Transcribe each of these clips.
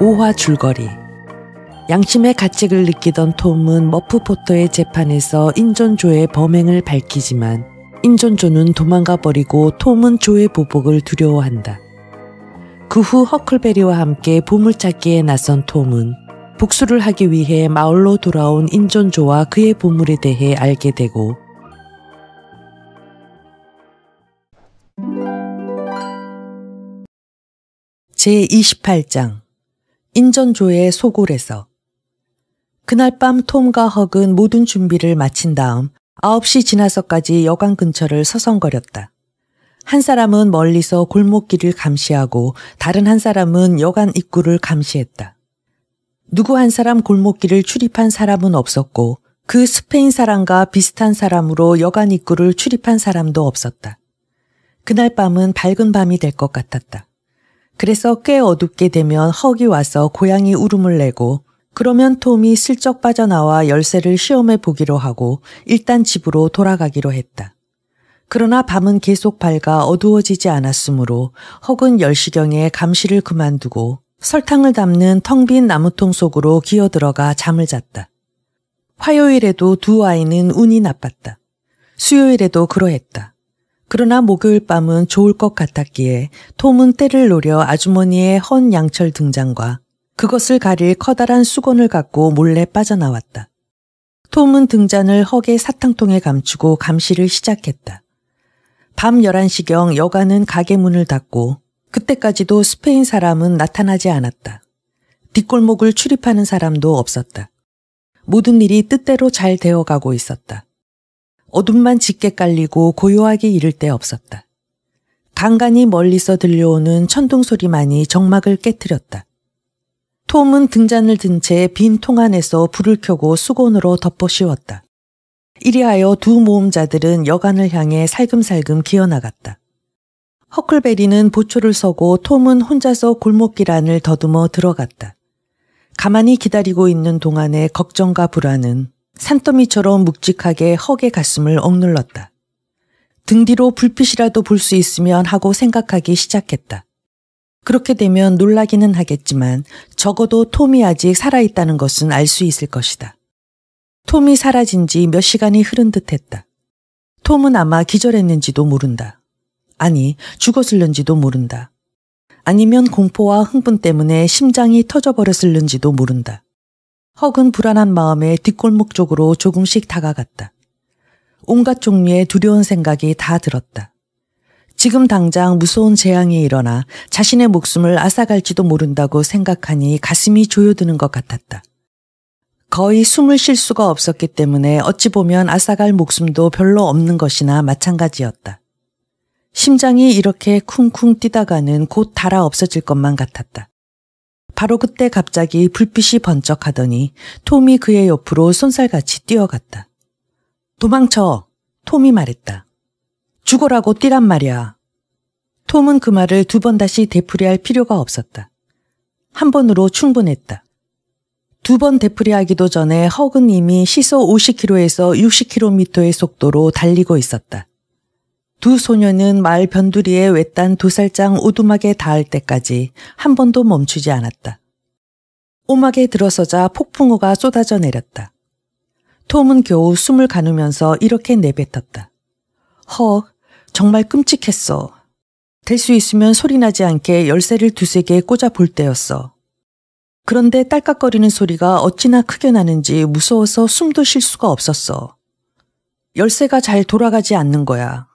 오화 줄거리 양심의 가책을 느끼던 톰은 머프 포터의 재판에서 인존조의 범행을 밝히지만 인존조는 도망가 버리고 톰은 조의 보복을 두려워한다. 그 후 허클베리와 함께 보물찾기에 나선 톰은 복수를 하기 위해 마을로 돌아온 인존조와 그의 보물에 대해 알게 되고 제28장 인전조의 소골에서 그날 밤 톰과 헉은 모든 준비를 마친 다음 9시 지나서까지 여관 근처를 서성거렸다. 한 사람은 멀리서 골목길을 감시하고 다른 한 사람은 여관 입구를 감시했다. 누구 한 사람 골목길을 출입한 사람은 없었고 그 스페인 사람과 비슷한 사람으로 여관 입구를 출입한 사람도 없었다. 그날 밤은 밝은 밤이 될 것 같았다. 그래서 꽤 어둡게 되면 헉이 와서 고양이 울음을 내고 그러면 톰이 슬쩍 빠져나와 열쇠를 시험해 보기로 하고 일단 집으로 돌아가기로 했다. 그러나 밤은 계속 밝아 어두워지지 않았으므로 헉은 열시경에 감시를 그만두고 설탕을 담는 텅 빈 나무통 속으로 기어 들어가 잠을 잤다. 화요일에도 두 아이는 운이 나빴다. 수요일에도 그러했다. 그러나 목요일 밤은 좋을 것 같았기에 톰은 때를 노려 아주머니의 헌 양철 등장과 그것을 가릴 커다란 수건을 갖고 몰래 빠져나왔다. 톰은 등잔을 헉의 사탕통에 감추고 감시를 시작했다. 밤 11시경 여관은 가게 문을 닫고 그때까지도 스페인 사람은 나타나지 않았다. 뒷골목을 출입하는 사람도 없었다. 모든 일이 뜻대로 잘 되어가고 있었다. 어둠만 짙게 깔리고 고요하게 이를 데 없었다. 간간이 멀리서 들려오는 천둥 소리만이 정막을 깨뜨렸다. 톰은 등잔을 든 채 빈 통 안에서 불을 켜고 수건으로 덮어씌웠다. 이리하여 두 모험자들은 여간을 향해 살금살금 기어나갔다. 허클베리는 보초를 서고 톰은 혼자서 골목길 안을 더듬어 들어갔다. 가만히 기다리고 있는 동안의 걱정과 불안은 산더미처럼 묵직하게 헉의 가슴을 억눌렀다. 등 뒤로 불빛이라도 볼 수 있으면 하고 생각하기 시작했다. 그렇게 되면 놀라기는 하겠지만 적어도 톰이 아직 살아있다는 것은 알 수 있을 것이다. 톰이 사라진 지 몇 시간이 흐른 듯 했다. 톰은 아마 기절했는지도 모른다. 아니, 죽었을는지도 모른다. 아니면 공포와 흥분 때문에 심장이 터져버렸을는지도 모른다. 헉은 불안한 마음에 뒷골목 쪽으로 조금씩 다가갔다. 온갖 종류의 두려운 생각이 다 들었다. 지금 당장 무서운 재앙이 일어나 자신의 목숨을 앗아갈지도 모른다고 생각하니 가슴이 조여드는 것 같았다. 거의 숨을 쉴 수가 없었기 때문에 어찌 보면 앗아갈 목숨도 별로 없는 것이나 마찬가지였다. 심장이 이렇게 쿵쿵 뛰다가는 곧 달아 없어질 것만 같았다. 바로 그때 갑자기 불빛이 번쩍하더니 톰이 그의 옆으로 손살같이 뛰어갔다. 도망쳐! 톰이 말했다. 죽어라고 뛰란 말이야. 톰은 그 말을 두 번 다시 되풀이할 필요가 없었다. 한 번으로 충분했다. 두 번 되풀이하기도 전에 허근 님이 시속 50km에서 60km의 속도로 달리고 있었다. 두 소녀는 마을 변두리에 외딴 도살장 오두막에 닿을 때까지 한 번도 멈추지 않았다. 오막에 들어서자 폭풍우가 쏟아져 내렸다. 톰은 겨우 숨을 가누면서 이렇게 내뱉었다. 헉, 정말 끔찍했어. 될 수 있으면 소리나지 않게 열쇠를 두세 개 꽂아 볼 때였어. 그런데 딸깍거리는 소리가 어찌나 크게 나는지 무서워서 숨도 쉴 수가 없었어. 열쇠가 잘 돌아가지 않는 거야.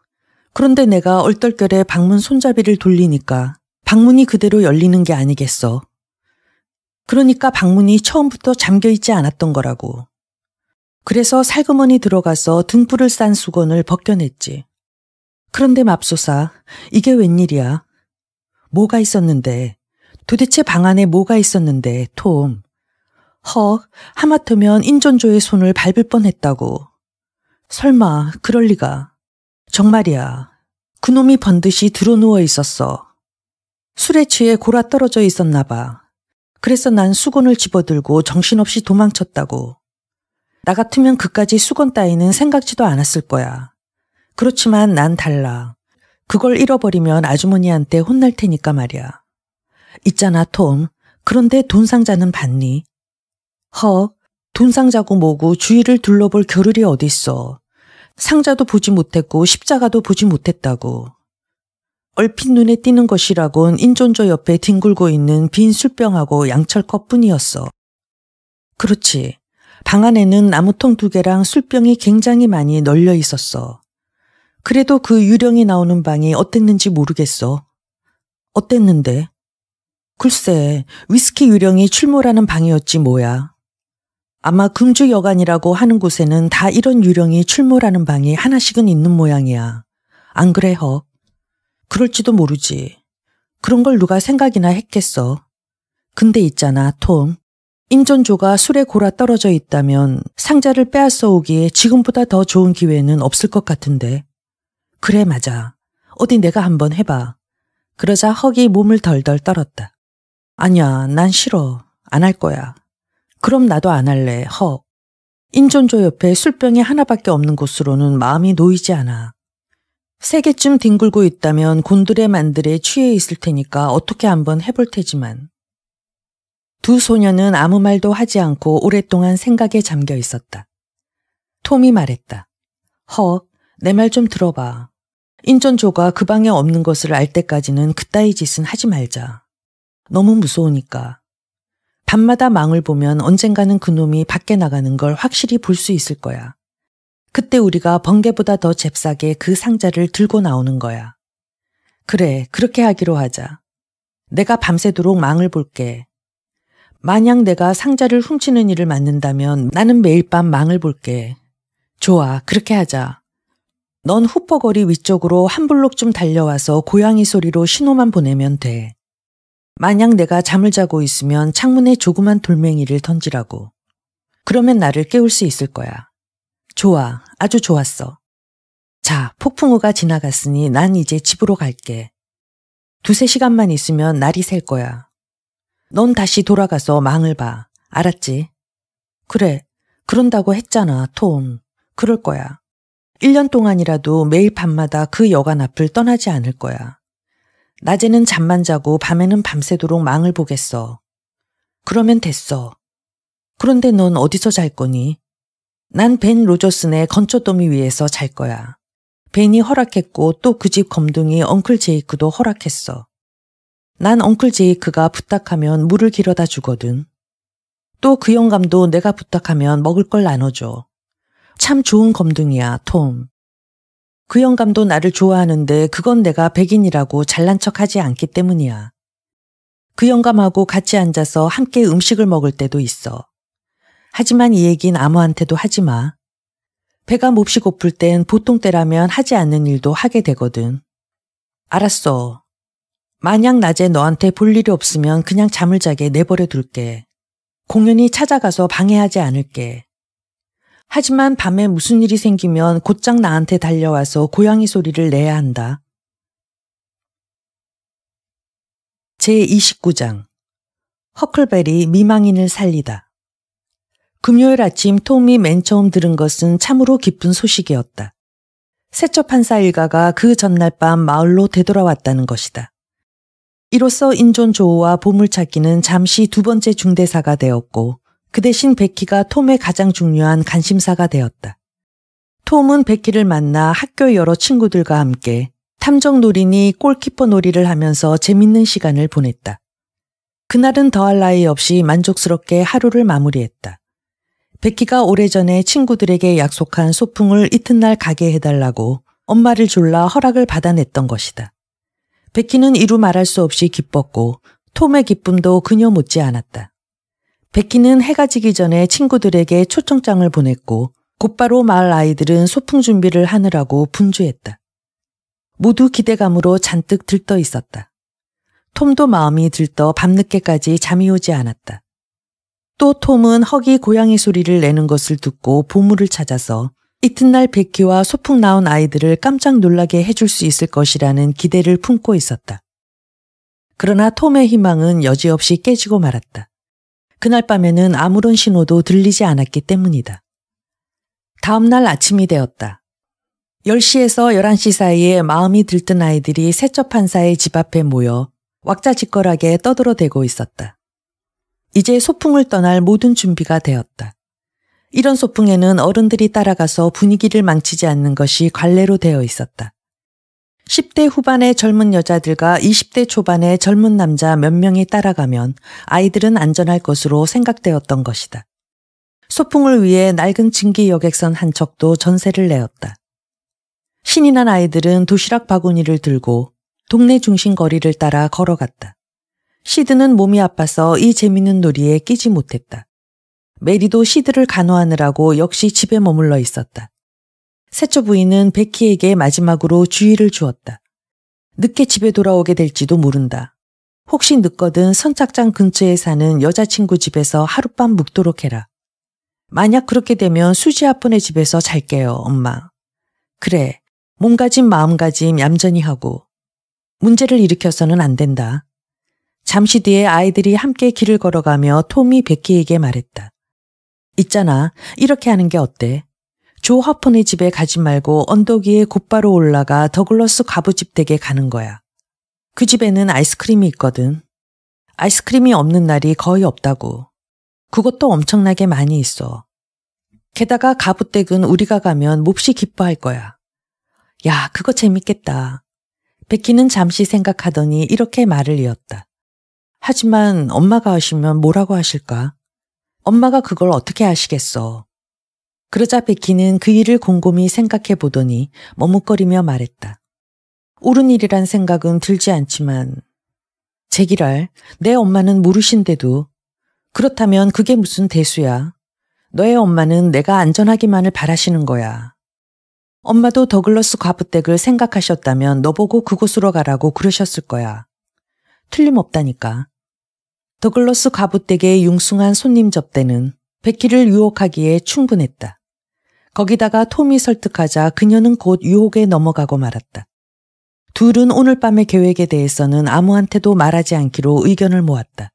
그런데 내가 얼떨결에 방문 손잡이를 돌리니까 방문이 그대로 열리는 게 아니겠어. 그러니까 방문이 처음부터 잠겨 있지 않았던 거라고. 그래서 살그머니 들어가서 등불을 싼 수건을 벗겨냈지. 그런데 맙소사, 이게 웬일이야? 뭐가 있었는데? 도대체 방 안에 뭐가 있었는데, 톰? 헉, 하마터면 인전조의 손을 밟을 뻔했다고. 설마, 그럴 리가. 정말이야. 그놈이 번듯이 들어 누워 있었어. 술에 취해 골아 떨어져 있었나 봐. 그래서 난 수건을 집어들고 정신없이 도망쳤다고. 나 같으면 그까지 수건 따위는 생각지도 않았을 거야. 그렇지만 난 달라. 그걸 잃어버리면 아주머니한테 혼날 테니까 말이야. 있잖아, 톰. 그런데 돈 상자는 봤니? 허, 돈 상자고 뭐고 주위를 둘러볼 겨를이 어딨어. 상자도 보지 못했고 십자가도 보지 못했다고. 얼핏 눈에 띄는 것이라곤 인존조 옆에 뒹굴고 있는 빈 술병하고 양철컵 뿐이었어. 그렇지. 방 안에는 나무통 두 개랑 술병이 굉장히 많이 널려 있었어. 그래도 그 유령이 나오는 방이 어땠는지 모르겠어. 어땠는데? 글쎄, 위스키 유령이 출몰하는 방이었지 뭐야. 아마 금주 여관이라고 하는 곳에는 다 이런 유령이 출몰하는 방이 하나씩은 있는 모양이야. 안 그래, 허? 그럴지도 모르지. 그런 걸 누가 생각이나 했겠어. 근데 있잖아, 톰. 인전조가 술에 골아 떨어져 있다면 상자를 빼앗아 오기에 지금보다 더 좋은 기회는 없을 것 같은데. 그래, 맞아. 어디 내가 한번 해봐. 그러자 헉이 몸을 덜덜 떨었다. 아니야, 난 싫어. 안 할 거야. 그럼 나도 안 할래. 허. 인존조 옆에 술병이 하나밖에 없는 곳으로는 마음이 놓이지 않아. 세 개쯤 뒹굴고 있다면 곤드레 만드레 취해 있을 테니까 어떻게 한번 해볼 테지만. 두소년은 아무 말도 하지 않고 오랫동안 생각에 잠겨 있었다. 톰이 말했다. 허, 내 말 좀 들어봐. 인전조가 그 방에 없는 것을 알 때까지는 그따위 짓은 하지 말자. 너무 무서우니까. 밤마다 망을 보면 언젠가는 그놈이 밖에 나가는 걸 확실히 볼 수 있을 거야. 그때 우리가 번개보다 더 잽싸게 그 상자를 들고 나오는 거야. 그래, 그렇게 하기로 하자. 내가 밤새도록 망을 볼게. 만약 내가 상자를 훔치는 일을 맡는다면 나는 매일 밤 망을 볼게. 좋아, 그렇게 하자. 넌 후퍼거리 위쪽으로 한 블록 좀 달려와서 고양이 소리로 신호만 보내면 돼. 만약 내가 잠을 자고 있으면 창문에 조그만 돌멩이를 던지라고. 그러면 나를 깨울 수 있을 거야. 좋아. 아주 좋았어. 자, 폭풍우가 지나갔으니 난 이제 집으로 갈게. 두세 시간만 있으면 날이 셀 거야. 넌 다시 돌아가서 망을 봐. 알았지? 그래. 그런다고 했잖아, 톰. 그럴 거야. 1년 동안이라도 매일 밤마다 그 여관 앞을 떠나지 않을 거야. 낮에는 잠만 자고 밤에는 밤새도록 망을 보겠어. 그러면 됐어. 그런데 넌 어디서 잘 거니? 난 벤 로저슨의 건초더미 위에서 잘 거야. 벤이 허락했고 또 그 집 검둥이 엉클 제이크도 허락했어. 난 엉클 제이크가 부탁하면 물을 길어다 주거든. 또 그 영감도 내가 부탁하면 먹을 걸 나눠줘. 참 좋은 검둥이야, 톰. 그 영감도 나를 좋아하는데 그건 내가 백인이라고 잘난 척하지 않기 때문이야. 그 영감하고 같이 앉아서 함께 음식을 먹을 때도 있어. 하지만 이 얘긴 아무한테도 하지 마. 배가 몹시 고플 땐 보통 때라면 하지 않는 일도 하게 되거든. 알았어. 만약 낮에 너한테 볼 일이 없으면 그냥 잠을 자게 내버려 둘게. 공연히 찾아가서 방해하지 않을게. 하지만 밤에 무슨 일이 생기면 곧장 나한테 달려와서 고양이 소리를 내야 한다. 제29장 허클베리 미망인을 살리다 금요일 아침 톰이 맨 처음 들은 것은 참으로 기쁜 소식이었다. 세처 판사 일가가 그 전날 밤 마을로 되돌아왔다는 것이다. 이로써 인존 조우와 보물찾기는 잠시 두 번째 중대사가 되었고 그 대신 베키가 톰의 가장 중요한 관심사가 되었다. 톰은 베키를 만나 학교 여러 친구들과 함께 탐정 놀이니 골키퍼 놀이를 하면서 재밌는 시간을 보냈다. 그날은 더할 나위 없이 만족스럽게 하루를 마무리했다. 베키가 오래전에 친구들에게 약속한 소풍을 이튿날 가게 해달라고 엄마를 졸라 허락을 받아냈던 것이다. 베키는 이루 말할 수 없이 기뻤고 톰의 기쁨도 그녀 못지 않았다. 백희는 해가 지기 전에 친구들에게 초청장을 보냈고 곧바로 마을 아이들은 소풍 준비를 하느라고 분주했다. 모두 기대감으로 잔뜩 들떠 있었다. 톰도 마음이 들떠 밤늦게까지 잠이 오지 않았다. 또 톰은 허기 고양이 소리를 내는 것을 듣고 보물을 찾아서 이튿날 베키와 소풍 나온 아이들을 깜짝 놀라게 해줄 수 있을 것이라는 기대를 품고 있었다. 그러나 톰의 희망은 여지없이 깨지고 말았다. 그날 밤에는 아무런 신호도 들리지 않았기 때문이다. 다음날 아침이 되었다. 10시에서 11시 사이에 마음이 들뜬 아이들이 세첩 판사의 집 앞에 모여 왁자지껄하게 떠들어대고 있었다. 이제 소풍을 떠날 모든 준비가 되었다. 이런 소풍에는 어른들이 따라가서 분위기를 망치지 않는 것이 관례로 되어 있었다. 10대 후반의 젊은 여자들과 20대 초반의 젊은 남자 몇 명이 따라가면 아이들은 안전할 것으로 생각되었던 것이다. 소풍을 위해 낡은 증기 여객선 한 척도 전세를 내었다. 신이 난 아이들은 도시락 바구니를 들고 동네 중심 거리를 따라 걸어갔다. 시드는 몸이 아파서 이 재미있는 놀이에 끼지 못했다. 메리도 시드를 간호하느라고 역시 집에 머물러 있었다. 세처 부인은 베키에게 마지막으로 주의를 주었다. 늦게 집에 돌아오게 될지도 모른다. 혹시 늦거든 선착장 근처에 사는 여자친구 집에서 하룻밤 묵도록 해라. 만약 그렇게 되면 수지 아픈의 집에서 잘게요, 엄마. 그래. 몸가짐 마음가짐 얌전히 하고. 문제를 일으켜서는 안 된다. 잠시 뒤에 아이들이 함께 길을 걸어가며 톰이 베키에게 말했다. 있잖아. 이렇게 하는 게 어때? 조 허펀의 집에 가지 말고 언덕 위에 곧바로 올라가 더글러스 가부집 댁에 가는 거야. 그 집에는 아이스크림이 있거든. 아이스크림이 없는 날이 거의 없다고. 그것도 엄청나게 많이 있어. 게다가 가부댁은 우리가 가면 몹시 기뻐할 거야. 야, 그거 재밌겠다. 백희는 잠시 생각하더니 이렇게 말을 이었다. 하지만 엄마가 하시면 뭐라고 하실까? 엄마가 그걸 어떻게 아시겠어? 그러자 베키는 그 일을 곰곰이 생각해 보더니 머뭇거리며 말했다. 옳은 일이란 생각은 들지 않지만 제기랄 내 엄마는 모르신데도 그렇다면 그게 무슨 대수야. 너의 엄마는 내가 안전하기만을 바라시는 거야. 엄마도 더글러스 과부댁을 생각하셨다면 너보고 그곳으로 가라고 그러셨을 거야. 틀림없다니까. 더글러스 과부댁의 융숭한 손님 접대는 베키를 유혹하기에 충분했다. 거기다가 톰이 설득하자 그녀는 곧 유혹에 넘어가고 말았다. 둘은 오늘 밤의 계획에 대해서는 아무한테도 말하지 않기로 의견을 모았다.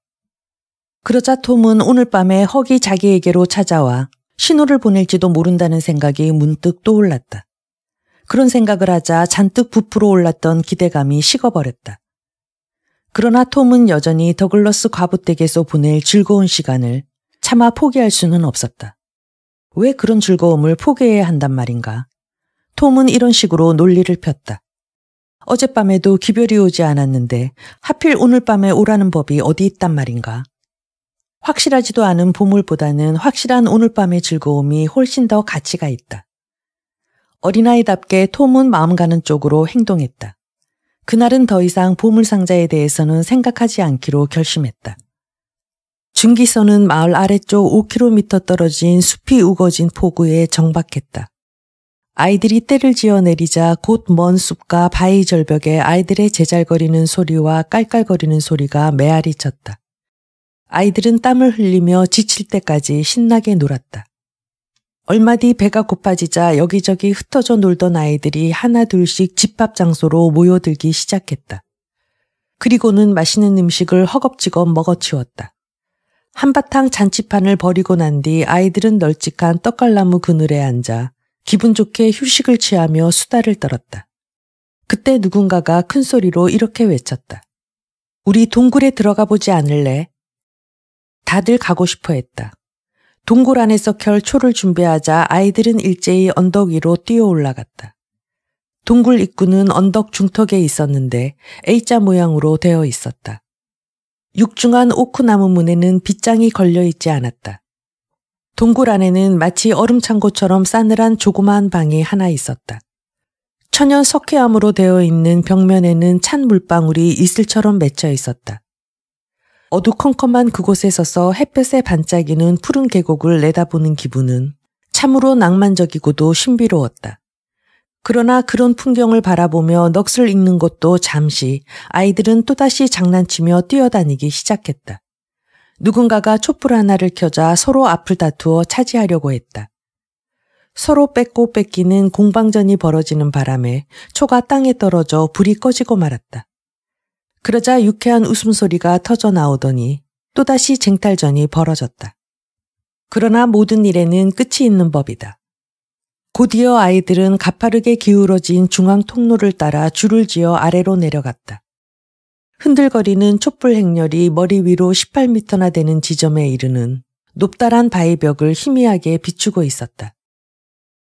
그러자 톰은 오늘 밤에 허기 자기에게로 찾아와 신호를 보낼지도 모른다는 생각이 문득 떠올랐다. 그런 생각을 하자 잔뜩 부풀어 올랐던 기대감이 식어버렸다. 그러나 톰은 여전히 더글러스 과부댁에서 보낼 즐거운 시간을 차마 포기할 수는 없었다. 왜 그런 즐거움을 포기해야 한단 말인가? 톰은 이런 식으로 논리를 폈다. 어젯밤에도 기별이 오지 않았는데 하필 오늘 밤에 오라는 법이 어디 있단 말인가? 확실하지도 않은 보물보다는 확실한 오늘 밤의 즐거움이 훨씬 더 가치가 있다. 어린아이답게 톰은 마음 가는 쪽으로 행동했다. 그날은 더 이상 보물상자에 대해서는 생각하지 않기로 결심했다. 증기선은 마을 아래쪽 5km 떨어진 숲이 우거진 폭우에 정박했다. 아이들이 때를 지어 내리자 곧 먼 숲과 바위 절벽에 아이들의 제잘거리는 소리와 깔깔거리는 소리가 메아리 쳤다. 아이들은 땀을 흘리며 지칠 때까지 신나게 놀았다. 얼마 뒤 배가 고파지자 여기저기 흩어져 놀던 아이들이 하나둘씩 집합 장소로 모여들기 시작했다. 그리고는 맛있는 음식을 허겁지겁 먹어치웠다. 한바탕 잔치판을 벌이고 난 뒤 아이들은 널찍한 떡갈나무 그늘에 앉아 기분 좋게 휴식을 취하며 수다를 떨었다. 그때 누군가가 큰 소리로 이렇게 외쳤다. 우리 동굴에 들어가 보지 않을래? 다들 가고 싶어 했다. 동굴 안에서 결 초를 준비하자 아이들은 일제히 언덕 위로 뛰어 올라갔다. 동굴 입구는 언덕 중턱에 있었는데 A자 모양으로 되어 있었다. 육중한 오크나무 문에는 빗장이 걸려 있지 않았다. 동굴 안에는 마치 얼음창고처럼 싸늘한 조그마한 방이 하나 있었다. 천연 석회암으로 되어 있는 벽면에는 찬 물방울이 이슬처럼 맺혀 있었다. 어두컴컴한 그곳에 서서 햇볕에 반짝이는 푸른 계곡을 내다보는 기분은 참으로 낭만적이고도 신비로웠다. 그러나 그런 풍경을 바라보며 넋을 읽는 것도 잠시 아이들은 또다시 장난치며 뛰어다니기 시작했다. 누군가가 촛불 하나를 켜자 서로 앞을 다투어 차지하려고 했다. 서로 뺏고 뺏기는 공방전이 벌어지는 바람에 초가 땅에 떨어져 불이 꺼지고 말았다. 그러자 유쾌한 웃음소리가 터져 나오더니 또다시 쟁탈전이 벌어졌다. 그러나 모든 일에는 끝이 있는 법이다. 곧이어 아이들은 가파르게 기울어진 중앙 통로를 따라 줄을 지어 아래로 내려갔다. 흔들거리는 촛불 행렬이 머리 위로 18m나 되는 지점에 이르는 높다란 바위벽을 희미하게 비추고 있었다.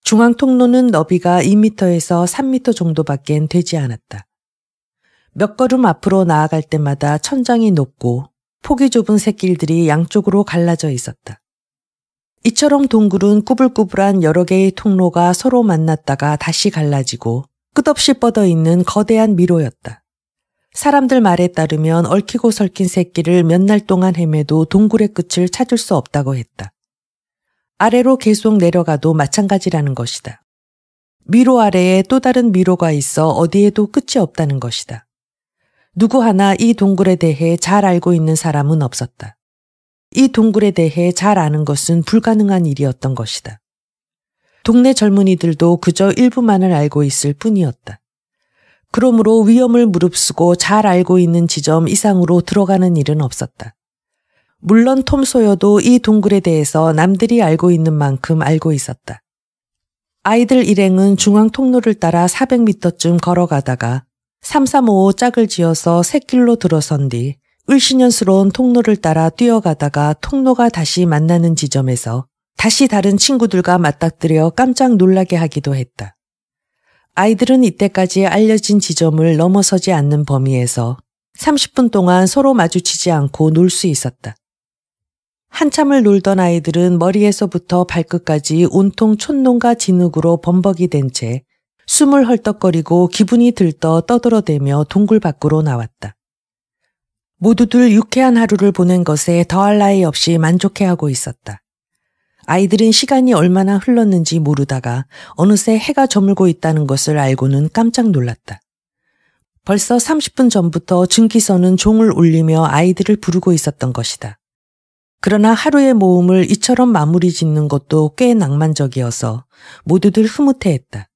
중앙 통로는 너비가 2m에서 3m 정도밖엔 되지 않았다. 몇 걸음 앞으로 나아갈 때마다 천장이 높고 폭이 좁은 샛길들이 양쪽으로 갈라져 있었다. 이처럼 동굴은 꾸불꾸불한 여러 개의 통로가 서로 만났다가 다시 갈라지고 끝없이 뻗어 있는 거대한 미로였다. 사람들 말에 따르면 얽히고 설킨 새끼를 몇 날 동안 헤매도 동굴의 끝을 찾을 수 없다고 했다. 아래로 계속 내려가도 마찬가지라는 것이다. 미로 아래에 또 다른 미로가 있어 어디에도 끝이 없다는 것이다. 누구 하나 이 동굴에 대해 잘 알고 있는 사람은 없었다. 이 동굴에 대해 잘 아는 것은 불가능한 일이었던 것이다. 동네 젊은이들도 그저 일부만을 알고 있을 뿐이었다. 그러므로 위험을 무릅쓰고 잘 알고 있는 지점 이상으로 들어가는 일은 없었다. 물론 톰 소여도 이 동굴에 대해서 남들이 알고 있는 만큼 알고 있었다. 아이들 일행은 중앙 통로를 따라 400m쯤 걸어가다가 3355 짝을 지어서 샛길로 들어선 뒤 을신년스러운 통로를 따라 뛰어가다가 통로가 다시 만나는 지점에서 다시 다른 친구들과 맞닥뜨려 깜짝 놀라게 하기도 했다. 아이들은 이때까지 알려진 지점을 넘어서지 않는 범위에서 30분 동안 서로 마주치지 않고 놀 수 있었다. 한참을 놀던 아이들은 머리에서부터 발끝까지 온통 촛농과 진흙으로 범벅이 된 채 숨을 헐떡거리고 기분이 들떠 떠들어대며 동굴 밖으로 나왔다. 모두들 유쾌한 하루를 보낸 것에 더할 나위 없이 만족해하고 있었다. 아이들은 시간이 얼마나 흘렀는지 모르다가 어느새 해가 저물고 있다는 것을 알고는 깜짝 놀랐다. 벌써 30분 전부터 증기선은 종을 울리며 아이들을 부르고 있었던 것이다. 그러나 하루의 모음을 이처럼 마무리 짓는 것도 꽤 낭만적이어서 모두들 흐뭇해했다.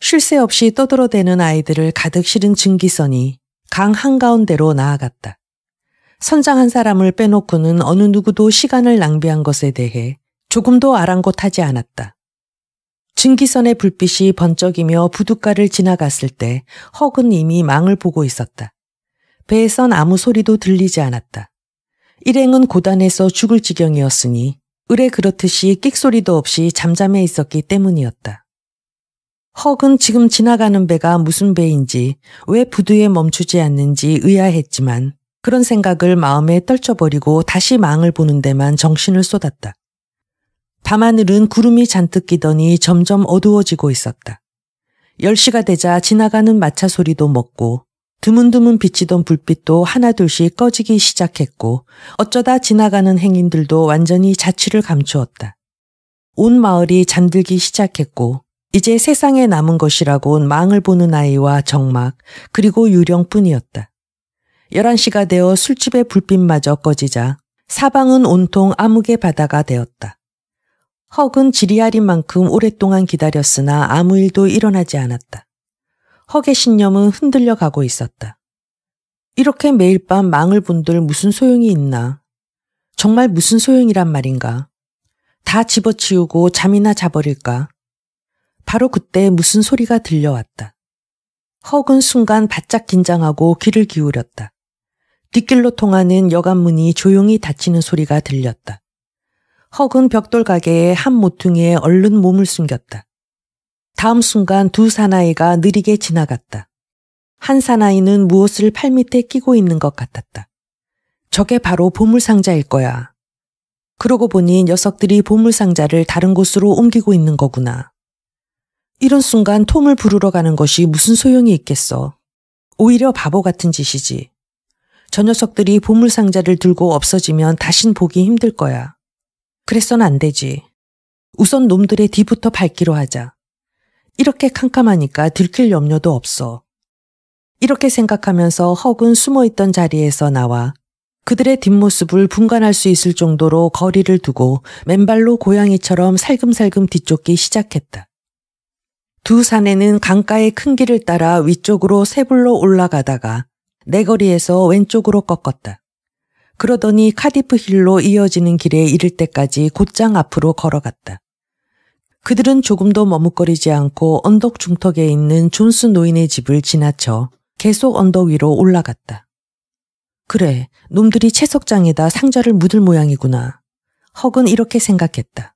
쉴 새 없이 떠들어대는 아이들을 가득 실은 증기선이 강 한가운데로 나아갔다. 선장한 사람을 빼놓고는 어느 누구도 시간을 낭비한 것에 대해 조금도 아랑곳하지 않았다. 증기선의 불빛이 번쩍이며 부둣가를 지나갔을 때 헉은 이미 망을 보고 있었다. 배에선 아무 소리도 들리지 않았다. 일행은 고단해서 죽을 지경이었으니 으레 그렇듯이 끽소리도 없이 잠잠해 있었기 때문이었다. 헉은 지금 지나가는 배가 무슨 배인지 왜 부두에 멈추지 않는지 의아했지만 그런 생각을 마음에 떨쳐버리고 다시 망을 보는 데만 정신을 쏟았다. 밤하늘은 구름이 잔뜩 끼더니 점점 어두워지고 있었다. 10시가 되자 지나가는 마차 소리도 먹고 드문드문 비치던 불빛도 하나둘씩 꺼지기 시작했고 어쩌다 지나가는 행인들도 완전히 자취를 감추었다. 온 마을이 잠들기 시작했고 이제 세상에 남은 것이라곤 망을 보는 아이와 정막 그리고 유령뿐이었다. 11시가 되어 술집의 불빛마저 꺼지자 사방은 온통 암흑의 바다가 되었다. 헉은 지리아린 만큼 오랫동안 기다렸으나 아무 일도 일어나지 않았다. 헉의 신념은 흔들려 가고 있었다. 이렇게 매일 밤 망을 분들 무슨 소용이 있나? 정말 무슨 소용이란 말인가? 다 집어치우고 잠이나 자버릴까? 바로 그때 무슨 소리가 들려왔다. 헉은 순간 바짝 긴장하고 귀를 기울였다. 뒷길로 통하는 여관문이 조용히 닫히는 소리가 들렸다. 헉은 벽돌 가게의 한 모퉁이에 얼른 몸을 숨겼다. 다음 순간 두 사나이가 느리게 지나갔다. 한 사나이는 무엇을 팔 밑에 끼고 있는 것 같았다. 저게 바로 보물상자일 거야. 그러고 보니 녀석들이 보물상자를 다른 곳으로 옮기고 있는 거구나. 이런 순간 톰을 부르러 가는 것이 무슨 소용이 있겠어. 오히려 바보 같은 짓이지. 저 녀석들이 보물상자를 들고 없어지면 다신 보기 힘들 거야. 그래선 안 되지. 우선 놈들의 뒤부터 밟기로 하자. 이렇게 캄캄하니까 들킬 염려도 없어. 이렇게 생각하면서 헉은 숨어있던 자리에서 나와 그들의 뒷모습을 분간할 수 있을 정도로 거리를 두고 맨발로 고양이처럼 살금살금 뒤쫓기 시작했다. 두 사내는 강가의 큰 길을 따라 위쪽으로 세불로 올라가다가 내 거리에서 왼쪽으로 꺾었다. 그러더니 카디프 힐로 이어지는 길에 이를 때까지 곧장 앞으로 걸어갔다. 그들은 조금도 머뭇거리지 않고 언덕 중턱에 있는 존스 노인의 집을 지나쳐 계속 언덕 위로 올라갔다. 그래, 놈들이 채석장에다 상자를 묻을 모양이구나. 헉은 이렇게 생각했다.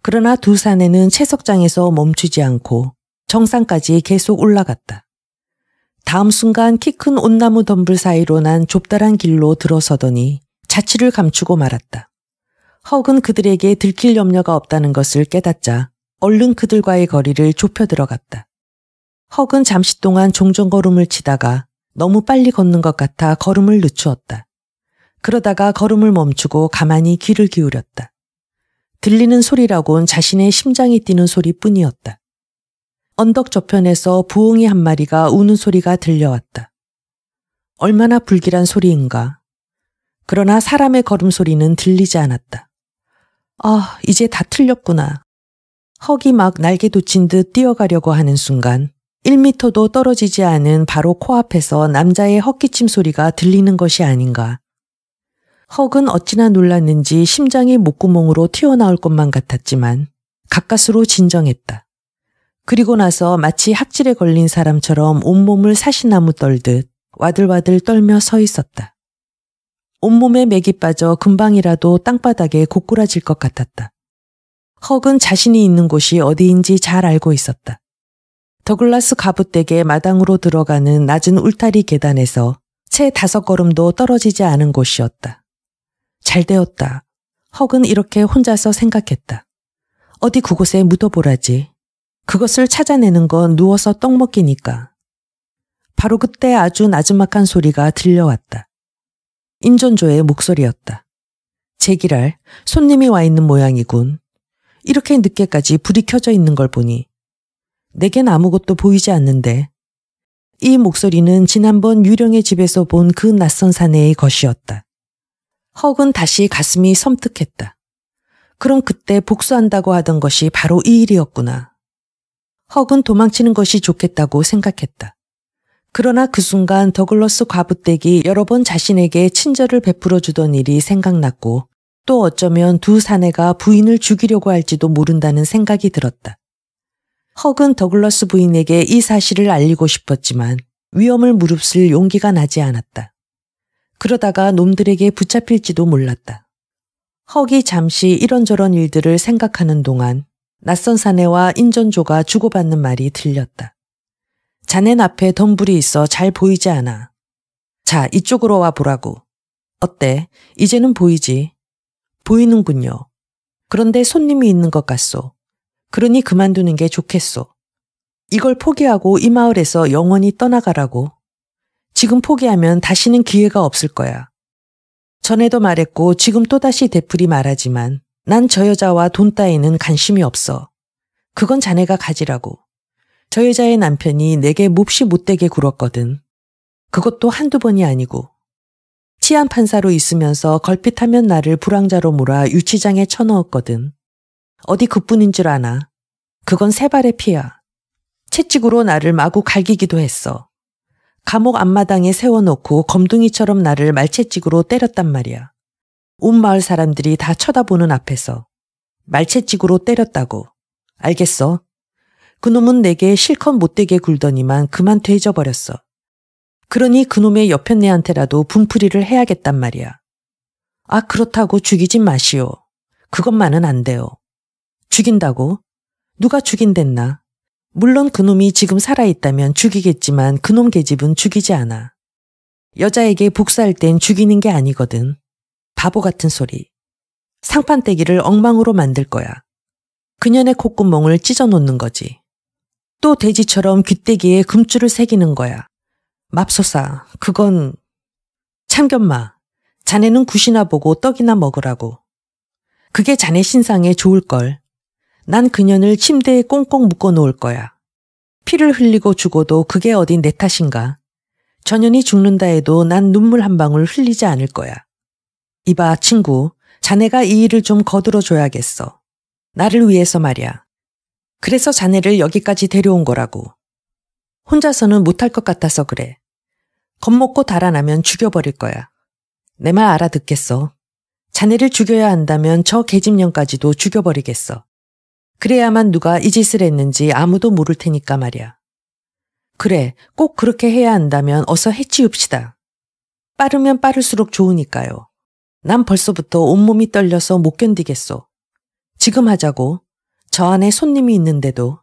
그러나 두산에는 채석장에서 멈추지 않고 정상까지 계속 올라갔다. 다음 순간 키 큰 온나무 덤불 사이로 난 좁다란 길로 들어서더니 자취를 감추고 말았다. 헉은 그들에게 들킬 염려가 없다는 것을 깨닫자 얼른 그들과의 거리를 좁혀 들어갔다. 헉은 잠시 동안 종종 걸음을 치다가 너무 빨리 걷는 것 같아 걸음을 늦추었다. 그러다가 걸음을 멈추고 가만히 귀를 기울였다. 들리는 소리라곤 자신의 심장이 뛰는 소리뿐이었다. 언덕 저편에서 부엉이 한 마리가 우는 소리가 들려왔다. 얼마나 불길한 소리인가. 그러나 사람의 걸음소리는 들리지 않았다. 아, 이제 다 틀렸구나. 헉이 막 날개 돋친 듯 뛰어가려고 하는 순간 1미터도 떨어지지 않은 바로 코앞에서 남자의 헛기침 소리가 들리는 것이 아닌가. 헉은 어찌나 놀랐는지 심장이 목구멍으로 튀어나올 것만 같았지만 가까스로 진정했다. 그리고 나서 마치 학질에 걸린 사람처럼 온몸을 사시나무 떨듯 와들와들 떨며 서 있었다. 온몸에 맥이 빠져 금방이라도 땅바닥에 고꾸라질 것 같았다. 헉은 자신이 있는 곳이 어디인지 잘 알고 있었다. 더글라스 가부댁의 마당으로 들어가는 낮은 울타리 계단에서 채 다섯 걸음도 떨어지지 않은 곳이었다. 잘 되었다. 헉은 이렇게 혼자서 생각했다. 어디 그곳에 묻어보라지. 그것을 찾아내는 건 누워서 떡 먹기니까. 바로 그때 아주 나지막한 소리가 들려왔다. 인전조의 목소리였다. 제기랄, 손님이 와 있는 모양이군. 이렇게 늦게까지 불이 켜져 있는 걸 보니. 내겐 아무것도 보이지 않는데. 이 목소리는 지난번 유령의 집에서 본 그 낯선 사내의 것이었다. 헉은 다시 가슴이 섬뜩했다. 그럼 그때 복수한다고 하던 것이 바로 이 일이었구나. 헉은 도망치는 것이 좋겠다고 생각했다. 그러나 그 순간 더글러스 과부댁이 여러 번 자신에게 친절을 베풀어 주던 일이 생각났고 또 어쩌면 두 사내가 부인을 죽이려고 할지도 모른다는 생각이 들었다. 헉은 더글러스 부인에게 이 사실을 알리고 싶었지만 위험을 무릅쓸 용기가 나지 않았다. 그러다가 놈들에게 붙잡힐지도 몰랐다. 헉이 잠시 이런저런 일들을 생각하는 동안 낯선 사내와 인전조가 주고받는 말이 들렸다. 자넨 앞에 덤불이 있어 잘 보이지 않아. 자, 이쪽으로 와 보라고. 어때? 이제는 보이지? 보이는군요. 그런데 손님이 있는 것 같소. 그러니 그만두는 게 좋겠소. 이걸 포기하고 이 마을에서 영원히 떠나가라고. 지금 포기하면 다시는 기회가 없을 거야. 전에도 말했고 지금 또다시 대풀이 말하지만 난저 여자와 돈 따위는 관심이 없어. 그건 자네가 가지라고. 저 여자의 남편이 내게 몹시 못되게 굴었거든. 그것도 한두 번이 아니고. 치안 판사로 있으면서 걸핏하면 나를 불황자로 몰아 유치장에 쳐넣었거든. 어디 그뿐인 줄 아나. 그건 세 발의 피야. 채찍으로 나를 마구 갈기기도 했어. 감옥 앞마당에 세워놓고 검둥이처럼 나를 말채찍으로 때렸단 말이야. 온 마을 사람들이 다 쳐다보는 앞에서 말채찍으로 때렸다고. 알겠어. 그놈은 내게 실컷 못되게 굴더니만 그만 되져버렸어. 그러니 그놈의 옆편네한테라도 분풀이를 해야겠단 말이야. 아, 그렇다고 죽이진 마시오. 그것만은 안 돼요. 죽인다고? 누가 죽인댔나? 물론 그놈이 지금 살아있다면 죽이겠지만 그놈 계집은 죽이지 않아. 여자에게 복수할 땐 죽이는 게 아니거든. 바보 같은 소리. 상판떼기를 엉망으로 만들 거야. 그년의 콧구멍을 찢어놓는 거지. 또 돼지처럼 귀때기에 금줄을 새기는 거야. 맙소사, 그건 참견마. 자네는 굿이나 보고 떡이나 먹으라고. 그게 자네 신상에 좋을걸. 난 그년을 침대에 꽁꽁 묶어놓을 거야. 피를 흘리고 죽어도 그게 어딘 내 탓인가. 전연이 죽는다 해도 난 눈물 한 방울 흘리지 않을 거야. 이봐, 친구. 자네가 이 일을 좀 거들어줘야겠어. 나를 위해서 말이야. 그래서 자네를 여기까지 데려온 거라고. 혼자서는 못할 것 같아서 그래. 겁먹고 달아나면 죽여버릴 거야. 내 말 알아듣겠어. 자네를 죽여야 한다면 저 계집년까지도 죽여버리겠어. 그래야만 누가 이 짓을 했는지 아무도 모를 테니까 말이야. 그래, 꼭 그렇게 해야 한다면 어서 해치웁시다. 빠르면 빠를수록 좋으니까요. 난 벌써부터 온몸이 떨려서 못 견디겠소. 지금 하자고. 저 안에 손님이 있는데도.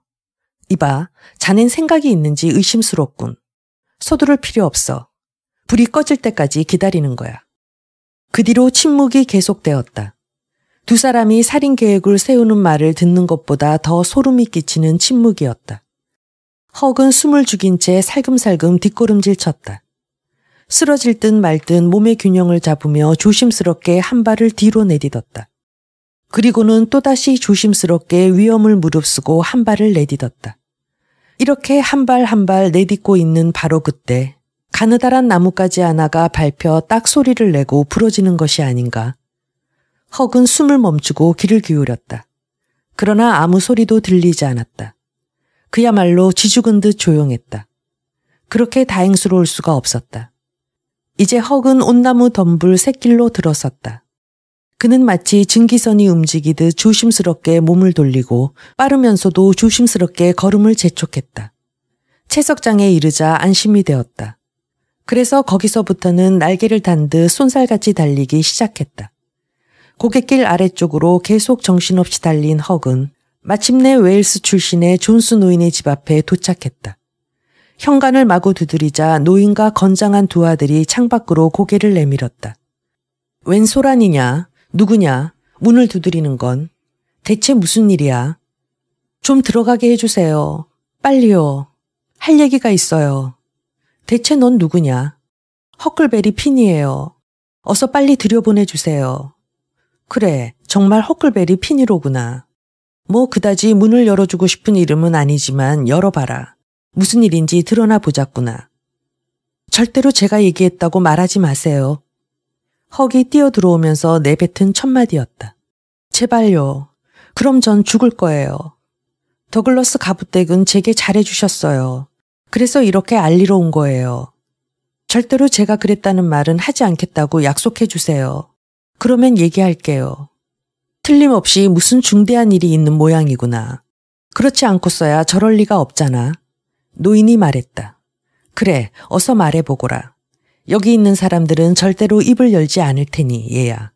이봐, 자넨 생각이 있는지 의심스럽군. 서두를 필요 없어. 불이 꺼질 때까지 기다리는 거야. 그 뒤로 침묵이 계속되었다. 두 사람이 살인 계획을 세우는 말을 듣는 것보다 더 소름이 끼치는 침묵이었다. 헉은 숨을 죽인 채 살금살금 뒷걸음질 쳤다. 쓰러질 듯 말 듯 몸의 균형을 잡으며 조심스럽게 한 발을 뒤로 내딛었다. 그리고는 또다시 조심스럽게 위험을 무릅쓰고 한 발을 내딛었다. 이렇게 한 발 한 발 내딛고 있는 바로 그때 가느다란 나뭇가지 하나가 밟혀 딱 소리를 내고 부러지는 것이 아닌가. 헉은 숨을 멈추고 귀를 기울였다. 그러나 아무 소리도 들리지 않았다. 그야말로 지죽은 듯 조용했다. 그렇게 다행스러울 수가 없었다. 이제 헉은 온나무 덤불 샛길로 들어섰다. 그는 마치 증기선이 움직이듯 조심스럽게 몸을 돌리고 빠르면서도 조심스럽게 걸음을 재촉했다. 채석장에 이르자 안심이 되었다. 그래서 거기서부터는 날개를 단 듯손살같이 달리기 시작했다. 고갯길 아래쪽으로 계속 정신없이 달린 헉은 마침내 웨일스 출신의 존스 노인의 집 앞에 도착했다. 현관을 마구 두드리자 노인과 건장한 두 아들이 창밖으로 고개를 내밀었다. 웬 소란이냐? 누구냐? 문을 두드리는 건? 대체 무슨 일이야? 좀 들어가게 해주세요. 빨리요. 할 얘기가 있어요. 대체 넌 누구냐? 허클베리 핀이에요. 어서 빨리 들여보내주세요. 그래, 정말 허클베리 핀이로구나. 뭐 그다지 문을 열어주고 싶은 이름은 아니지만 열어봐라. 무슨 일인지 드러나 보자꾸나. 절대로 제가 얘기했다고 말하지 마세요. 헉이 뛰어들어오면서 내뱉은 첫마디였다. 제발요. 그럼 전 죽을 거예요. 더글러스 가부댁은 제게 잘해주셨어요. 그래서 이렇게 알리러 온 거예요. 절대로 제가 그랬다는 말은 하지 않겠다고 약속해 주세요. 그러면 얘기할게요. 틀림없이 무슨 중대한 일이 있는 모양이구나. 그렇지 않고서야 저럴 리가 없잖아. 노인이 말했다. 그래, 어서 말해보거라. 여기 있는 사람들은 절대로 입을 열지 않을 테니, 얘야.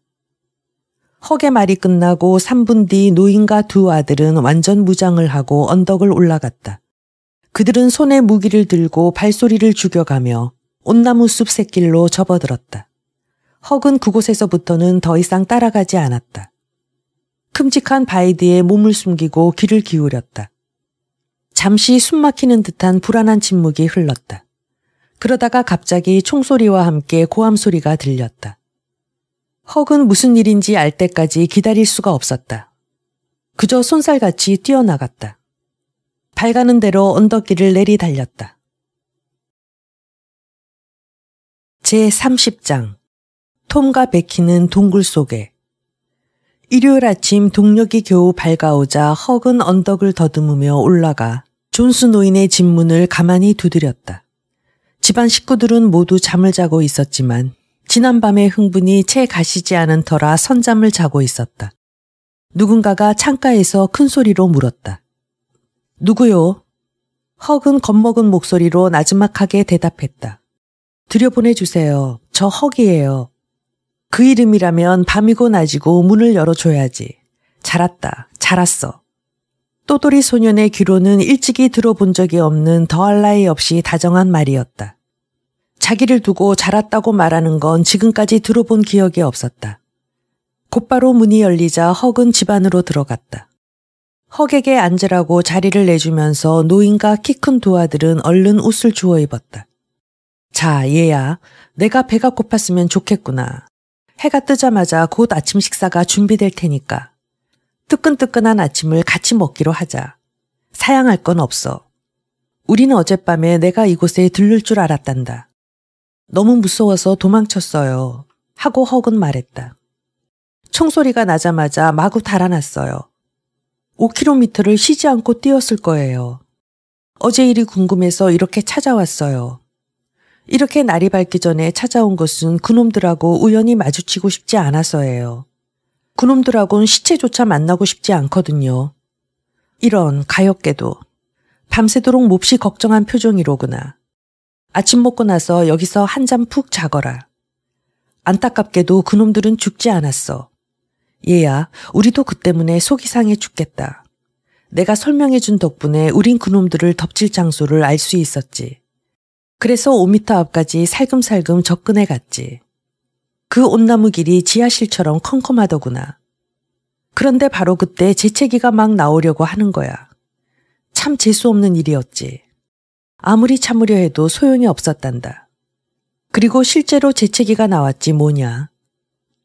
허게 말이 끝나고 3분 뒤 노인과 두 아들은 완전 무장을 하고 언덕을 올라갔다. 그들은 손에 무기를 들고 발소리를 죽여가며 온나무 숲 샛길로 접어들었다. 헉은 그곳에서부터는 더 이상 따라가지 않았다. 큼직한 바이드에 몸을 숨기고 귀를 기울였다. 잠시 숨 막히는 듯한 불안한 침묵이 흘렀다. 그러다가 갑자기 총소리와 함께 고함 소리가 들렸다. 헉은 무슨 일인지 알 때까지 기다릴 수가 없었다. 그저 손살같이 뛰어나갔다. 밝아는 대로 언덕길을 내리달렸다. 제30장 톰과 베키는 동굴 속에 일요일 아침 동력이 겨우 밝아오자 헉은 언덕을 더듬으며 올라가 존스 노인의 집문을 가만히 두드렸다. 집안 식구들은 모두 잠을 자고 있었지만 지난밤의 흥분이 채 가시지 않은 터라 선잠을 자고 있었다. 누군가가 창가에서 큰 소리로 물었다. 누구요? 헉은 겁먹은 목소리로 나지막하게 대답했다. 들여보내주세요. 저 헉이에요. 그 이름이라면 밤이고 낮이고 문을 열어줘야지. 잘았다. 잘았어. 또돌이 소년의 귀로는 일찍이 들어본 적이 없는 더할 나위 없이 다정한 말이었다. 자기를 두고 자랐다고 말하는 건 지금까지 들어본 기억이 없었다. 곧바로 문이 열리자 헉은 집안으로 들어갔다. 헉에게 앉으라고 자리를 내주면서 노인과 키 큰 도아들은 얼른 옷을 주워 입었다. 자, 얘야. 내가 배가 고팠으면 좋겠구나. 해가 뜨자마자 곧 아침 식사가 준비될 테니까. 뜨끈뜨끈한 아침을 같이 먹기로 하자. 사양할 건 없어. 우리는 어젯밤에 내가 이곳에 들를 줄 알았단다. 너무 무서워서 도망쳤어요. 하고 허근 말했다. 총소리가 나자마자 마구 달아났어요. 5km를 쉬지 않고 뛰었을 거예요. 어제 일이 궁금해서 이렇게 찾아왔어요. 이렇게 날이 밝기 전에 찾아온 것은 그놈들하고 우연히 마주치고 싶지 않아서예요. 그놈들하고는 시체조차 만나고 싶지 않거든요. 이런 가엾게도 밤새도록 몹시 걱정한 표정이로구나. 아침 먹고 나서 여기서 한잠푹 자거라. 안타깝게도 그놈들은 죽지 않았어. 얘야, 우리도 그 때문에 속이 상해 죽겠다. 내가 설명해준 덕분에 우린 그놈들을 덮칠 장소를 알 수 있었지. 그래서 5미터 앞까지 살금살금 접근해 갔지. 그 온나무 길이 지하실처럼 컴컴하더구나. 그런데 바로 그때 재채기가 막 나오려고 하는 거야. 참 재수없는 일이었지. 아무리 참으려 해도 소용이 없었단다. 그리고 실제로 재채기가 나왔지 뭐냐.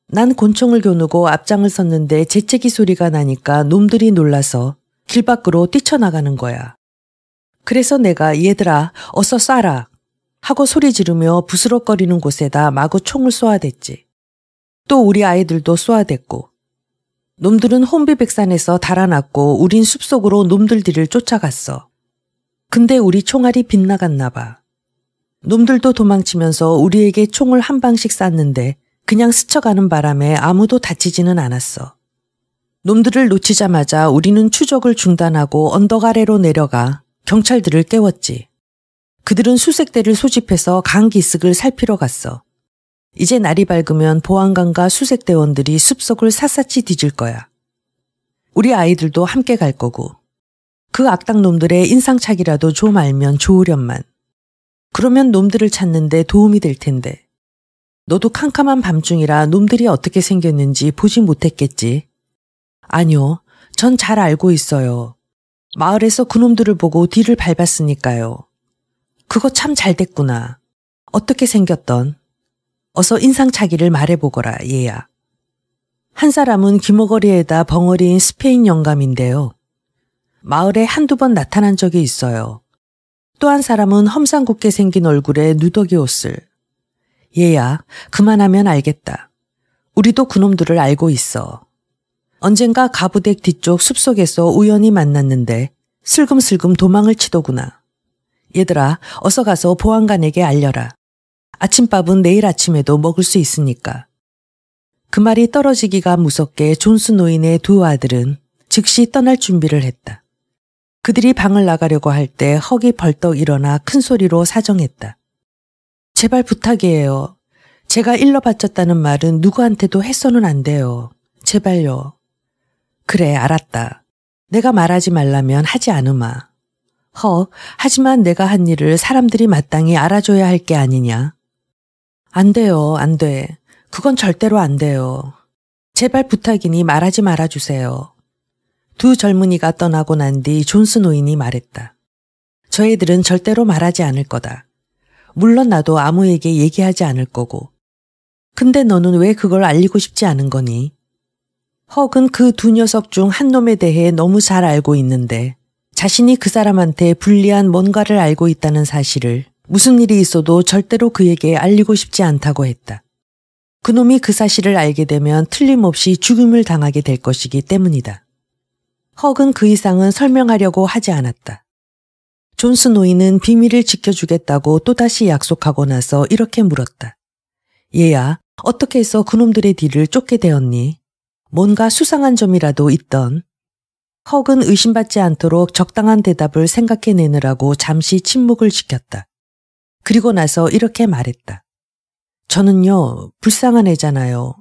난곤총을 겨누고 앞장을 섰는데 재채기 소리가 나니까 놈들이 놀라서 길 밖으로 뛰쳐나가는 거야. 그래서 내가 얘들아 어서 싸라 하고 소리 지르며 부스럭거리는 곳에다 마구 총을 쏘아댔지. 또 우리 아이들도 쏘아댔고. 놈들은 혼비백산에서 달아났고 우린 숲속으로 놈들 뒤를 쫓아갔어. 근데 우리 총알이 빗나갔나 봐. 놈들도 도망치면서 우리에게 총을 한 방씩 쐈는데 그냥 스쳐가는 바람에 아무도 다치지는 않았어. 놈들을 놓치자마자 우리는 추적을 중단하고 언덕 아래로 내려가 경찰들을 깨웠지. 그들은 수색대를 소집해서 강 기슭을 살피러 갔어. 이제 날이 밝으면 보안관과 수색대원들이 숲속을 샅샅이 뒤질 거야. 우리 아이들도 함께 갈 거고. 그 악당 놈들의 인상착이라도 좀 알면 좋으련만. 그러면 놈들을 찾는데 도움이 될 텐데. 너도 캄캄한 밤중이라 놈들이 어떻게 생겼는지 보지 못했겠지. 아니요. 전 잘 알고 있어요. 마을에서 그놈들을 보고 뒤를 밟았으니까요. 그거 참 잘 됐구나. 어떻게 생겼던? 어서 인상차기를 말해보거라, 얘야. 한 사람은 귀머거리에다 벙어리인 스페인 영감인데요. 마을에 한두 번 나타난 적이 있어요. 또 한 사람은 험상궂게 생긴 얼굴에 누더기 옷을. 얘야, 그만하면 알겠다. 우리도 그놈들을 알고 있어. 언젠가 가부댁 뒤쪽 숲속에서 우연히 만났는데 슬금슬금 도망을 치더구나. 얘들아, 어서 가서 보안관에게 알려라. 아침밥은 내일 아침에도 먹을 수 있으니까. 그 말이 떨어지기가 무섭게 존스 노인의 두 아들은 즉시 떠날 준비를 했다. 그들이 방을 나가려고 할 때 헉이 벌떡 일어나 큰 소리로 사정했다. 제발 부탁이에요. 제가 일러 바쳤다는 말은 누구한테도 해서는 안 돼요. 제발요. 그래, 알았다. 내가 말하지 말라면 하지 않으마. 허, 하지만 내가 한 일을 사람들이 마땅히 알아줘야 할 게 아니냐. 안 돼요, 안 돼. 그건 절대로 안 돼요. 제발 부탁이니 말하지 말아주세요. 두 젊은이가 떠나고 난 뒤 존스 노인이 말했다. 저희들은 절대로 말하지 않을 거다. 물론 나도 아무에게 얘기하지 않을 거고. 근데 너는 왜 그걸 알리고 싶지 않은 거니? 헉은 그 두 녀석 중 한 놈에 대해 너무 잘 알고 있는데 자신이 그 사람한테 불리한 뭔가를 알고 있다는 사실을 무슨 일이 있어도 절대로 그에게 알리고 싶지 않다고 했다. 그놈이 그 사실을 알게 되면 틀림없이 죽음을 당하게 될 것이기 때문이다. 헉은 그 이상은 설명하려고 하지 않았다. 존 스노이는 비밀을 지켜주겠다고 또다시 약속하고 나서 이렇게 물었다. 얘야, 어떻게 해서 그놈들의 뒤를 쫓게 되었니? 뭔가 수상한 점이라도 있던 턱은 의심받지 않도록 적당한 대답을 생각해내느라고 잠시 침묵을 지켰다. 그리고 나서 이렇게 말했다. 저는요, 불쌍한 애잖아요.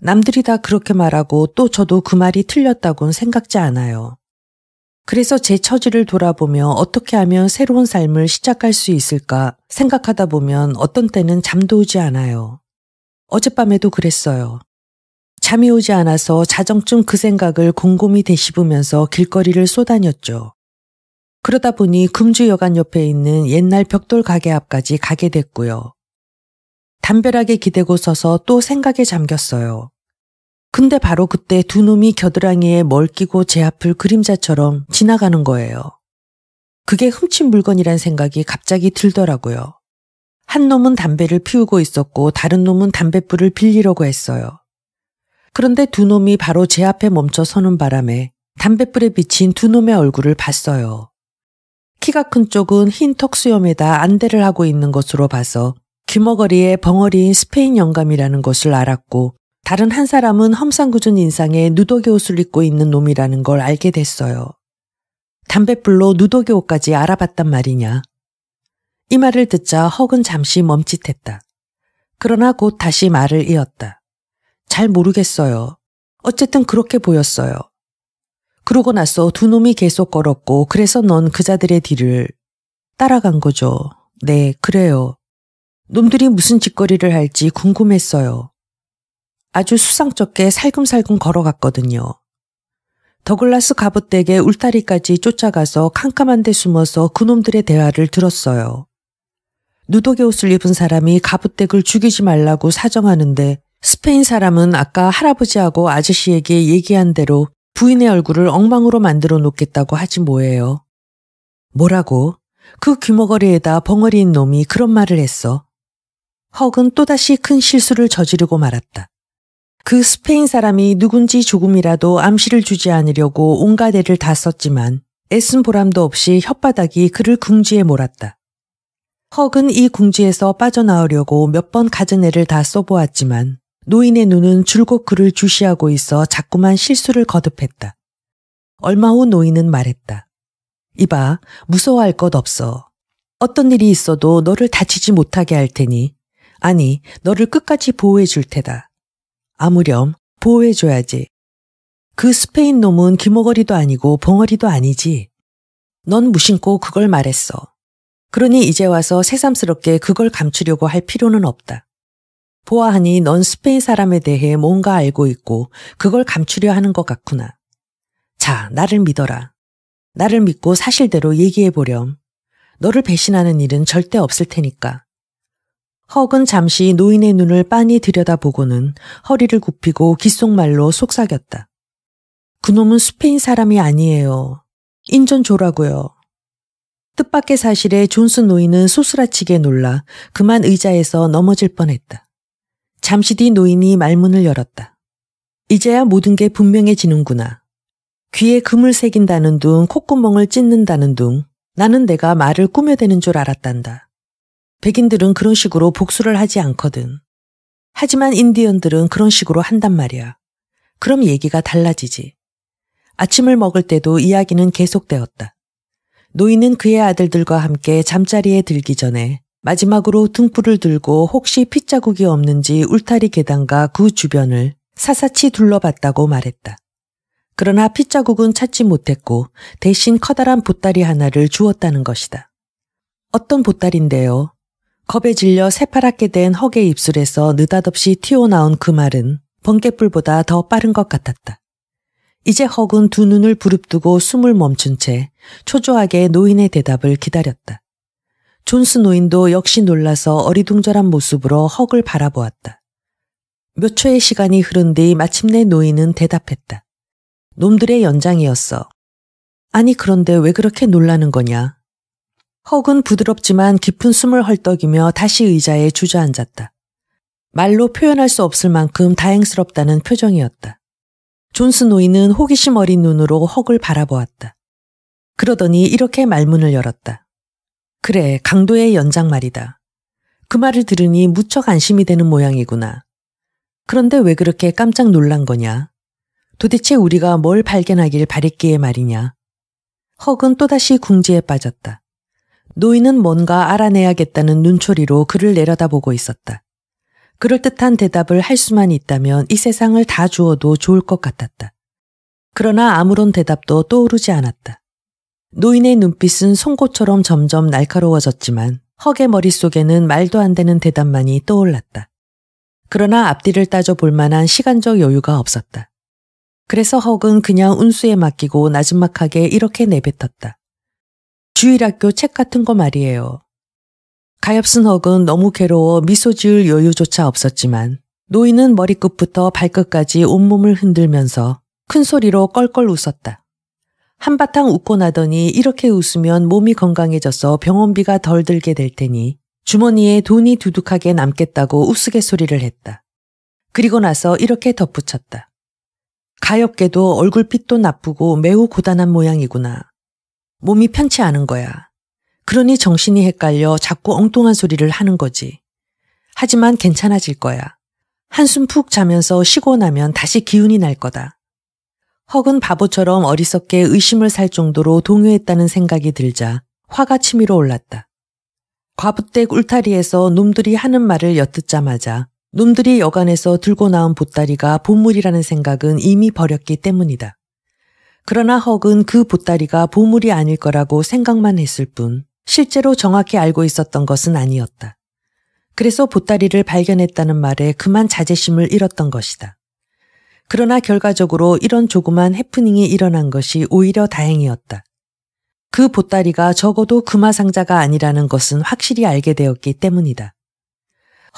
남들이 다 그렇게 말하고 또 저도 그 말이 틀렸다곤 생각지 않아요. 그래서 제 처지를 돌아보며 어떻게 하면 새로운 삶을 시작할 수 있을까 생각하다 보면 어떤 때는 잠도 오지 않아요. 어젯밤에도 그랬어요. 잠이 오지 않아서 자정쯤 그 생각을 곰곰이 되씹으면서 길거리를 쏘다녔죠. 그러다 보니 금주여관 옆에 있는 옛날 벽돌 가게 앞까지 가게 됐고요. 담벼락에 기대고 서서 또 생각에 잠겼어요. 근데 바로 그때 두 놈이 겨드랑이에 멀기고 제 앞을 그림자처럼 지나가는 거예요. 그게 훔친 물건이란 생각이 갑자기 들더라고요. 한 놈은 담배를 피우고 있었고 다른 놈은 담뱃불을 빌리려고 했어요. 그런데 두 놈이 바로 제 앞에 멈춰 서는 바람에 담뱃불에 비친 두 놈의 얼굴을 봤어요. 키가 큰 쪽은 흰 턱수염에다 안대를 하고 있는 것으로 봐서 귀머거리에 벙어리인 스페인 영감이라는 것을 알았고 다른 한 사람은 험상궂은 인상에 누더기 옷을 입고 있는 놈이라는 걸 알게 됐어요. 담뱃불로 누더기 옷까지 알아봤단 말이냐. 이 말을 듣자 헉은 잠시 멈칫했다. 그러나 곧 다시 말을 이었다. 잘 모르겠어요. 어쨌든 그렇게 보였어요. 그러고 나서 두 놈이 계속 걸었고 그래서 넌 그자들의 뒤를 따라간 거죠. 네, 그래요. 놈들이 무슨 짓거리를 할지 궁금했어요. 아주 수상쩍게 살금살금 걸어갔거든요. 더글라스 갑옷댁에 울타리까지 쫓아가서 캄캄한 데 숨어서 그놈들의 대화를 들었어요. 누더기 옷을 입은 사람이 갑옷댁을 죽이지 말라고 사정하는데 스페인 사람은 아까 할아버지하고 아저씨에게 얘기한 대로 부인의 얼굴을 엉망으로 만들어 놓겠다고 하지 뭐예요. 뭐라고? 그 귀머거리에다 벙어리인 놈이 그런 말을 했어. 헉은 또다시 큰 실수를 저지르고 말았다. 그 스페인 사람이 누군지 조금이라도 암시를 주지 않으려고 온갖 애를 다 썼지만 애쓴 보람도 없이 혓바닥이 그를 궁지에 몰았다. 헉은 이 궁지에서 빠져나오려고 몇 번 가진 애를 다 써보았지만 노인의 눈은 줄곧 그를 주시하고 있어 자꾸만 실수를 거듭했다. 얼마 후 노인은 말했다. 이봐, 무서워할 것 없어. 어떤 일이 있어도 너를 다치지 못하게 할 테니, 아니, 너를 끝까지 보호해 줄 테다. 아무렴, 보호해 줘야지. 그 스페인 놈은 귀머거리도 아니고 벙어리도 아니지. 넌 무심코 그걸 말했어. 그러니 이제 와서 새삼스럽게 그걸 감추려고 할 필요는 없다. 보아하니 넌 스페인 사람에 대해 뭔가 알고 있고 그걸 감추려 하는 것 같구나. 자, 나를 믿어라. 나를 믿고 사실대로 얘기해 보렴. 너를 배신하는 일은 절대 없을 테니까. 헉은 잠시 노인의 눈을 빤히 들여다보고는 허리를 굽히고 귓속말로 속삭였다. 그놈은 스페인 사람이 아니에요. 인전조라고요. 뜻밖의 사실에 존슨 노인은 소스라치게 놀라 그만 의자에서 넘어질 뻔했다. 잠시 뒤 노인이 말문을 열었다. 이제야 모든 게 분명해지는구나. 귀에 금을 새긴다는 둥, 콧구멍을 찢는다는 둥, 나는 내가 말을 꾸며대는 줄 알았단다. 백인들은 그런 식으로 복수를 하지 않거든. 하지만 인디언들은 그런 식으로 한단 말이야. 그럼 얘기가 달라지지. 아침을 먹을 때도 이야기는 계속되었다. 노인은 그의 아들들과 함께 잠자리에 들기 전에 마지막으로 등불을 들고 혹시 핏자국이 없는지 울타리 계단과 그 주변을 사사치 둘러봤다고 말했다. 그러나 핏자국은 찾지 못했고 대신 커다란 보따리 하나를 주었다는 것이다. 어떤 보따리인데요. 겁에 질려 새파랗게 된허의 입술에서 느닷없이 튀어나온 그 말은 번개불보다 더 빠른 것 같았다. 이제 헉은 두 눈을 부릅뜨고 숨을 멈춘 채 초조하게 노인의 대답을 기다렸다. 존스 노인도 역시 놀라서 어리둥절한 모습으로 헉을 바라보았다. 몇 초의 시간이 흐른 뒤 마침내 노인은 대답했다. 놈들의 연장이었어. 아니 그런데 왜 그렇게 놀라는 거냐? 헉은 부드럽지만 깊은 숨을 헐떡이며 다시 의자에 주저앉았다. 말로 표현할 수 없을 만큼 다행스럽다는 표정이었다. 존스 노인은 호기심 어린 눈으로 헉을 바라보았다. 그러더니 이렇게 말문을 열었다. 그래, 강도의 연장 말이다. 그 말을 들으니 무척 안심이 되는 모양이구나. 그런데 왜 그렇게 깜짝 놀란 거냐? 도대체 우리가 뭘 발견하길 바랬기에 말이냐? 헉은 또다시 궁지에 빠졌다. 노인은 뭔가 알아내야겠다는 눈초리로 그를 내려다보고 있었다. 그럴듯한 대답을 할 수만 있다면 이 세상을 다 주어도 좋을 것 같았다. 그러나 아무런 대답도 떠오르지 않았다. 노인의 눈빛은 송곳처럼 점점 날카로워졌지만 헉의 머릿속에는 말도 안 되는 대답만이 떠올랐다. 그러나 앞뒤를 따져볼 만한 시간적 여유가 없었다. 그래서 헉은 그냥 운수에 맡기고 나지막하게 이렇게 내뱉었다. 주일학교 책 같은 거 말이에요. 가엾은 헉은 너무 괴로워 미소 지을 여유조차 없었지만 노인은 머리끝부터 발끝까지 온몸을 흔들면서 큰 소리로 껄껄 웃었다. 한바탕 웃고 나더니 이렇게 웃으면 몸이 건강해져서 병원비가 덜 들게 될 테니 주머니에 돈이 두둑하게 남겠다고 우스갯소리를 했다. 그리고 나서 이렇게 덧붙였다. 가엾게도 얼굴빛도 나쁘고 매우 고단한 모양이구나. 몸이 편치 않은 거야. 그러니 정신이 헷갈려 자꾸 엉뚱한 소리를 하는 거지. 하지만 괜찮아질 거야. 한숨 푹 자면서 쉬고 나면 다시 기운이 날 거다. 헉은 바보처럼 어리석게 의심을 살 정도로 동요했다는 생각이 들자 화가 치밀어 올랐다. 과부댁 울타리에서 놈들이 하는 말을 엿듣자마자 놈들이 여간에서 들고 나온 보따리가 보물이라는 생각은 이미 버렸기 때문이다. 그러나 헉은 그 보따리가 보물이 아닐 거라고 생각만 했을 뿐 실제로 정확히 알고 있었던 것은 아니었다. 그래서 보따리를 발견했다는 말에 그만 자제심을 잃었던 것이다. 그러나 결과적으로 이런 조그만 해프닝이 일어난 것이 오히려 다행이었다. 그 보따리가 적어도 금화상자가 아니라는 것은 확실히 알게 되었기 때문이다.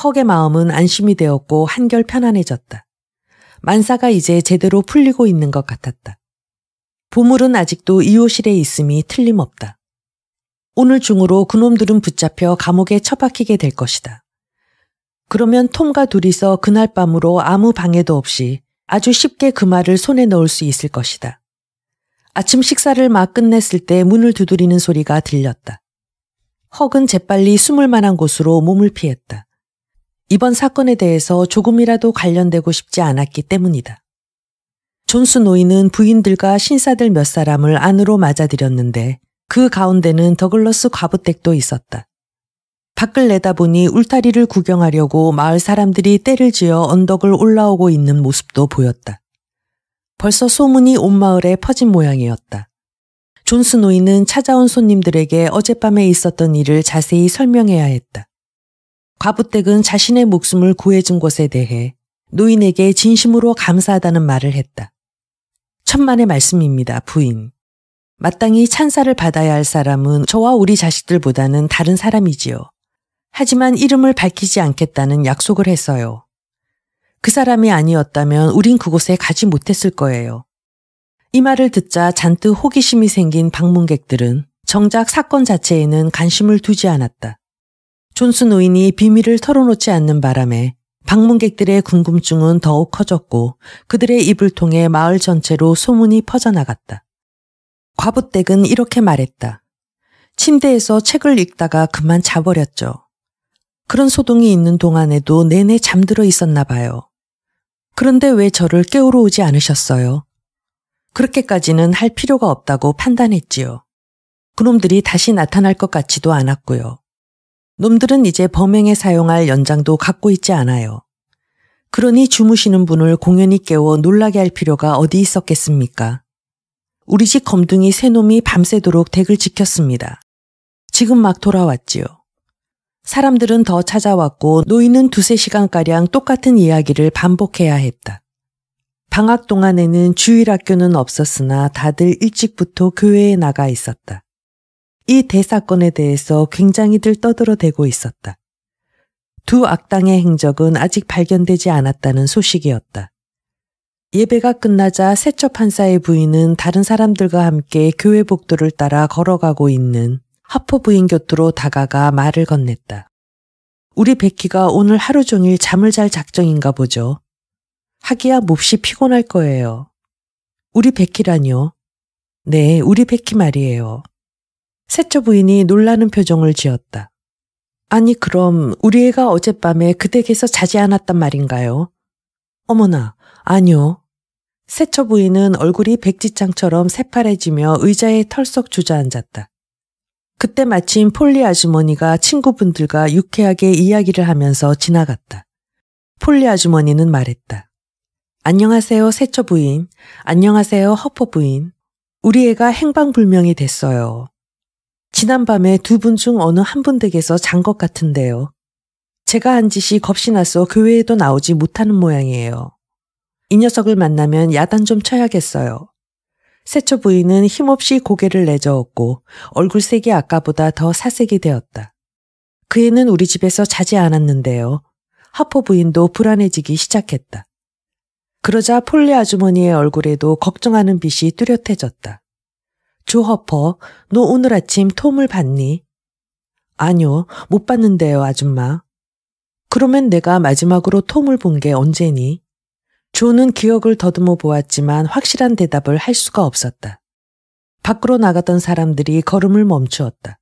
헉의 마음은 안심이 되었고 한결 편안해졌다. 만사가 이제 제대로 풀리고 있는 것 같았다. 보물은 아직도 이호실에 있음이 틀림없다. 오늘 중으로 그놈들은 붙잡혀 감옥에 처박히게 될 것이다. 그러면 톰과 둘이서 그날 밤으로 아무 방해도 없이 아주 쉽게 그 말을 손에 넣을 수 있을 것이다. 아침 식사를 막 끝냈을 때 문을 두드리는 소리가 들렸다. 헉은 재빨리 숨을 만한 곳으로 몸을 피했다. 이번 사건에 대해서 조금이라도 관련되고 싶지 않았기 때문이다. 존스 노인은 부인들과 신사들 몇 사람을 안으로 맞아들였는데 그 가운데는 더글러스 과부댁도 있었다. 밖을 내다보니 울타리를 구경하려고 마을 사람들이 때를 지어 언덕을 올라오고 있는 모습도 보였다. 벌써 소문이 온 마을에 퍼진 모양이었다. 존스 노인은 찾아온 손님들에게 어젯밤에 있었던 일을 자세히 설명해야 했다. 과부댁은 자신의 목숨을 구해준 것에 대해 노인에게 진심으로 감사하다는 말을 했다. 천만의 말씀입니다, 부인. 마땅히 찬사를 받아야 할 사람은 저와 우리 자식들보다는 다른 사람이지요. 하지만 이름을 밝히지 않겠다는 약속을 했어요. 그 사람이 아니었다면 우린 그곳에 가지 못했을 거예요. 이 말을 듣자 잔뜩 호기심이 생긴 방문객들은 정작 사건 자체에는 관심을 두지 않았다. 존슨 노인이 비밀을 털어놓지 않는 바람에 방문객들의 궁금증은 더욱 커졌고 그들의 입을 통해 마을 전체로 소문이 퍼져나갔다. 과부댁은 이렇게 말했다. 침대에서 책을 읽다가 그만 자버렸죠. 그런 소동이 있는 동안에도 내내 잠들어 있었나 봐요. 그런데 왜 저를 깨우러 오지 않으셨어요? 그렇게까지는 할 필요가 없다고 판단했지요. 그놈들이 다시 나타날 것 같지도 않았고요. 놈들은 이제 범행에 사용할 연장도 갖고 있지 않아요. 그러니 주무시는 분을 공연히 깨워 놀라게 할 필요가 어디 있었겠습니까? 우리 집 검둥이 새 놈이 밤새도록 댁을 지켰습니다. 지금 막 돌아왔지요. 사람들은 더 찾아왔고 노인은 두세 시간가량 똑같은 이야기를 반복해야 했다. 방학 동안에는 주일 학교는 없었으나 다들 일찍부터 교회에 나가 있었다. 이 대사건에 대해서 굉장히들 떠들어대고 있었다. 두 악당의 행적은 아직 발견되지 않았다는 소식이었다. 예배가 끝나자 세처 판사의 부인은 다른 사람들과 함께 교회 복도를 따라 걸어가고 있는 하포 부인 곁으로 다가가 말을 건넸다. 우리 베키가 오늘 하루 종일 잠을 잘 작정인가 보죠. 하기야 몹시 피곤할 거예요. 우리 베키라뇨. 네, 우리 베키 말이에요. 셋째 부인이 놀라는 표정을 지었다. 아니, 그럼 우리 애가 어젯밤에 그댁에서 자지 않았단 말인가요? 어머나, 아니요. 셋째 부인은 얼굴이 백지장처럼 새파래지며 의자에 털썩 주저앉았다. 그때 마침 폴리 아주머니가 친구분들과 유쾌하게 이야기를 하면서 지나갔다. 폴리 아주머니는 말했다. 안녕하세요, 세처 부인. 안녕하세요, 허퍼 부인. 우리 애가 행방불명이 됐어요. 지난밤에 두 분 중 어느 한 분 댁에서 잔 것 같은데요. 제가 한 짓이 겁이 나서 교회에도 그 나오지 못하는 모양이에요. 이 녀석을 만나면 야단 좀 쳐야겠어요. 세처 부인은 힘없이 고개를 내저었고 얼굴색이 아까보다 더 사색이 되었다. 그 애는 우리 집에서 자지 않았는데요. 하포 부인도 불안해지기 시작했다. 그러자 폴리 아주머니의 얼굴에도 걱정하는 빛이 뚜렷해졌다. 조 허퍼, 너 오늘 아침 톰을 봤니? 아니요, 못 봤는데요, 아줌마. 그러면 내가 마지막으로 톰을 본 게 언제니? 조는 기억을 더듬어 보았지만 확실한 대답을 할 수가 없었다. 밖으로 나갔던 사람들이 걸음을 멈추었다.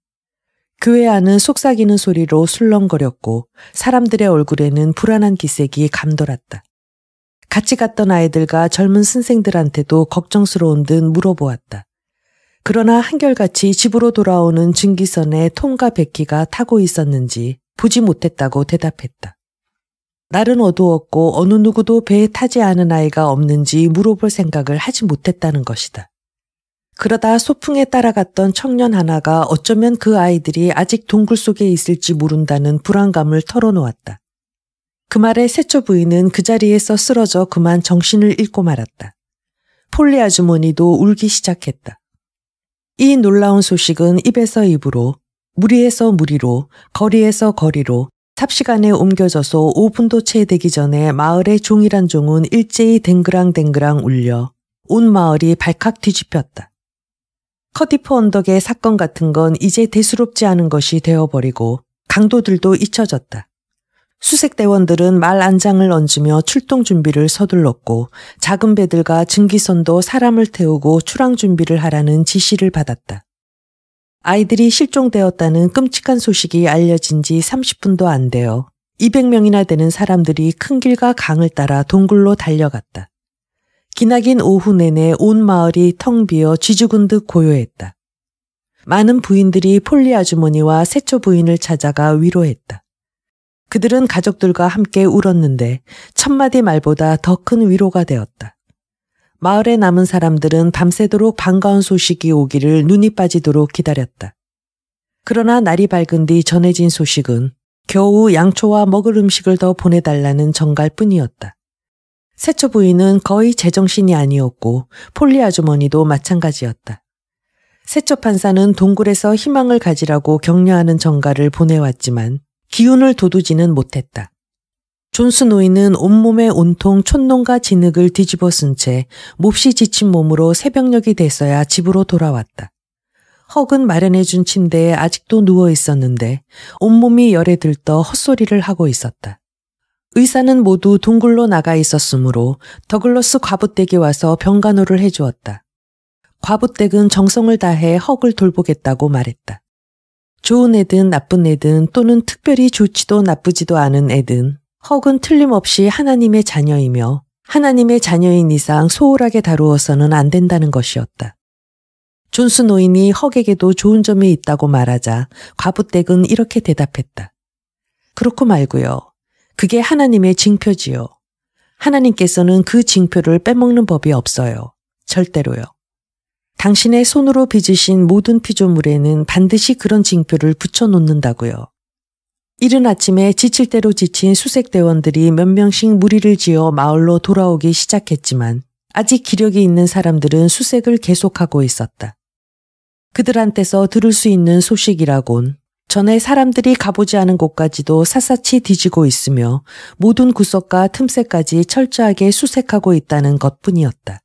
교회 안은 속삭이는 소리로 술렁거렸고 사람들의 얼굴에는 불안한 기색이 감돌았다. 같이 갔던 아이들과 젊은 선생들한테도 걱정스러운 듯 물어보았다. 그러나 한결같이 집으로 돌아오는 증기선에 통과 백기가 타고 있었는지 보지 못했다고 대답했다. 날은 어두웠고 어느 누구도 배에 타지 않은 아이가 없는지 물어볼 생각을 하지 못했다는 것이다. 그러다 소풍에 따라갔던 청년 하나가 어쩌면 그 아이들이 아직 동굴 속에 있을지 모른다는 불안감을 털어놓았다. 그 말에 세초 부인은 그 자리에서 쓰러져 그만 정신을 잃고 말았다. 폴리 아주머니도 울기 시작했다. 이 놀라운 소식은 입에서 입으로, 무리에서 무리로, 거리에서 거리로 삽시간에 옮겨져서 5분도 채 되기 전에 마을의 종이란 종은 일제히 댕그랑댕그랑 울려 온 마을이 발칵 뒤집혔다. 커디프 언덕의 사건 같은 건 이제 대수롭지 않은 것이 되어버리고 강도들도 잊혀졌다. 수색대원들은 말 안장을 얹으며 출동 준비를 서둘렀고 작은 배들과 증기선도 사람을 태우고 출항 준비를 하라는 지시를 받았다. 아이들이 실종되었다는 끔찍한 소식이 알려진 지 30분도 안 되어 200명이나 되는 사람들이 큰 길과 강을 따라 동굴로 달려갔다. 기나긴 오후 내내 온 마을이 텅 비어 쥐죽은 듯 고요했다. 많은 부인들이 폴리 아주머니와 세초 부인을 찾아가 위로했다. 그들은 가족들과 함께 울었는데 첫마디 말보다 더 큰 위로가 되었다. 마을에 남은 사람들은 밤새도록 반가운 소식이 오기를 눈이 빠지도록 기다렸다. 그러나 날이 밝은 뒤 전해진 소식은 겨우 양초와 먹을 음식을 더 보내달라는 정갈 뿐이었다. 세초 부인은 거의 제정신이 아니었고 폴리 아주머니도 마찬가지였다. 세초 판사는 동굴에서 희망을 가지라고 격려하는 정갈을 보내왔지만 기운을 도두지는 못했다. 존스 노인은 온몸에 온통 촛농과 진흙을 뒤집어 쓴채 몹시 지친 몸으로 새벽녘이 됐어야 집으로 돌아왔다. 헉은 마련해준 침대에 아직도 누워 있었는데 온몸이 열에 들떠 헛소리를 하고 있었다. 의사는 모두 동굴로 나가 있었으므로 더글러스 과부댁에 와서 병간호를 해주었다. 과부댁은 정성을 다해 헉을 돌보겠다고 말했다. 좋은 애든 나쁜 애든 또는 특별히 좋지도 나쁘지도 않은 애든 헉은 틀림없이 하나님의 자녀이며 하나님의 자녀인 이상 소홀하게 다루어서는 안 된다는 것이었다. 존스 노인이 헉에게도 좋은 점이 있다고 말하자 과부댁은 이렇게 대답했다. 그렇고 말고요. 그게 하나님의 징표지요. 하나님께서는 그 징표를 빼먹는 법이 없어요. 절대로요. 당신의 손으로 빚으신 모든 피조물에는 반드시 그런 징표를 붙여놓는다고요. 이른 아침에 지칠 대로 지친 수색대원들이 몇 명씩 무리를 지어 마을로 돌아오기 시작했지만 아직 기력이 있는 사람들은 수색을 계속하고 있었다. 그들한테서 들을 수 있는 소식이라곤 전에 사람들이 가보지 않은 곳까지도 샅샅이 뒤지고 있으며 모든 구석과 틈새까지 철저하게 수색하고 있다는 것 뿐이었다.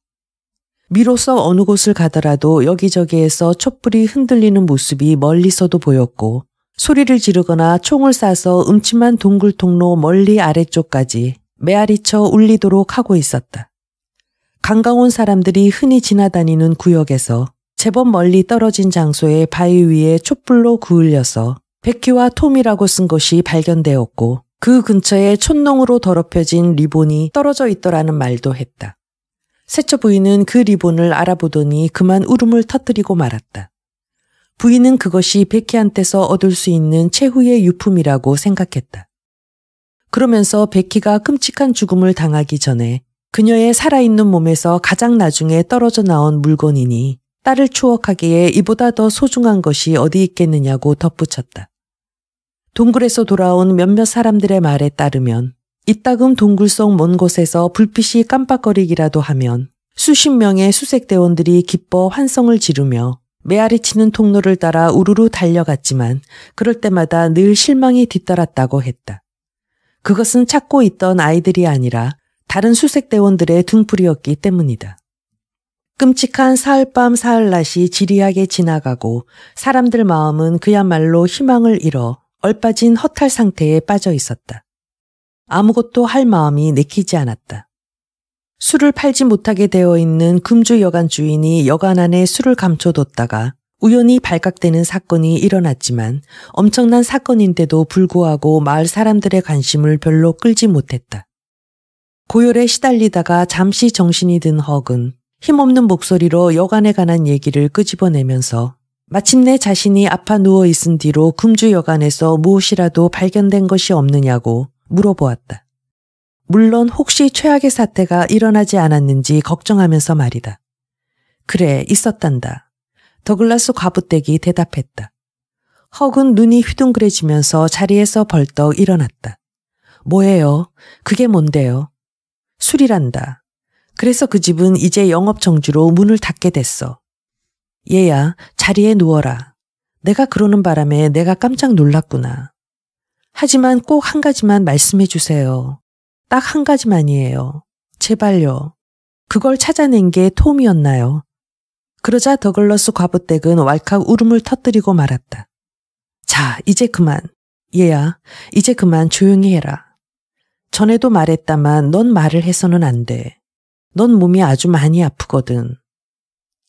미로써 어느 곳을 가더라도 여기저기에서 촛불이 흔들리는 모습이 멀리서도 보였고 소리를 지르거나 총을 쏴서 음침한 동굴 통로 멀리 아래쪽까지 메아리쳐 울리도록 하고 있었다. 강강온 사람들이 흔히 지나다니는 구역에서 제법 멀리 떨어진 장소의 바위 위에 촛불로 그을려서 백키와 톰이라고 쓴 것이 발견되었고 그 근처에 촛농으로 더럽혀진 리본이 떨어져 있더라는 말도 했다. 세처 부인은 그 리본을 알아보더니 그만 울음을 터뜨리고 말았다. 부인은 그것이 베키한테서 얻을 수 있는 최후의 유품이라고 생각했다. 그러면서 베키가 끔찍한 죽음을 당하기 전에 그녀의 살아있는 몸에서 가장 나중에 떨어져 나온 물건이니 딸을 추억하기에 이보다 더 소중한 것이 어디 있겠느냐고 덧붙였다. 동굴에서 돌아온 몇몇 사람들의 말에 따르면 이따금 동굴 속 먼 곳에서 불빛이 깜빡거리기라도 하면 수십 명의 수색대원들이 기뻐 환성을 지르며 메아리 치는 통로를 따라 우르르 달려갔지만 그럴 때마다 늘 실망이 뒤따랐다고 했다. 그것은 찾고 있던 아이들이 아니라 다른 수색대원들의 등불이었기 때문이다. 끔찍한 사흘밤 사흘낮이 지리하게 지나가고 사람들 마음은 그야말로 희망을 잃어 얼빠진 허탈 상태에 빠져 있었다. 아무것도 할 마음이 내키지 않았다. 술을 팔지 못하게 되어 있는 금주 여관 주인이 여관 안에 술을 감춰뒀다가 우연히 발각되는 사건이 일어났지만 엄청난 사건인데도 불구하고 마을 사람들의 관심을 별로 끌지 못했다. 고열에 시달리다가 잠시 정신이 든 헉은 힘없는 목소리로 여관에 관한 얘기를 끄집어내면서 마침내 자신이 아파 누워 있은 뒤로 금주 여관에서 무엇이라도 발견된 것이 없느냐고 물어보았다. 물론 혹시 최악의 사태가 일어나지 않았는지 걱정하면서 말이다. 그래, 있었단다. 더글라스 과부댁이 대답했다. 헉은 눈이 휘둥그레지면서 자리에서 벌떡 일어났다. 뭐예요? 그게 뭔데요? 술이란다. 그래서 그 집은 이제 영업 정지로 문을 닫게 됐어. 얘야, 자리에 누워라. 내가 그러는 바람에 내가 깜짝 놀랐구나. 하지만 꼭 한 가지만 말씀해 주세요. 딱한 가지만이에요. 제발요. 그걸 찾아낸 게 톰이었나요? 그러자 더글러스 과부댁은 왈칵 울음을 터뜨리고 말았다. 자, 이제 그만. 얘야, 이제 그만 조용히 해라. 전에도 말했다만 넌 말을 해서는 안 돼. 넌 몸이 아주 많이 아프거든.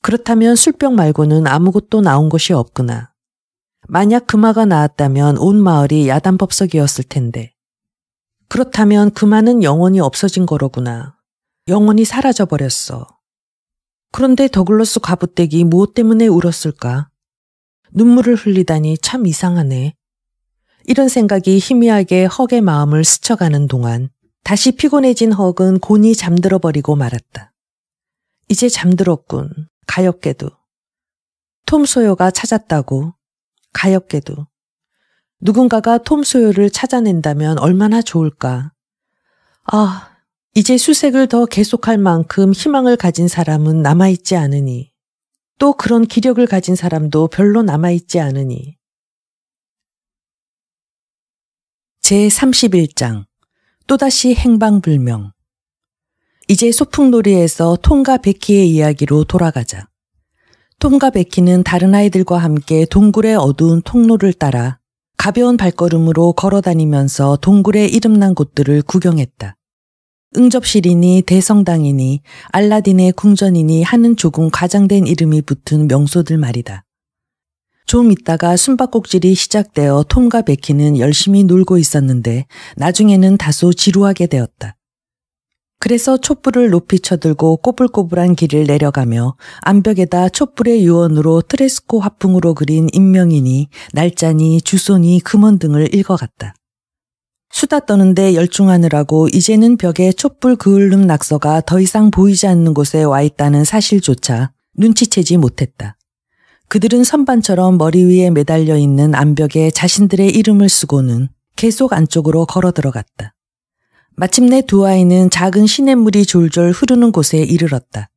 그렇다면 술병 말고는 아무것도 나온 것이 없구나. 만약 금화가 나왔다면 온 마을이 야단법석이었을 텐데. 그렇다면 그만은 영원히 없어진 거로구나. 영원히 사라져버렸어. 그런데 더글러스 가부댁이 무엇 때문에 울었을까? 눈물을 흘리다니 참 이상하네. 이런 생각이 희미하게 헉의 마음을 스쳐가는 동안 다시 피곤해진 헉은 곤히 잠들어 버리고 말았다. 이제 잠들었군. 가엾게도. 톰 소요가 찾았다고. 가엾게도. 누군가가 톰 소요를 찾아낸다면 얼마나 좋을까. 아, 이제 수색을 더 계속할 만큼 희망을 가진 사람은 남아있지 않으니, 또 그런 기력을 가진 사람도 별로 남아있지 않으니. 제31장 또다시 행방불명 이제 소풍놀이에서 톰과 베키의 이야기로 돌아가자. 톰과 베키는 다른 아이들과 함께 동굴의 어두운 통로를 따라 가벼운 발걸음으로 걸어다니면서 동굴의 이름난 곳들을 구경했다. 응접실이니 대성당이니 알라딘의 궁전이니 하는 조금 과장된 이름이 붙은 명소들 말이다. 좀 있다가 숨바꼭질이 시작되어 톰과 베키는 열심히 놀고 있었는데 나중에는 다소 지루하게 되었다. 그래서 촛불을 높이 쳐들고 꼬불꼬불한 길을 내려가며 암벽에다 촛불의 유언으로 트레스코 화풍으로 그린 인명이니 날짜니 주소니 금원 등을 읽어갔다. 수다 떠는데 열중하느라고 이제는 벽에 촛불 그을름 낙서가 더 이상 보이지 않는 곳에 와 있다는 사실조차 눈치채지 못했다. 그들은 선반처럼 머리 위에 매달려 있는 암벽에 자신들의 이름을 쓰고는 계속 안쪽으로 걸어 들어갔다. 마침내 두 아이는 작은 시냇물이 졸졸 흐르는 곳에 이르렀다.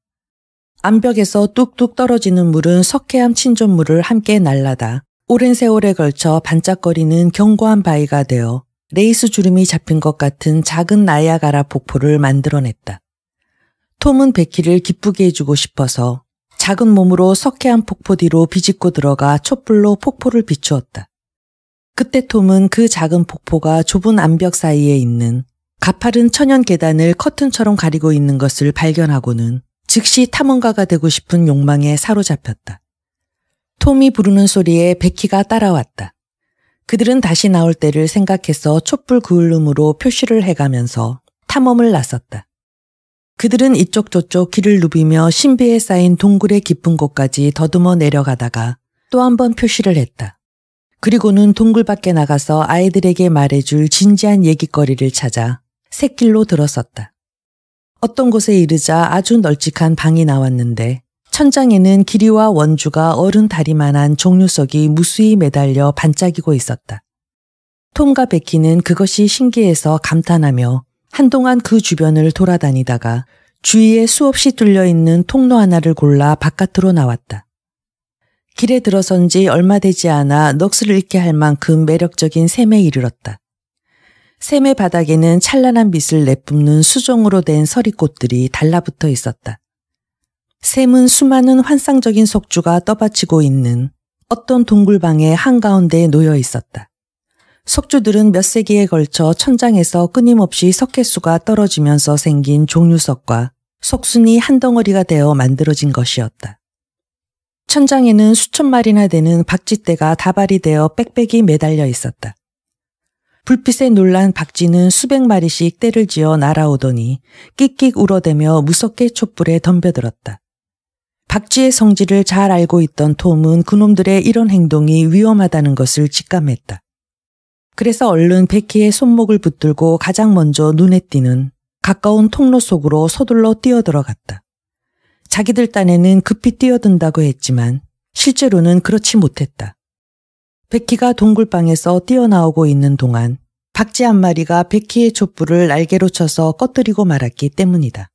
암벽에서 뚝뚝 떨어지는 물은 석회암 친전물을 함께 날라다 오랜 세월에 걸쳐 반짝거리는 견고한 바위가 되어 레이스 주름이 잡힌 것 같은 작은 나야가라 폭포를 만들어냈다. 톰은 베키를 기쁘게 해주고 싶어서 작은 몸으로 석회암 폭포 뒤로 비집고 들어가 촛불로 폭포를 비추었다. 그때 톰은 그 작은 폭포가 좁은 암벽 사이에 있는 가파른 천연 계단을 커튼처럼 가리고 있는 것을 발견하고는 즉시 탐험가가 되고 싶은 욕망에 사로잡혔다. 톰이 부르는 소리에 베키가 따라왔다. 그들은 다시 나올 때를 생각해서 촛불 그을름으로 표시를 해가면서 탐험을 나섰다. 그들은 이쪽저쪽 길을 누비며 신비에 쌓인 동굴의 깊은 곳까지 더듬어 내려가다가 또 한 번 표시를 했다. 그리고는 동굴 밖에 나가서 아이들에게 말해줄 진지한 얘기거리를 찾아 샛길로 들었었다. 어떤 곳에 이르자 아주 널찍한 방이 나왔는데 천장에는 길이와 원주가 어른 다리만한 종류석이 무수히 매달려 반짝이고 있었다. 톰과 베키는 그것이 신기해서 감탄하며 한동안 그 주변을 돌아다니다가 주위에 수없이 뚫려 있는 통로 하나를 골라 바깥으로 나왔다. 길에 들어선 지 얼마 되지 않아 넋을 잃게 할 만큼 매력적인 샘에 이르렀다. 샘의 바닥에는 찬란한 빛을 내뿜는 수종으로 된 서리꽃들이 달라붙어 있었다. 샘은 수많은 환상적인 속주가 떠받치고 있는 어떤 동굴방의 한가운데에 놓여 있었다. 석주들은 몇 세기에 걸쳐 천장에서 끊임없이 석회수가 떨어지면서 생긴 종류석과 석순이 한 덩어리가 되어 만들어진 것이었다. 천장에는 수천 마리나 되는 박쥐떼가 다발이 되어 빽빽이 매달려 있었다. 불빛에 놀란 박쥐는 수백 마리씩 떼를 지어 날아오더니 끽끽 울어대며 무섭게 촛불에 덤벼들었다. 박쥐의 성질을 잘 알고 있던 톰은 그놈들의 이런 행동이 위험하다는 것을 직감했다. 그래서 얼른 베키의 손목을 붙들고 가장 먼저 눈에 띄는 가까운 통로 속으로 서둘러 뛰어들어갔다. 자기들 딴에는 급히 뛰어든다고 했지만 실제로는 그렇지 못했다. 백희가 동굴방에서 뛰어나오고 있는 동안 박쥐 한 마리가 백희의 촛불을 날개로 쳐서 꺼뜨리고 말았기 때문이다.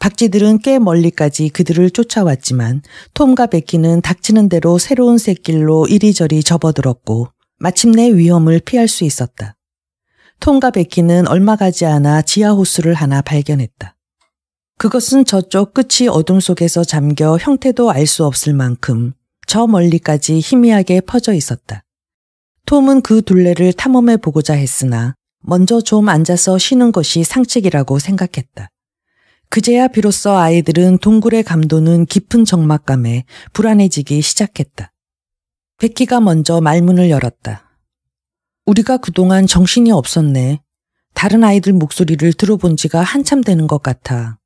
박쥐들은 꽤 멀리까지 그들을 쫓아왔지만 톰과 백희는 닥치는 대로 새로운 새길로 이리저리 접어들었고 마침내 위험을 피할 수 있었다. 톰과 백희는 얼마 가지 않아 지하 호수를 하나 발견했다. 그것은 저쪽 끝이 어둠 속에서 잠겨 형태도 알 수 없을 만큼 저 멀리까지 희미하게 퍼져 있었다. 톰은 그 둘레를 탐험해 보고자 했으나 먼저 좀 앉아서 쉬는 것이 상책이라고 생각했다. 그제야 비로소 아이들은 동굴에 감도는 깊은 적막감에 불안해지기 시작했다. 백기가 먼저 말문을 열었다. 우리가 그동안 정신이 없었네. 다른 아이들 목소리를 들어본 지가 한참 되는 것 같아.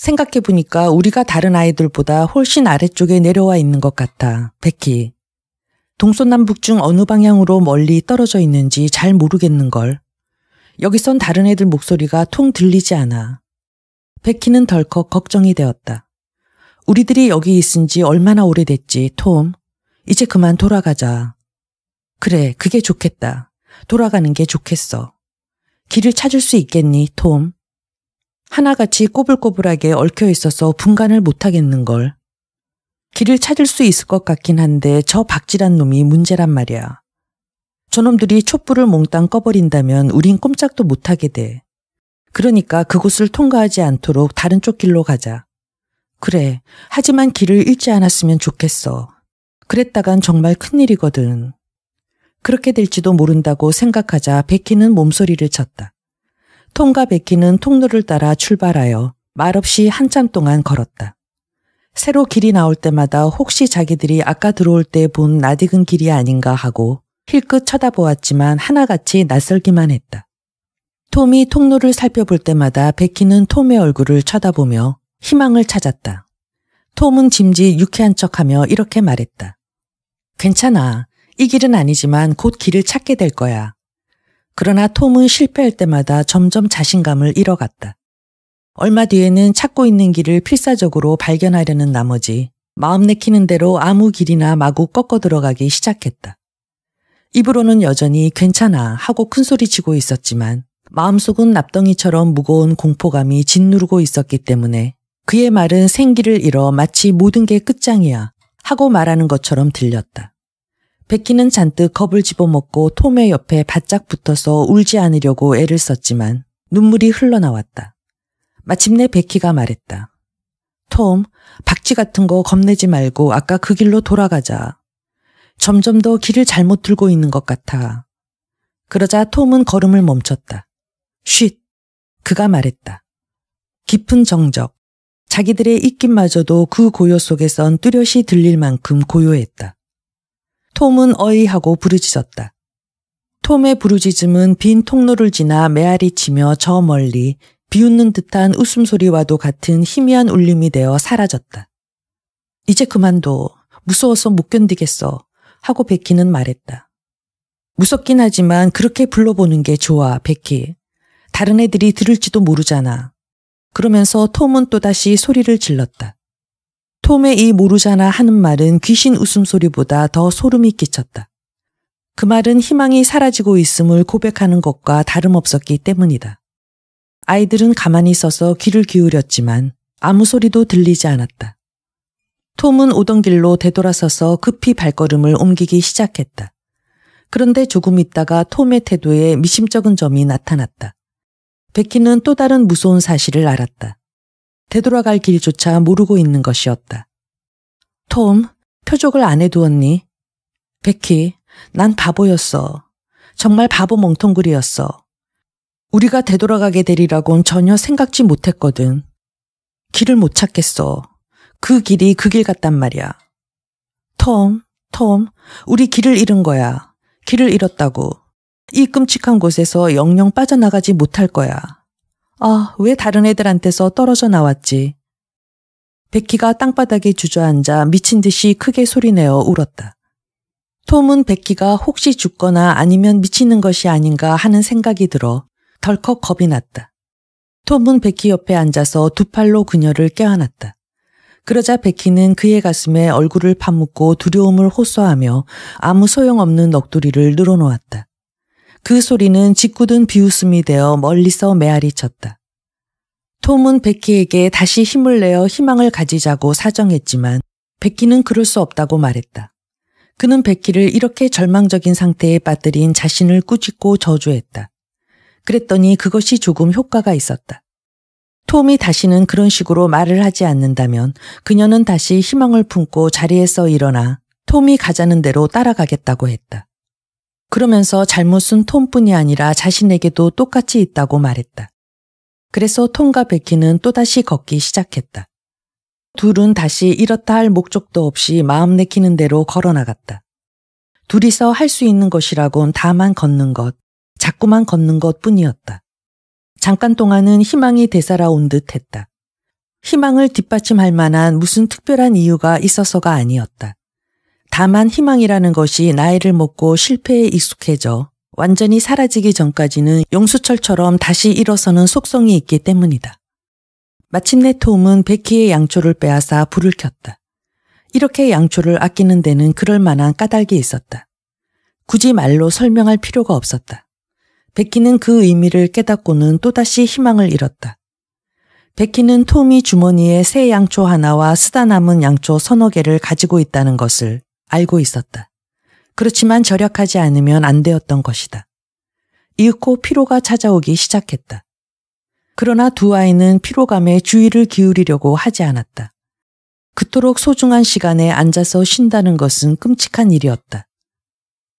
생각해 보니까 우리가 다른 아이들보다 훨씬 아래쪽에 내려와 있는 것 같아. 백희. 동서남북 중 어느 방향으로 멀리 떨어져 있는지 잘 모르겠는걸. 여기선 다른 애들 목소리가 통 들리지 않아. 백희는 덜컥 걱정이 되었다. 우리들이 여기 있은 지 얼마나 오래됐지, 톰. 이제 그만 돌아가자. 그래, 그게 좋겠다. 돌아가는 게 좋겠어. 길을 찾을 수 있겠니, 톰? 하나같이 꼬불꼬불하게 얽혀 있어서 분간을 못하겠는 걸. 길을 찾을 수 있을 것 같긴 한데 저 박질한 놈이 문제란 말이야. 저놈들이 촛불을 몽땅 꺼버린다면 우린 꼼짝도 못하게 돼. 그러니까 그곳을 통과하지 않도록 다른 쪽 길로 가자. 그래. 하지만 길을 잃지 않았으면 좋겠어. 그랬다간 정말 큰일이거든. 그렇게 될지도 모른다고 생각하자 베키는 몸소리를 쳤다. 통과 베키는 통로를 따라 출발하여 말없이 한참 동안 걸었다. 새로 길이 나올 때마다 혹시 자기들이 아까 들어올 때 본나디근 길이 아닌가 하고 힐끗 쳐다보았지만 하나같이 낯설기만 했다. 톰이 통로를 살펴볼 때마다 베키는 톰의 얼굴을 쳐다보며 희망을 찾았다. 톰은 짐지 유쾌한 척하며 이렇게 말했다. 괜찮아. 이 길은 아니지만 곧 길을 찾게 될 거야. 그러나 톰은 실패할 때마다 점점 자신감을 잃어갔다. 얼마 뒤에는 찾고 있는 길을 필사적으로 발견하려는 나머지 마음 내키는 대로 아무 길이나 마구 꺾어 들어가기 시작했다. 입으로는 여전히 괜찮아 하고 큰소리치고 있었지만 마음속은 납덩이처럼 무거운 공포감이 짓누르고 있었기 때문에 그의 말은 생기를 잃어 마치 모든 게 끝장이야 하고 말하는 것처럼 들렸다. 베키는 잔뜩 컵을 집어먹고 톰의 옆에 바짝 붙어서 울지 않으려고 애를 썼지만 눈물이 흘러나왔다. 마침내 베키가 말했다. 톰, 박쥐 같은 거 겁내지 말고 아까 그 길로 돌아가자. 점점 더 길을 잘못 들고 있는 것 같아. 그러자 톰은 걸음을 멈췄다. 쉿! 그가 말했다. 깊은 정적, 자기들의 입김마저도 그 고요 속에선 뚜렷이 들릴 만큼 고요했다. 톰은 어이하고 부르짖었다. 톰의 부르짖음은 빈 통로를 지나 메아리 치며 저 멀리 비웃는 듯한 웃음소리와도 같은 희미한 울림이 되어 사라졌다. 이제 그만둬. 무서워서 못 견디겠어. 하고 베키는 말했다. 무섭긴 하지만 그렇게 불러보는 게 좋아, 베키. 다른 애들이 들을지도 모르잖아. 그러면서 톰은 또다시 소리를 질렀다. 톰의 이 모르잖아 하는 말은 귀신 웃음소리보다 더 소름이 끼쳤다. 그 말은 희망이 사라지고 있음을 고백하는 것과 다름없었기 때문이다. 아이들은 가만히 서서 귀를 기울였지만 아무 소리도 들리지 않았다. 톰은 오던 길로 되돌아서서 급히 발걸음을 옮기기 시작했다. 그런데 조금 있다가 톰의 태도에 미심쩍은 점이 나타났다. 베키는 또 다른 무서운 사실을 알았다. 되돌아갈 길조차 모르고 있는 것이었다. 톰, 표적을 안 해두었니? 베키, 난 바보였어. 정말 바보 멍텅구리였어. 우리가 되돌아가게 되리라곤 전혀 생각지 못했거든. 길을 못 찾겠어. 그 길이 그 길 같단 말이야. 톰, 톰, 우리 길을 잃은 거야. 길을 잃었다고. 이 끔찍한 곳에서 영영 빠져나가지 못할 거야. 아, 왜 다른 애들한테서 떨어져 나왔지? 베키가 땅바닥에 주저앉아 미친 듯이 크게 소리내어 울었다. 톰은 베키가 혹시 죽거나 아니면 미치는 것이 아닌가 하는 생각이 들어 덜컥 겁이 났다. 톰은 베키 옆에 앉아서 두 팔로 그녀를 껴안았다. 그러자 베키는 그의 가슴에 얼굴을 파묻고 두려움을 호소하며 아무 소용없는 넋두리를 늘어놓았다. 그 소리는 짓궂은 비웃음이 되어 멀리서 메아리 쳤다. 톰은 베키에게 다시 힘을 내어 희망을 가지자고 사정했지만 베키는 그럴 수 없다고 말했다. 그는 베키를 이렇게 절망적인 상태에 빠뜨린 자신을 꾸짖고 저주했다. 그랬더니 그것이 조금 효과가 있었다. 톰이 다시는 그런 식으로 말을 하지 않는다면 그녀는 다시 희망을 품고 자리에서 일어나 톰이 가자는 대로 따라가겠다고 했다. 그러면서 잘못은 톰뿐이 아니라 자신에게도 똑같이 있다고 말했다. 그래서 톰과 베키는 또다시 걷기 시작했다. 둘은 다시 이렇다 할 목적도 없이 마음 내키는 대로 걸어 나갔다. 둘이서 할 수 있는 것이라곤 다만 걷는 것, 자꾸만 걷는 것 뿐이었다. 잠깐 동안은 희망이 되살아온 듯 했다. 희망을 뒷받침할 만한 무슨 특별한 이유가 있어서가 아니었다. 다만 희망이라는 것이 나이를 먹고 실패에 익숙해져 완전히 사라지기 전까지는 용수철처럼 다시 일어서는 속성이 있기 때문이다. 마침내 톰은 베키의 양초를 빼앗아 불을 켰다. 이렇게 양초를 아끼는 데는 그럴 만한 까닭이 있었다. 굳이 말로 설명할 필요가 없었다. 베키는 그 의미를 깨닫고는 또다시 희망을 잃었다. 베키는 톰이 주머니에 새 양초 하나와 쓰다 남은 양초 서너 개를 가지고 있다는 것을 알고 있었다. 그렇지만 절약하지 않으면 안 되었던 것이다. 잃고 피로가 찾아오기 시작했다. 그러나 두 아이는 피로감에 주의를 기울이려고 하지 않았다. 그토록 소중한 시간에 앉아서 쉰다는 것은 끔찍한 일이었다.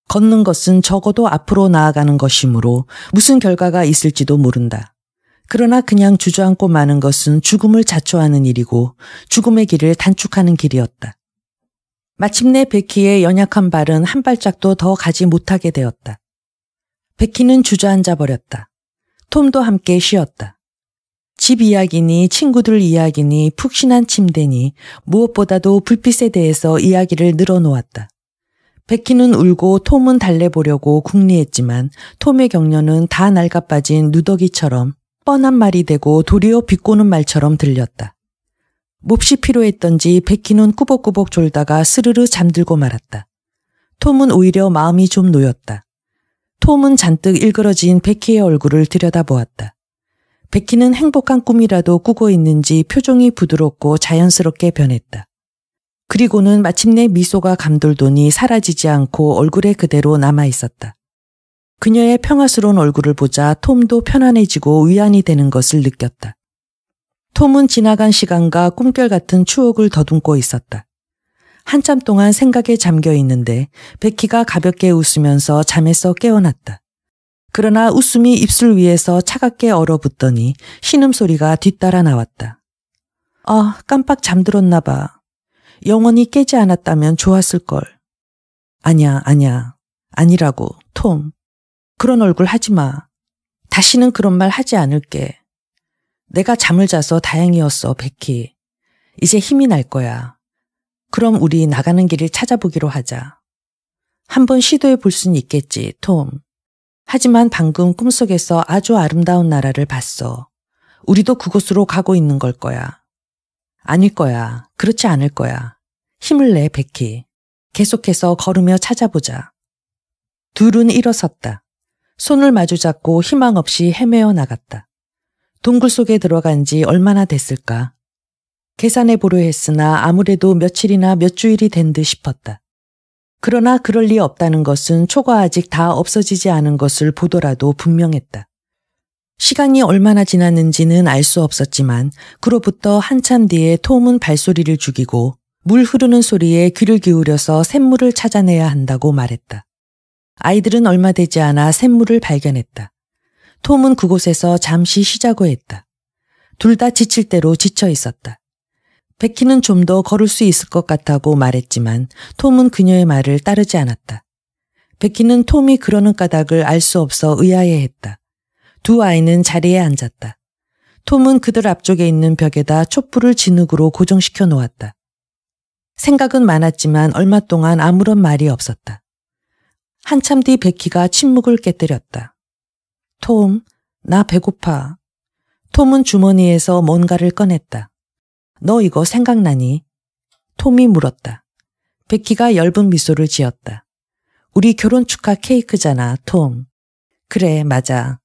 걷는 것은 적어도 앞으로 나아가는 것이므로 무슨 결과가 있을지도 모른다. 그러나 그냥 주저앉고 마는 것은 죽음을 자초하는 일이고 죽음의 길을 단축하는 길이었다. 마침내 베키의 연약한 발은 한 발짝도 더 가지 못하게 되었다. 베키는 주저앉아 버렸다. 톰도 함께 쉬었다. 집 이야기니 친구들 이야기니 푹신한 침대니 무엇보다도 불빛에 대해서 이야기를 늘어놓았다. 베키는 울고 톰은 달래보려고 궁리했지만 톰의 격려는 다날아빠진 누더기처럼 뻔한 말이 되고 도리어 비꼬는 말처럼 들렸다. 몹시 피로했던지 베키는 꾸벅꾸벅 졸다가 스르르 잠들고 말았다. 톰은 오히려 마음이 좀 놓였다. 톰은 잔뜩 일그러진 베키의 얼굴을 들여다보았다. 베키는 행복한 꿈이라도 꾸고 있는지 표정이 부드럽고 자연스럽게 변했다. 그리고는 마침내 미소가 감돌더니 사라지지 않고 얼굴에 그대로 남아 있었다. 그녀의 평화스러운 얼굴을 보자 톰도 편안해지고 위안이 되는 것을 느꼈다. 톰은 지나간 시간과 꿈결 같은 추억을 더듬고 있었다. 한참 동안 생각에 잠겨 있는데 베키가 가볍게 웃으면서 잠에서 깨어났다. 그러나 웃음이 입술 위에서 차갑게 얼어붙더니 신음소리가 뒤따라 나왔다. 아, 깜빡 잠들었나 봐. 영원히 깨지 않았다면 좋았을걸. 아냐, 아냐. 아니라고, 톰. 그런 얼굴 하지 마. 다시는 그런 말 하지 않을게. 내가 잠을 자서 다행이었어, 베키. 이제 힘이 날 거야. 그럼 우리 나가는 길을 찾아보기로 하자. 한번 시도해 볼 순 있겠지, 톰. 하지만 방금 꿈속에서 아주 아름다운 나라를 봤어. 우리도 그곳으로 가고 있는 걸 거야. 아닐 거야. 그렇지 않을 거야. 힘을 내, 베키. 계속해서 걸으며 찾아보자. 둘은 일어섰다. 손을 마주 잡고 희망 없이 헤매어 나갔다. 동굴 속에 들어간 지 얼마나 됐을까. 계산해 보려 했으나 아무래도 며칠이나 몇 주일이 된 듯 싶었다. 그러나 그럴 리 없다는 것은 초가 아직 다 없어지지 않은 것을 보더라도 분명했다. 시간이 얼마나 지났는지는 알 수 없었지만 그로부터 한참 뒤에 톰은 발소리를 죽이고 물 흐르는 소리에 귀를 기울여서 샘물을 찾아내야 한다고 말했다. 아이들은 얼마 되지 않아 샘물을 발견했다. 톰은 그곳에서 잠시 쉬자고 했다. 둘 다 지칠 대로 지쳐 있었다. 베키는 좀 더 걸을 수 있을 것 같다고 말했지만 톰은 그녀의 말을 따르지 않았다. 베키는 톰이 그러는 까닭을 알 수 없어 의아해했다. 두 아이는 자리에 앉았다. 톰은 그들 앞쪽에 있는 벽에다 촛불을 진흙으로 고정시켜 놓았다. 생각은 많았지만 얼마 동안 아무런 말이 없었다. 한참 뒤 베키가 침묵을 깨뜨렸다. 톰, 나 배고파. 톰은 주머니에서 뭔가를 꺼냈다. 너 이거 생각나니? 톰이 물었다. 베키가 엷은 미소를 지었다. 우리 결혼 축하 케이크잖아, 톰. 그래, 맞아.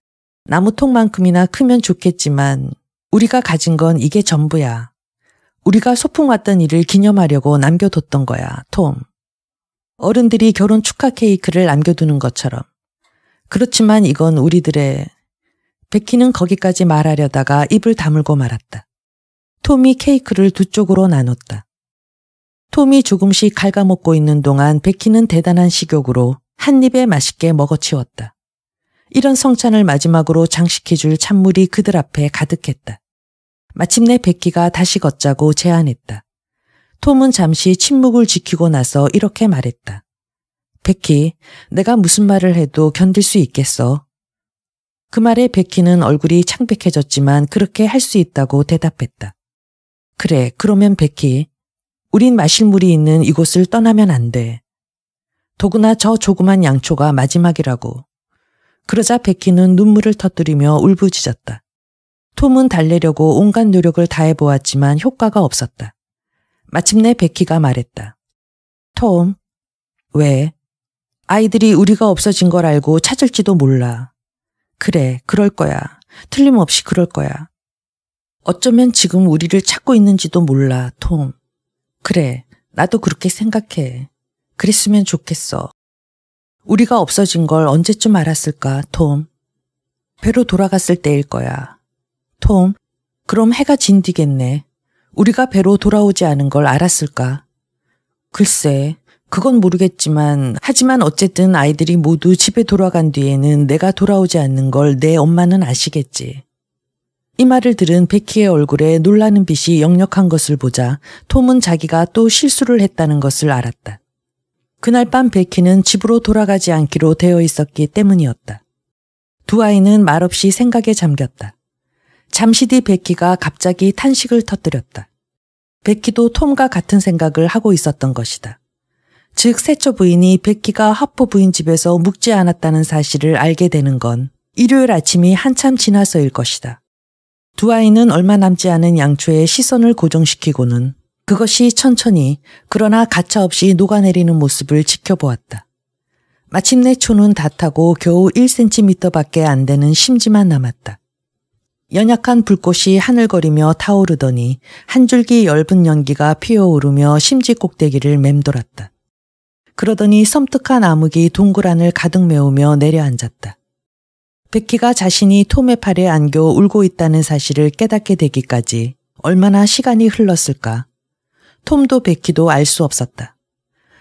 나무통만큼이나 크면 좋겠지만 우리가 가진 건 이게 전부야. 우리가 소풍 왔던 일을 기념하려고 남겨뒀던 거야, 톰. 어른들이 결혼 축하 케이크를 남겨두는 것처럼. 그렇지만 이건 우리들의 베키는 거기까지 말하려다가 입을 다물고 말았다. 톰이 케이크를 두 쪽으로 나눴다. 톰이 조금씩 갉아먹고 있는 동안 베키는 대단한 식욕으로 한 입에 맛있게 먹어치웠다. 이런 성찬을 마지막으로 장식해줄 찬물이 그들 앞에 가득했다. 마침내 베키가 다시 걷자고 제안했다. 톰은 잠시 침묵을 지키고 나서 이렇게 말했다. 백희, 내가 무슨 말을 해도 견딜 수 있겠어. 그 말에 백희는 얼굴이 창백해졌지만 그렇게 할 수 있다고 대답했다. 그래, 그러면 백희, 우린 마실 물이 있는 이곳을 떠나면 안 돼. 더구나 저 조그만 양초가 마지막이라고. 그러자 백희는 눈물을 터뜨리며 울부짖었다. 톰은 달래려고 온갖 노력을 다해보았지만 효과가 없었다. 마침내 백희가 말했다. 톰, 왜? 아이들이 우리가 없어진 걸 알고 찾을지도 몰라. 그래, 그럴 거야. 틀림없이 그럴 거야. 어쩌면 지금 우리를 찾고 있는지도 몰라, 톰. 그래, 나도 그렇게 생각해. 그랬으면 좋겠어. 우리가 없어진 걸 언제쯤 알았을까, 톰? 배로 돌아갔을 때일 거야. 톰, 그럼 해가 진디겠네. 우리가 배로 돌아오지 않은 걸 알았을까? 글쎄, 그건 모르겠지만 하지만 어쨌든 아이들이 모두 집에 돌아간 뒤에는 내가 돌아오지 않는 걸 내 엄마는 아시겠지. 이 말을 들은 베키의 얼굴에 놀라는 빛이 역력한 것을 보자 톰은 자기가 또 실수를 했다는 것을 알았다. 그날 밤 베키는 집으로 돌아가지 않기로 되어 있었기 때문이었다. 두 아이는 말없이 생각에 잠겼다. 잠시 뒤 베키가 갑자기 탄식을 터뜨렸다. 베키도 톰과 같은 생각을 하고 있었던 것이다. 즉세초 부인이 백기가 합포 부인 집에서 묵지 않았다는 사실을 알게 되는 건 일요일 아침이 한참 지나서일 것이다. 두 아이는 얼마 남지 않은 양초에 시선을 고정시키고는 그것이 천천히 그러나 가차없이 녹아내리는 모습을 지켜보았다. 마침내 초는 다 타고 겨우 1cm밖에 안 되는 심지만 남았다. 연약한 불꽃이 하늘거리며 타오르더니 한 줄기 엷은 연기가 피어오르며 심지 꼭대기를 맴돌았다. 그러더니 섬뜩한 암흑이 동굴 안을 가득 메우며 내려앉았다. 베키가 자신이 톰의 팔에 안겨 울고 있다는 사실을 깨닫게 되기까지 얼마나 시간이 흘렀을까. 톰도 베키도 알 수 없었다.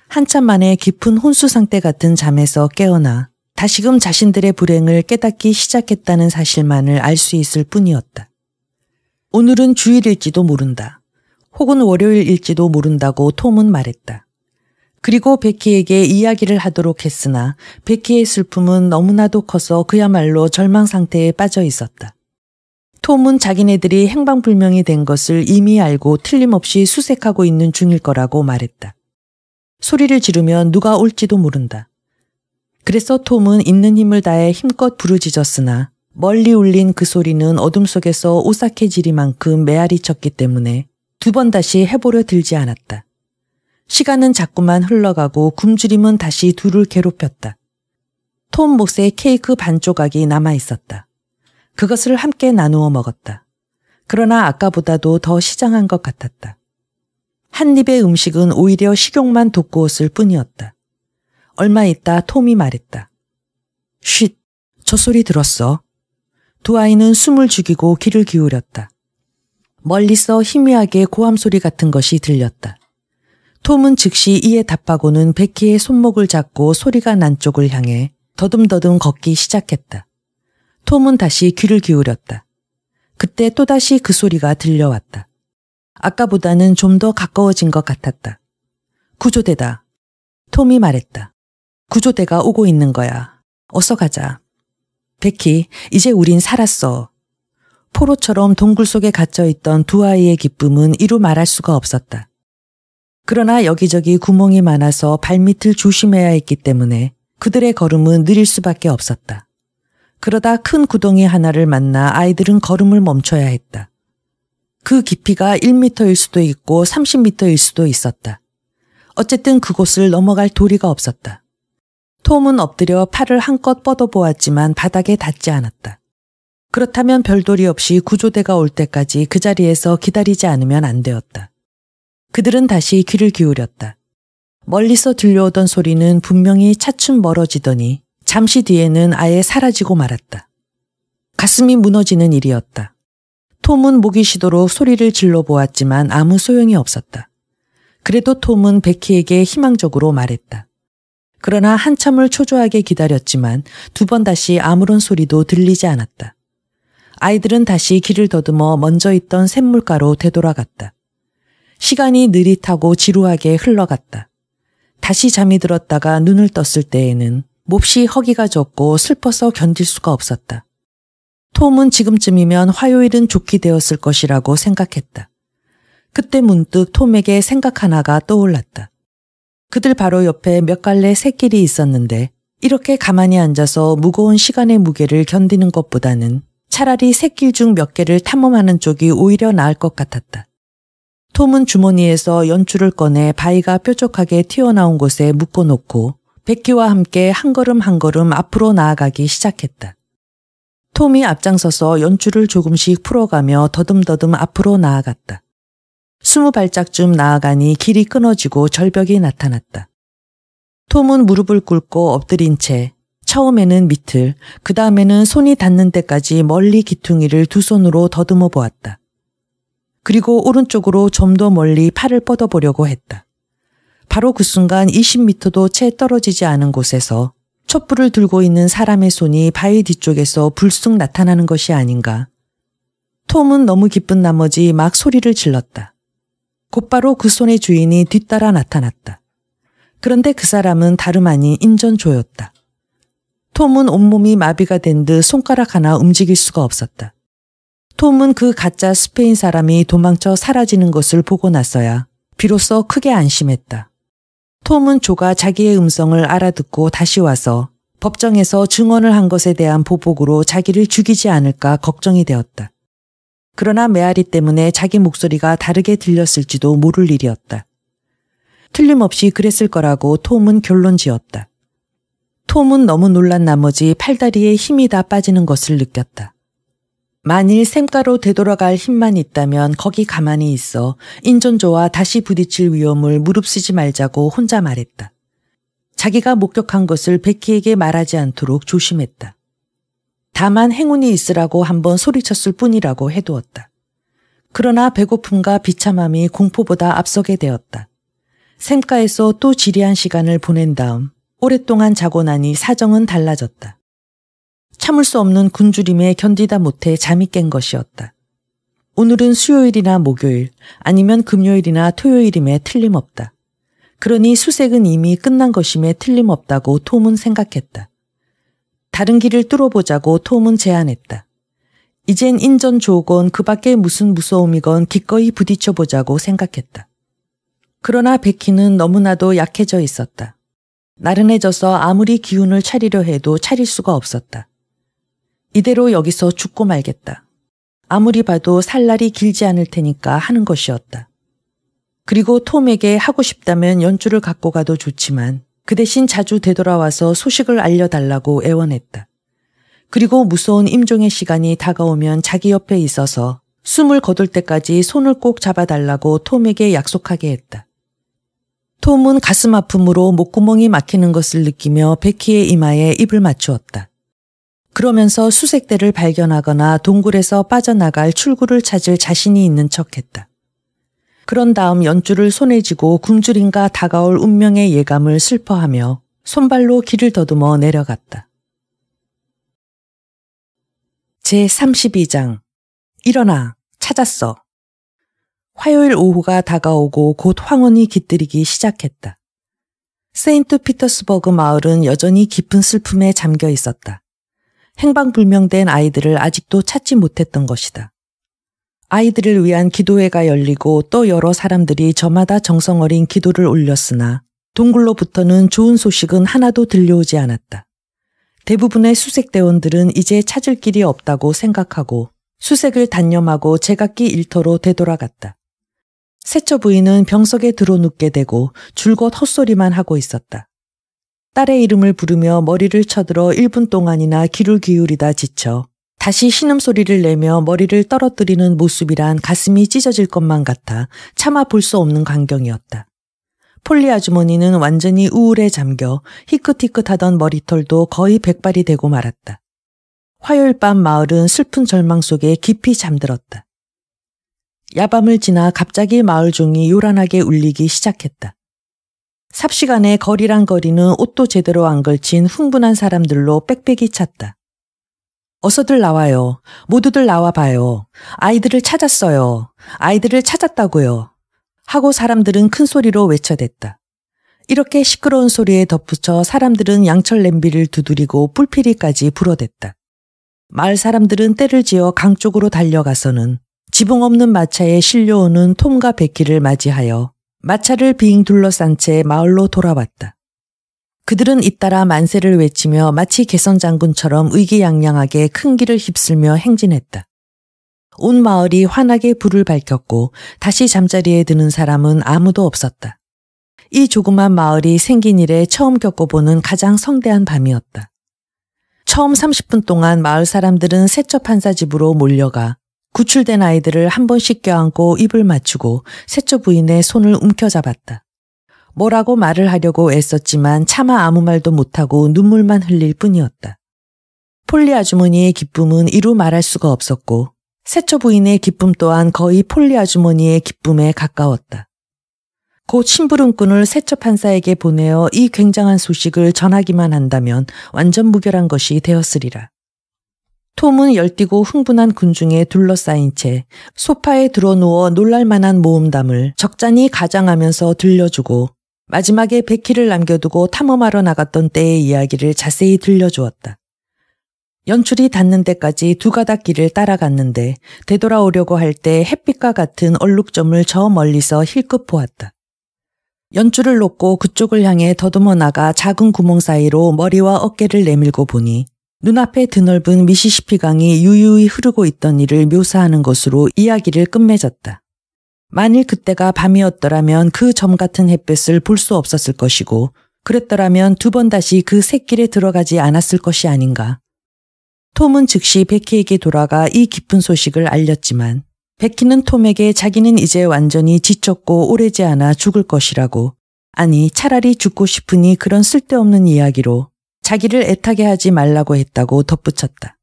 한참 만에 깊은 혼수 상태 같은 잠에서 깨어나 다시금 자신들의 불행을 깨닫기 시작했다는 사실만을 알 수 있을 뿐이었다. 오늘은 주일일지도 모른다. 혹은 월요일일지도 모른다고 톰은 말했다. 그리고 베키에게 이야기를 하도록 했으나 베키의 슬픔은 너무나도 커서 그야말로 절망 상태에 빠져 있었다. 톰은 자기네들이 행방불명이 된 것을 이미 알고 틀림없이 수색하고 있는 중일 거라고 말했다. 소리를 지르면 누가 올지도 모른다. 그래서 톰은 있는 힘을 다해 힘껏 부르짖었으나 멀리 울린 그 소리는 어둠 속에서 오싹해지리만큼 메아리쳤기 때문에 두 번 다시 해보려 들지 않았다. 시간은 자꾸만 흘러가고 굶주림은 다시 둘을 괴롭혔다. 톰 몫의 케이크 반 조각이 남아 있었다. 그것을 함께 나누어 먹었다. 그러나 아까보다도 더 시장한 것 같았다. 한 입의 음식은 오히려 식욕만 돋구었을 뿐이었다. 얼마 있다 톰이 말했다. 쉿, 저 소리 들었어. 두 아이는 숨을 죽이고 귀를 기울였다. 멀리서 희미하게 고함 소리 같은 것이 들렸다. 톰은 즉시 이에 답하고는 베키의 손목을 잡고 소리가 난 쪽을 향해 더듬더듬 걷기 시작했다. 톰은 다시 귀를 기울였다. 그때 또다시 그 소리가 들려왔다. 아까보다는 좀 더 가까워진 것 같았다. 구조대다. 톰이 말했다. 구조대가 오고 있는 거야. 어서 가자. 베키, 이제 우린 살았어. 포로처럼 동굴 속에 갇혀 있던 두 아이의 기쁨은 이루 말할 수가 없었다. 그러나 여기저기 구멍이 많아서 발밑을 조심해야 했기 때문에 그들의 걸음은 느릴 수밖에 없었다. 그러다 큰 구덩이 하나를 만나 아이들은 걸음을 멈춰야 했다. 그 깊이가 1미터일 수도 있고 30미터일 수도 있었다. 어쨌든 그곳을 넘어갈 도리가 없었다. 톰은 엎드려 팔을 한껏 뻗어보았지만 바닥에 닿지 않았다. 그렇다면 별도리 없이 구조대가 올 때까지 그 자리에서 기다리지 않으면 안 되었다. 그들은 다시 귀를 기울였다. 멀리서 들려오던 소리는 분명히 차츰 멀어지더니 잠시 뒤에는 아예 사라지고 말았다. 가슴이 무너지는 일이었다. 톰은 모기 시도록 소리를 질러 보았지만 아무 소용이 없었다. 그래도 톰은 베키에게 희망적으로 말했다. 그러나 한참을 초조하게 기다렸지만 두 번 다시 아무런 소리도 들리지 않았다. 아이들은 다시 길을 더듬어 먼저 있던 샘물가로 되돌아갔다. 시간이 느릿하고 지루하게 흘러갔다. 다시 잠이 들었다가 눈을 떴을 때에는 몹시 허기가 졌고 슬퍼서 견딜 수가 없었다. 톰은 지금쯤이면 화요일은 좋게 되었을 것이라고 생각했다. 그때 문득 톰에게 생각 하나가 떠올랐다. 그들 바로 옆에 몇 갈래 새끼리 있었는데 이렇게 가만히 앉아서 무거운 시간의 무게를 견디는 것보다는 차라리 새끼중몇 개를 탐험하는 쪽이 오히려 나을 것 같았다. 톰은 주머니에서 연출을 꺼내 바위가 뾰족하게 튀어나온 곳에 묶어놓고 백기와 함께 한 걸음 한 걸음 앞으로 나아가기 시작했다. 톰이 앞장서서 연출을 조금씩 풀어가며 더듬더듬 앞으로 나아갔다. 스무 발짝쯤 나아가니 길이 끊어지고 절벽이 나타났다. 톰은 무릎을 꿇고 엎드린 채 처음에는 밑을, 그 다음에는 손이 닿는 데까지 멀리 기퉁이를 두 손으로 더듬어 보았다. 그리고 오른쪽으로 좀 더 멀리 팔을 뻗어보려고 했다. 바로 그 순간 20미터도 채 떨어지지 않은 곳에서 촛불을 들고 있는 사람의 손이 바위 뒤쪽에서 불쑥 나타나는 것이 아닌가. 톰은 너무 기쁜 나머지 막 소리를 질렀다. 곧바로 그 손의 주인이 뒤따라 나타났다. 그런데 그 사람은 다름 아닌 인전조였다 톰은 온몸이 마비가 된 듯 손가락 하나 움직일 수가 없었다. 톰은 그 가짜 스페인 사람이 도망쳐 사라지는 것을 보고 났어야 비로소 크게 안심했다. 톰은 조가 자기의 음성을 알아듣고 다시 와서 법정에서 증언을 한 것에 대한 보복으로 자기를 죽이지 않을까 걱정이 되었다. 그러나 메아리 때문에 자기 목소리가 다르게 들렸을지도 모를 일이었다. 틀림없이 그랬을 거라고 톰은 결론 지었다. 톰은 너무 놀란 나머지 팔다리에 힘이 다 빠지는 것을 느꼈다. 만일 샘가로 되돌아갈 힘만 있다면 거기 가만히 있어 인존조와 다시 부딪힐 위험을 무릅쓰지 말자고 혼자 말했다. 자기가 목격한 것을 베키에게 말하지 않도록 조심했다. 다만 행운이 있으라고 한번 소리쳤을 뿐이라고 해두었다. 그러나 배고픔과 비참함이 공포보다 앞서게 되었다. 샘가에서 또 지리한 시간을 보낸 다음 오랫동안 자고 나니 사정은 달라졌다. 참을 수 없는 군주림에 견디다 못해 잠이 깬 것이었다. 오늘은 수요일이나 목요일 아니면 금요일이나 토요일임에 틀림없다. 그러니 수색은 이미 끝난 것임에 틀림없다고 톰은 생각했다. 다른 길을 뚫어보자고 톰은 제안했다. 이젠 인전 조건 그 밖에 무슨 무서움이건 기꺼이 부딪혀보자고 생각했다. 그러나 베키는 너무나도 약해져 있었다. 나른해져서 아무리 기운을 차리려 해도 차릴 수가 없었다. 이대로 여기서 죽고 말겠다. 아무리 봐도 살 날이 길지 않을 테니까 하는 것이었다. 그리고 톰에게 하고 싶다면 연주를 갖고 가도 좋지만 그 대신 자주 되돌아와서 소식을 알려달라고 애원했다. 그리고 무서운 임종의 시간이 다가오면 자기 옆에 있어서 숨을 거둘 때까지 손을 꼭 잡아달라고 톰에게 약속하게 했다. 톰은 가슴 아픔으로 목구멍이 막히는 것을 느끼며 베키의 이마에 입을 맞추었다. 그러면서 수색대를 발견하거나 동굴에서 빠져나갈 출구를 찾을 자신이 있는 척했다. 그런 다음 연주를 손에 쥐고 굶주림과 다가올 운명의 예감을 슬퍼하며 손발로 길을 더듬어 내려갔다. 제32장 일어나 찾았어. 화요일 오후가 다가오고 곧 황혼이 깃들이기 시작했다. 세인트 피터스버그 마을은 여전히 깊은 슬픔에 잠겨 있었다. 행방불명된 아이들을 아직도 찾지 못했던 것이다. 아이들을 위한 기도회가 열리고 또 여러 사람들이 저마다 정성 어린 기도를 올렸으나 동굴로부터는 좋은 소식은 하나도 들려오지 않았다. 대부분의 수색대원들은 이제 찾을 길이 없다고 생각하고 수색을 단념하고 제각기 일터로 되돌아갔다. 세처 부인은 병석에 들어눕게 되고 줄곧 헛소리만 하고 있었다. 딸의 이름을 부르며 머리를 쳐들어 1분 동안이나 귀를 기울이다 지쳐 다시 신음소리를 내며 머리를 떨어뜨리는 모습이란 가슴이 찢어질 것만 같아 차마 볼 수 없는 광경이었다. 폴리 아주머니는 완전히 우울에 잠겨 희끗희끗하던 머리털도 거의 백발이 되고 말았다. 화요일 밤 마을은 슬픈 절망 속에 깊이 잠들었다. 야밤을 지나 갑자기 마을 종이 요란하게 울리기 시작했다. 삽시간에 거리랑 거리는 옷도 제대로 안 걸친 흥분한 사람들로 빽빽이 찼다. 어서들 나와요. 모두들 나와봐요. 아이들을 찾았어요. 아이들을 찾았다고요. 하고 사람들은 큰 소리로 외쳐댔다. 이렇게 시끄러운 소리에 덧붙여 사람들은 양철 냄비를 두드리고 뿔피리까지 불어댔다. 마을 사람들은 때를 지어 강 쪽으로 달려가서는 지붕 없는 마차에 실려오는 톰과 베키를 맞이하여 마차를 빙 둘러싼 채 마을로 돌아왔다. 그들은 잇따라 만세를 외치며 마치 개선 장군처럼 의기양양하게 큰 길을 휩쓸며 행진했다. 온 마을이 환하게 불을 밝혔고 다시 잠자리에 드는 사람은 아무도 없었다. 이 조그만 마을이 생긴 일에 처음 겪어보는 가장 성대한 밤이었다. 처음 30분 동안 마을 사람들은 세첩 판사 집으로 몰려가 구출된 아이들을 한 번씩 껴안고 입을 맞추고 셋째 부인의 손을 움켜잡았다. 뭐라고 말을 하려고 애썼지만 차마 아무 말도 못하고 눈물만 흘릴 뿐이었다. 폴리 아주머니의 기쁨은 이루 말할 수가 없었고 세처 부인의 기쁨 또한 거의 폴리 아주머니의 기쁨에 가까웠다. 곧 심부름꾼을 세처 판사에게 보내어 이 굉장한 소식을 전하기만 한다면 완전 무결한 것이 되었으리라. 톰은 열띠고 흥분한 군중에 둘러싸인 채 소파에 드러누워 놀랄만한 모음담을 적잖이 가장하면서 들려주고 마지막에 백희를 남겨두고 탐험하러 나갔던 때의 이야기를 자세히 들려주었다. 연출이 닿는 데까지 두 가닥 길을 따라갔는데 되돌아오려고 할 때 햇빛과 같은 얼룩점을 저 멀리서 힐끗 보았다. 연출을 놓고 그쪽을 향해 더듬어 나가 작은 구멍 사이로 머리와 어깨를 내밀고 보니 눈앞에 드넓은 미시시피강이 유유히 흐르고 있던 이를 묘사하는 것으로 이야기를 끝맺었다. 만일 그때가 밤이었더라면 그 점 같은 햇볕을 볼 수 없었을 것이고 그랬더라면 두 번 다시 그 샛길에 들어가지 않았을 것이 아닌가. 톰은 즉시 베키에게 돌아가 이 깊은 소식을 알렸지만 베키는 톰에게 자기는 이제 완전히 지쳤고 오래지 않아 죽을 것이라고 아니 차라리 죽고 싶으니 그런 쓸데없는 이야기로 자기를 애타게 하지 말라고 했다고 덧붙였다.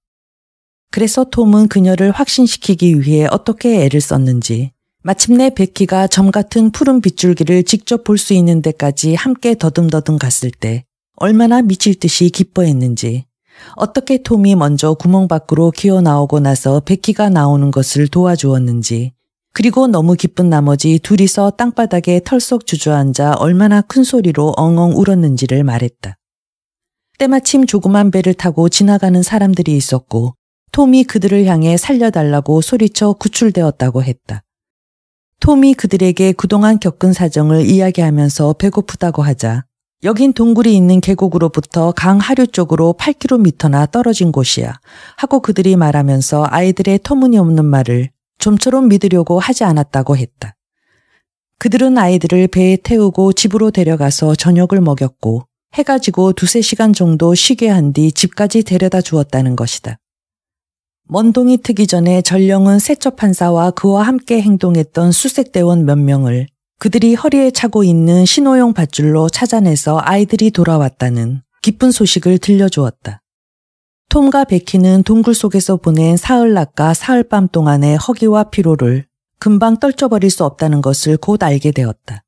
그래서 톰은 그녀를 확신시키기 위해 어떻게 애를 썼는지 마침내 베키가 점 같은 푸른 빗줄기를 직접 볼 수 있는 데까지 함께 더듬더듬 갔을 때 얼마나 미칠 듯이 기뻐했는지 어떻게 톰이 먼저 구멍 밖으로 기어 나오고 나서 베키가 나오는 것을 도와주었는지 그리고 너무 기쁜 나머지 둘이서 땅바닥에 털썩 주저앉아 얼마나 큰 소리로 엉엉 울었는지를 말했다. 때마침 조그만 배를 타고 지나가는 사람들이 있었고 톰이 그들을 향해 살려달라고 소리쳐 구출되었다고 했다. 톰이 그들에게 그동안 겪은 사정을 이야기하면서 배고프다고 하자 여긴 동굴이 있는 계곡으로부터 강 하류 쪽으로 8km나 떨어진 곳이야. 하고 그들이 말하면서 아이들의 터무니없는 말을 좀처럼 믿으려고 하지 않았다고 했다. 그들은 아이들을 배에 태우고 집으로 데려가서 저녁을 먹였고 해가지고 두세 시간 정도 쉬게 한 뒤 집까지 데려다 주었다는 것이다. 먼동이 트기 전에 전령은 세처 판사와 그와 함께 행동했던 수색대원 몇 명을 그들이 허리에 차고 있는 신호용 밧줄로 찾아내서 아이들이 돌아왔다는 기쁜 소식을 들려주었다. 톰과 베키는 동굴 속에서 보낸 사흘 낮과 사흘 밤 동안의 허기와 피로를 금방 떨쳐버릴 수 없다는 것을 곧 알게 되었다.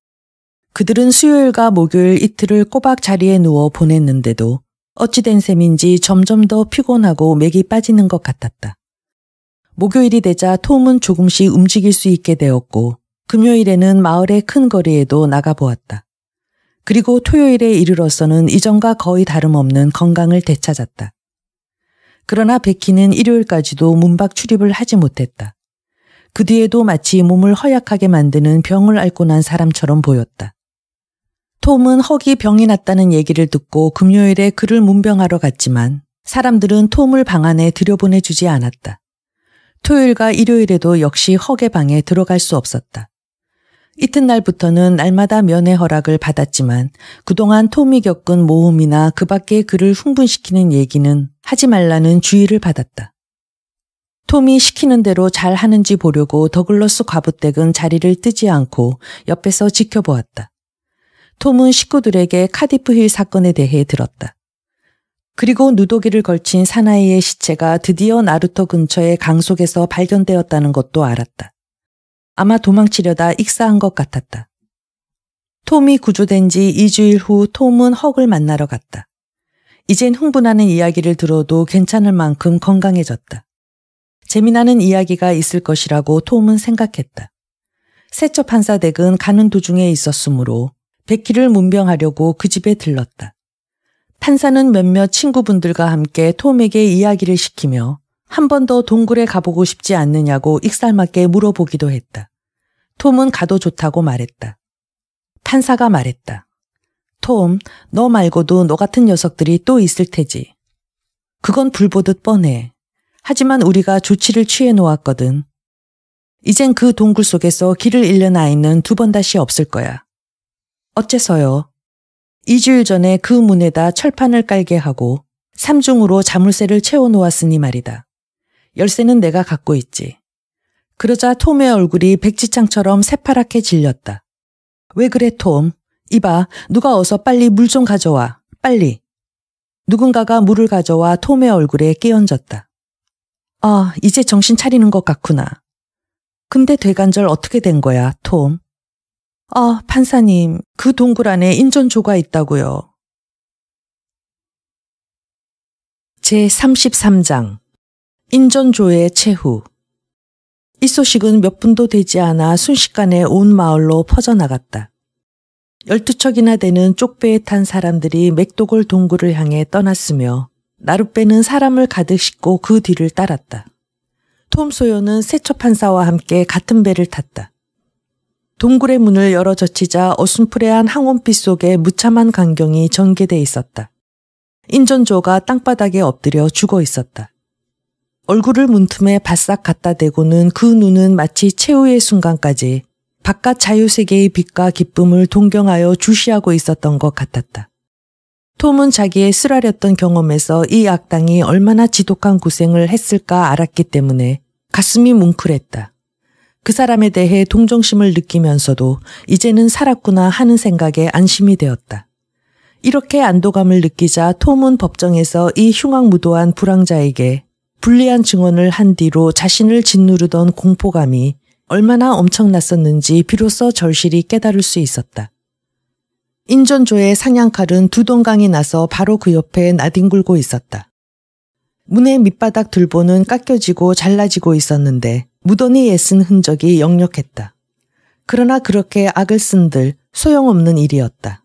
그들은 수요일과 목요일 이틀을 꼬박 자리에 누워 보냈는데도 어찌된 셈인지 점점 더 피곤하고 맥이 빠지는 것 같았다. 목요일이 되자 톰은 조금씩 움직일 수 있게 되었고 금요일에는 마을의 큰 거리에도 나가보았다. 그리고 토요일에 이르러서는 이전과 거의 다름없는 건강을 되찾았다. 그러나 베키는 일요일까지도 문밖 출입을 하지 못했다. 그 뒤에도 마치 몸을 허약하게 만드는 병을 앓고 난 사람처럼 보였다. 톰은 허기 병이 났다는 얘기를 듣고 금요일에 그를 문병하러 갔지만 사람들은 톰을 방 안에 들여보내주지 않았다. 토요일과 일요일에도 역시 허의 방에 들어갈 수 없었다. 이튿날부터는 날마다 면회 허락을 받았지만 그동안 톰이 겪은 모험이나 그 밖에 그를 흥분시키는 얘기는 하지 말라는 주의를 받았다. 톰이 시키는 대로 잘 하는지 보려고 더글러스 과부댁은 자리를 뜨지 않고 옆에서 지켜보았다. 톰은 식구들에게 카디프 힐 사건에 대해 들었다. 그리고 누더기를 걸친 사나이의 시체가 드디어 나루터 근처의 강 속에서 발견되었다는 것도 알았다. 아마 도망치려다 익사한 것 같았다. 톰이 구조된 지 2주일 후 톰은 헉을 만나러 갔다. 이젠 흥분하는 이야기를 들어도 괜찮을 만큼 건강해졌다. 재미나는 이야기가 있을 것이라고 톰은 생각했다. 세처 판사댁은 가는 도중에 있었으므로 백희를 문병하려고 그 집에 들렀다. 판사는 몇몇 친구분들과 함께 톰에게 이야기를 시키며 한 번 더 동굴에 가보고 싶지 않느냐고 익살맞게 물어보기도 했다. 톰은 가도 좋다고 말했다. 판사가 말했다. 톰, 너 말고도 너 같은 녀석들이 또 있을 테지. 그건 불보듯 뻔해. 하지만 우리가 조치를 취해 놓았거든. 이젠 그 동굴 속에서 길을 잃는 아이는 두 번 다시 없을 거야. 어째서요? 2주일 전에 그 문에다 철판을 깔게 하고 3중으로 자물쇠를 채워놓았으니 말이다. 열쇠는 내가 갖고 있지. 그러자 톰의 얼굴이 백지창처럼 새파랗게 질렸다. 왜 그래, 톰? 이봐, 누가 어서 빨리 물 좀 가져와. 빨리. 누군가가 물을 가져와 톰의 얼굴에 끼얹었다. 아, 이제 정신 차리는 것 같구나. 근데 되간절 어떻게 된 거야, 톰? 아, 판사님, 그 동굴 안에 인전조가 있다고요. 제33장 인전조의 최후 이 소식은 몇 분도 되지 않아 순식간에 온 마을로 퍼져나갔다. 1 2 척이나 되는 쪽배에 탄 사람들이 맥도골 동굴을 향해 떠났으며 나룻배는 사람을 가득 싣고 그 뒤를 따랐다. 톰 소요는 세처 판사와 함께 같은 배를 탔다. 동굴의 문을 열어 젖히자 어슴푸레한 항원빛 속에 무참한 광경이 전개돼 있었다. 인전조가 땅바닥에 엎드려 죽어 있었다. 얼굴을 문틈에 바싹 갖다 대고는 그 눈은 마치 최후의 순간까지 바깥 자유세계의 빛과 기쁨을 동경하여 주시하고 있었던 것 같았다. 톰은 자기의 쓰라렸던 경험에서 이 악당이 얼마나 지독한 고생을 했을까 알았기 때문에 가슴이 뭉클했다. 그 사람에 대해 동정심을 느끼면서도 이제는 살았구나 하는 생각에 안심이 되었다. 이렇게 안도감을 느끼자 톰은 법정에서 이 흉악무도한 불황자에게 불리한 증언을 한 뒤로 자신을 짓누르던 공포감이 얼마나 엄청났었는지 비로소 절실히 깨달을 수 있었다. 인전조의 상향칼은 두 동강이 나서 바로 그 옆에 나뒹굴고 있었다. 문의 밑바닥 들보는 깎여지고 잘라지고 있었는데 무던히 애쓴 흔적이 역력했다. 그러나 그렇게 악을 쓴들 소용없는 일이었다.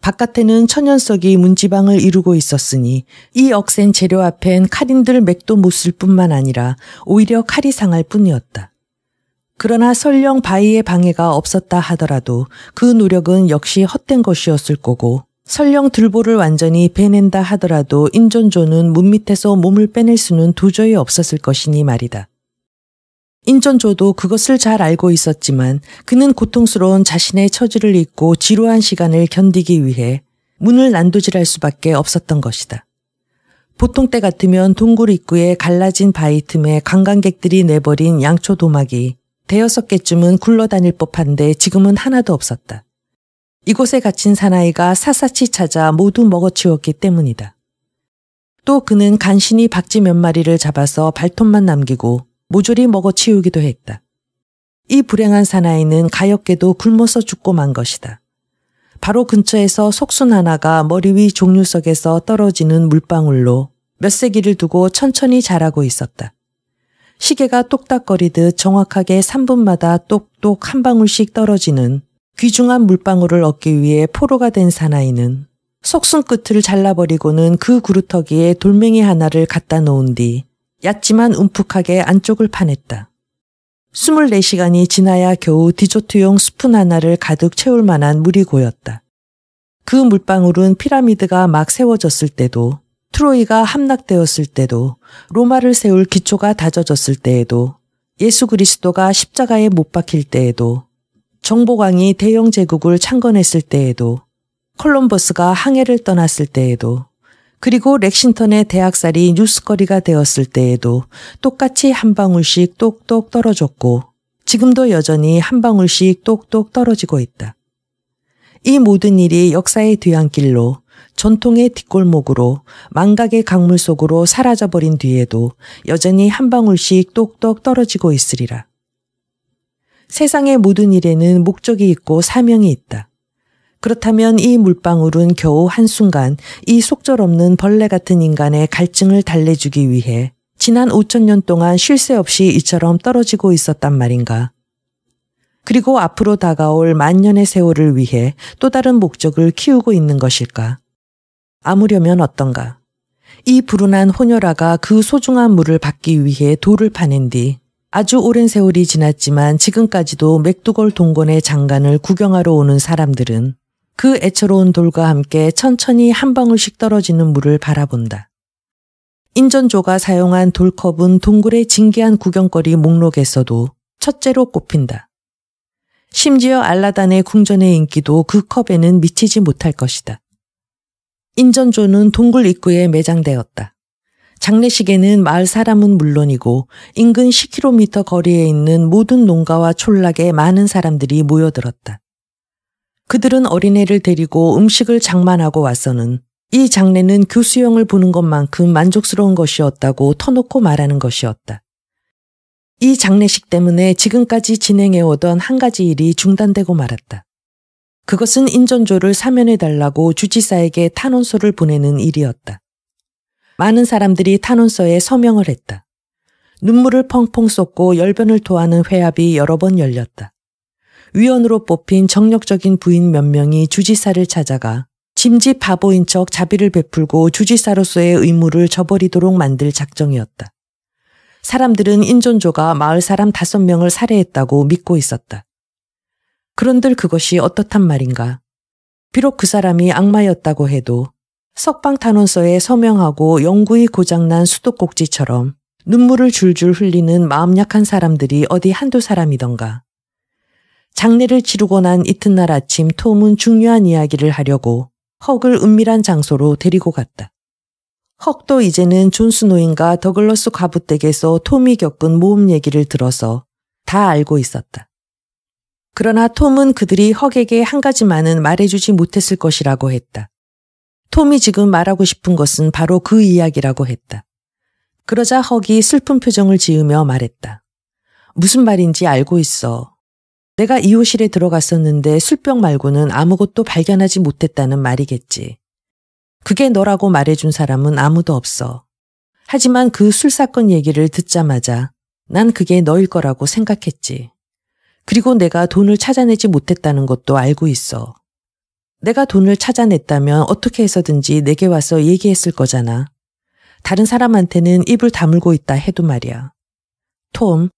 바깥에는 천연석이 문지방을 이루고 있었으니 이 억센 재료 앞엔 칼인들 맥도 못 쓸 뿐만 아니라 오히려 칼이 상할 뿐이었다. 그러나 설령 바위의 방해가 없었다 하더라도 그 노력은 역시 헛된 것이었을 거고 설령 들보를 완전히 빼낸다 하더라도 인존조는 문 밑에서 몸을 빼낼 수는 도저히 없었을 것이니 말이다. 인존조도 그것을 잘 알고 있었지만 그는 고통스러운 자신의 처지를 잊고 지루한 시간을 견디기 위해 문을 난도질할 수밖에 없었던 것이다. 보통 때 같으면 동굴 입구에 갈라진 바위 틈에 관광객들이 내버린 양초 도막이 대여섯 개쯤은 굴러다닐 법한데 지금은 하나도 없었다. 이곳에 갇힌 사나이가 샅샅이 찾아 모두 먹어치웠기 때문이다. 또 그는 간신히 박쥐 몇 마리를 잡아서 발톱만 남기고 모조리 먹어치우기도 했다. 이 불행한 사나이는 가엾게도 굶어서 죽고 만 것이다. 바로 근처에서 속순 하나가 머리 위 종류석에서 떨어지는 물방울로 몇 세기를 두고 천천히 자라고 있었다. 시계가 똑딱거리듯 정확하게 3분마다 똑똑 한 방울씩 떨어지는 귀중한 물방울을 얻기 위해 포로가 된 사나이는 속순 끝을 잘라버리고는 그 구루터기에 돌멩이 하나를 갖다 놓은 뒤 얕지만 움푹하게 안쪽을 파냈다. 24시간이 지나야 겨우 디저트용 스푼 하나를 가득 채울 만한 물이 고였다. 그 물방울은 피라미드가 막 세워졌을 때도 트로이가 함락되었을 때도 로마를 세울 기초가 다져졌을 때에도 예수 그리스도가 십자가에 못 박힐 때에도 정보광이 대영 제국을 창건했을 때에도 콜럼버스가 항해를 떠났을 때에도 그리고 렉싱턴의 대학살이 뉴스거리가 되었을 때에도 똑같이 한 방울씩 똑똑 떨어졌고 지금도 여전히 한 방울씩 똑똑 떨어지고 있다. 이 모든 일이 역사의 뒤안길로 전통의 뒷골목으로 망각의 강물 속으로 사라져버린 뒤에도 여전히 한 방울씩 똑똑 떨어지고 있으리라. 세상의 모든 일에는 목적이 있고 사명이 있다. 그렇다면 이 물방울은 겨우 한순간 이 속절없는 벌레 같은 인간의 갈증을 달래주기 위해 지난 5천년 동안 쉴 새 없이 이처럼 떨어지고 있었단 말인가. 그리고 앞으로 다가올 만년의 세월을 위해 또 다른 목적을 키우고 있는 것일까. 아무려면 어떤가. 이 불운한 혼혈아가 그 소중한 물을 받기 위해 돌을 파낸 뒤 아주 오랜 세월이 지났지만 지금까지도 맥두걸 동건의 장관을 구경하러 오는 사람들은 그 애처로운 돌과 함께 천천히 한 방울씩 떨어지는 물을 바라본다. 인전조가 사용한 돌컵은 동굴의 진기한 구경거리 목록에서도 첫째로 꼽힌다. 심지어 알라단의 궁전의 인기도 그 컵에는 미치지 못할 것이다. 인전조는 동굴 입구에 매장되었다. 장례식에는 마을 사람은 물론이고 인근 10km 거리에 있는 모든 농가와 촌락에 많은 사람들이 모여들었다. 그들은 어린애를 데리고 음식을 장만하고 왔서는 이 장례는 교수형을 보는 것만큼 만족스러운 것이었다고 터놓고 말하는 것이었다. 이 장례식 때문에 지금까지 진행해오던 한 가지 일이 중단되고 말았다. 그것은 인전조를 사면해달라고 주지사에게 탄원서를 보내는 일이었다. 많은 사람들이 탄원서에 서명을 했다. 눈물을 펑펑 쏟고 열변을 토하는 회합이 여러 번 열렸다. 위원으로 뽑힌 정력적인 부인 몇 명이 주지사를 찾아가 짐지 바보인 척 자비를 베풀고 주지사로서의 의무를 저버리도록 만들 작정이었다. 사람들은 인존조가 마을 사람 다섯 명을 살해했다고 믿고 있었다. 그런들 그것이 어떻단 말인가. 비록 그 사람이 악마였다고 해도 석방탄원서에 서명하고 영구히 고장난 수도꼭지처럼 눈물을 줄줄 흘리는 마음 약한 사람들이 어디 한두 사람이던가. 장례를 치르고 난 이튿날 아침 톰은 중요한 이야기를 하려고 헉을 은밀한 장소로 데리고 갔다. 헉도 이제는 존스노인과 더글러스 과부댁에서 톰이 겪은 모험 얘기를 들어서 다 알고 있었다. 그러나 톰은 그들이 헉에게 한 가지만은 말해주지 못했을 것이라고 했다. 톰이 지금 말하고 싶은 것은 바로 그 이야기라고 했다. 그러자 헉이 슬픈 표정을 지으며 말했다. 무슨 말인지 알고 있어. 내가 이호실에 들어갔었는데 술병 말고는 아무것도 발견하지 못했다는 말이겠지. 그게 너라고 말해준 사람은 아무도 없어. 하지만 그 술 사건 얘기를 듣자마자 난 그게 너일 거라고 생각했지. 그리고 내가 돈을 찾아내지 못했다는 것도 알고 있어. 내가 돈을 찾아냈다면 어떻게 해서든지 내게 와서 얘기했을 거잖아. 다른 사람한테는 입을 다물고 있다 해도 말이야. 톰,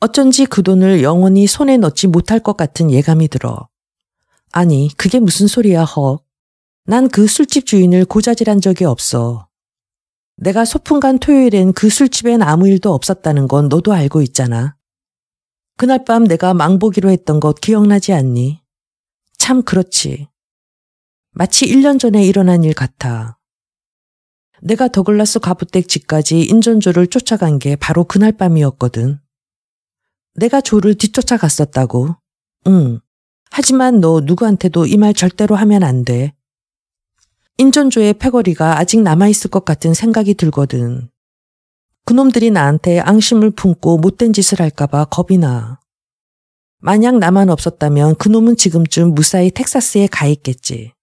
어쩐지 그 돈을 영원히 손에 넣지 못할 것 같은 예감이 들어. 아니, 그게 무슨 소리야, 헉. 난그 술집 주인을 고자질한 적이 없어. 내가 소풍간 토요일엔 그 술집엔 아무 일도 없었다는 건 너도 알고 있잖아. 그날 밤 내가 망보기로 했던 것 기억나지 않니? 참 그렇지. 마치 1년 전에 일어난 일 같아. 내가 더글라스 가부댁 집까지 인전조를 쫓아간 게 바로 그날 밤이었거든. 내가 조를 뒤쫓아갔었다고. 응. 하지만 너 누구한테도 이 말 절대로 하면 안 돼. 인전조의 패거리가 아직 남아있을 것 같은 생각이 들거든. 그놈들이 나한테 앙심을 품고 못된 짓을 할까봐 겁이 나. 만약 나만 없었다면 그놈은 지금쯤 무사히 텍사스에 가 있겠지.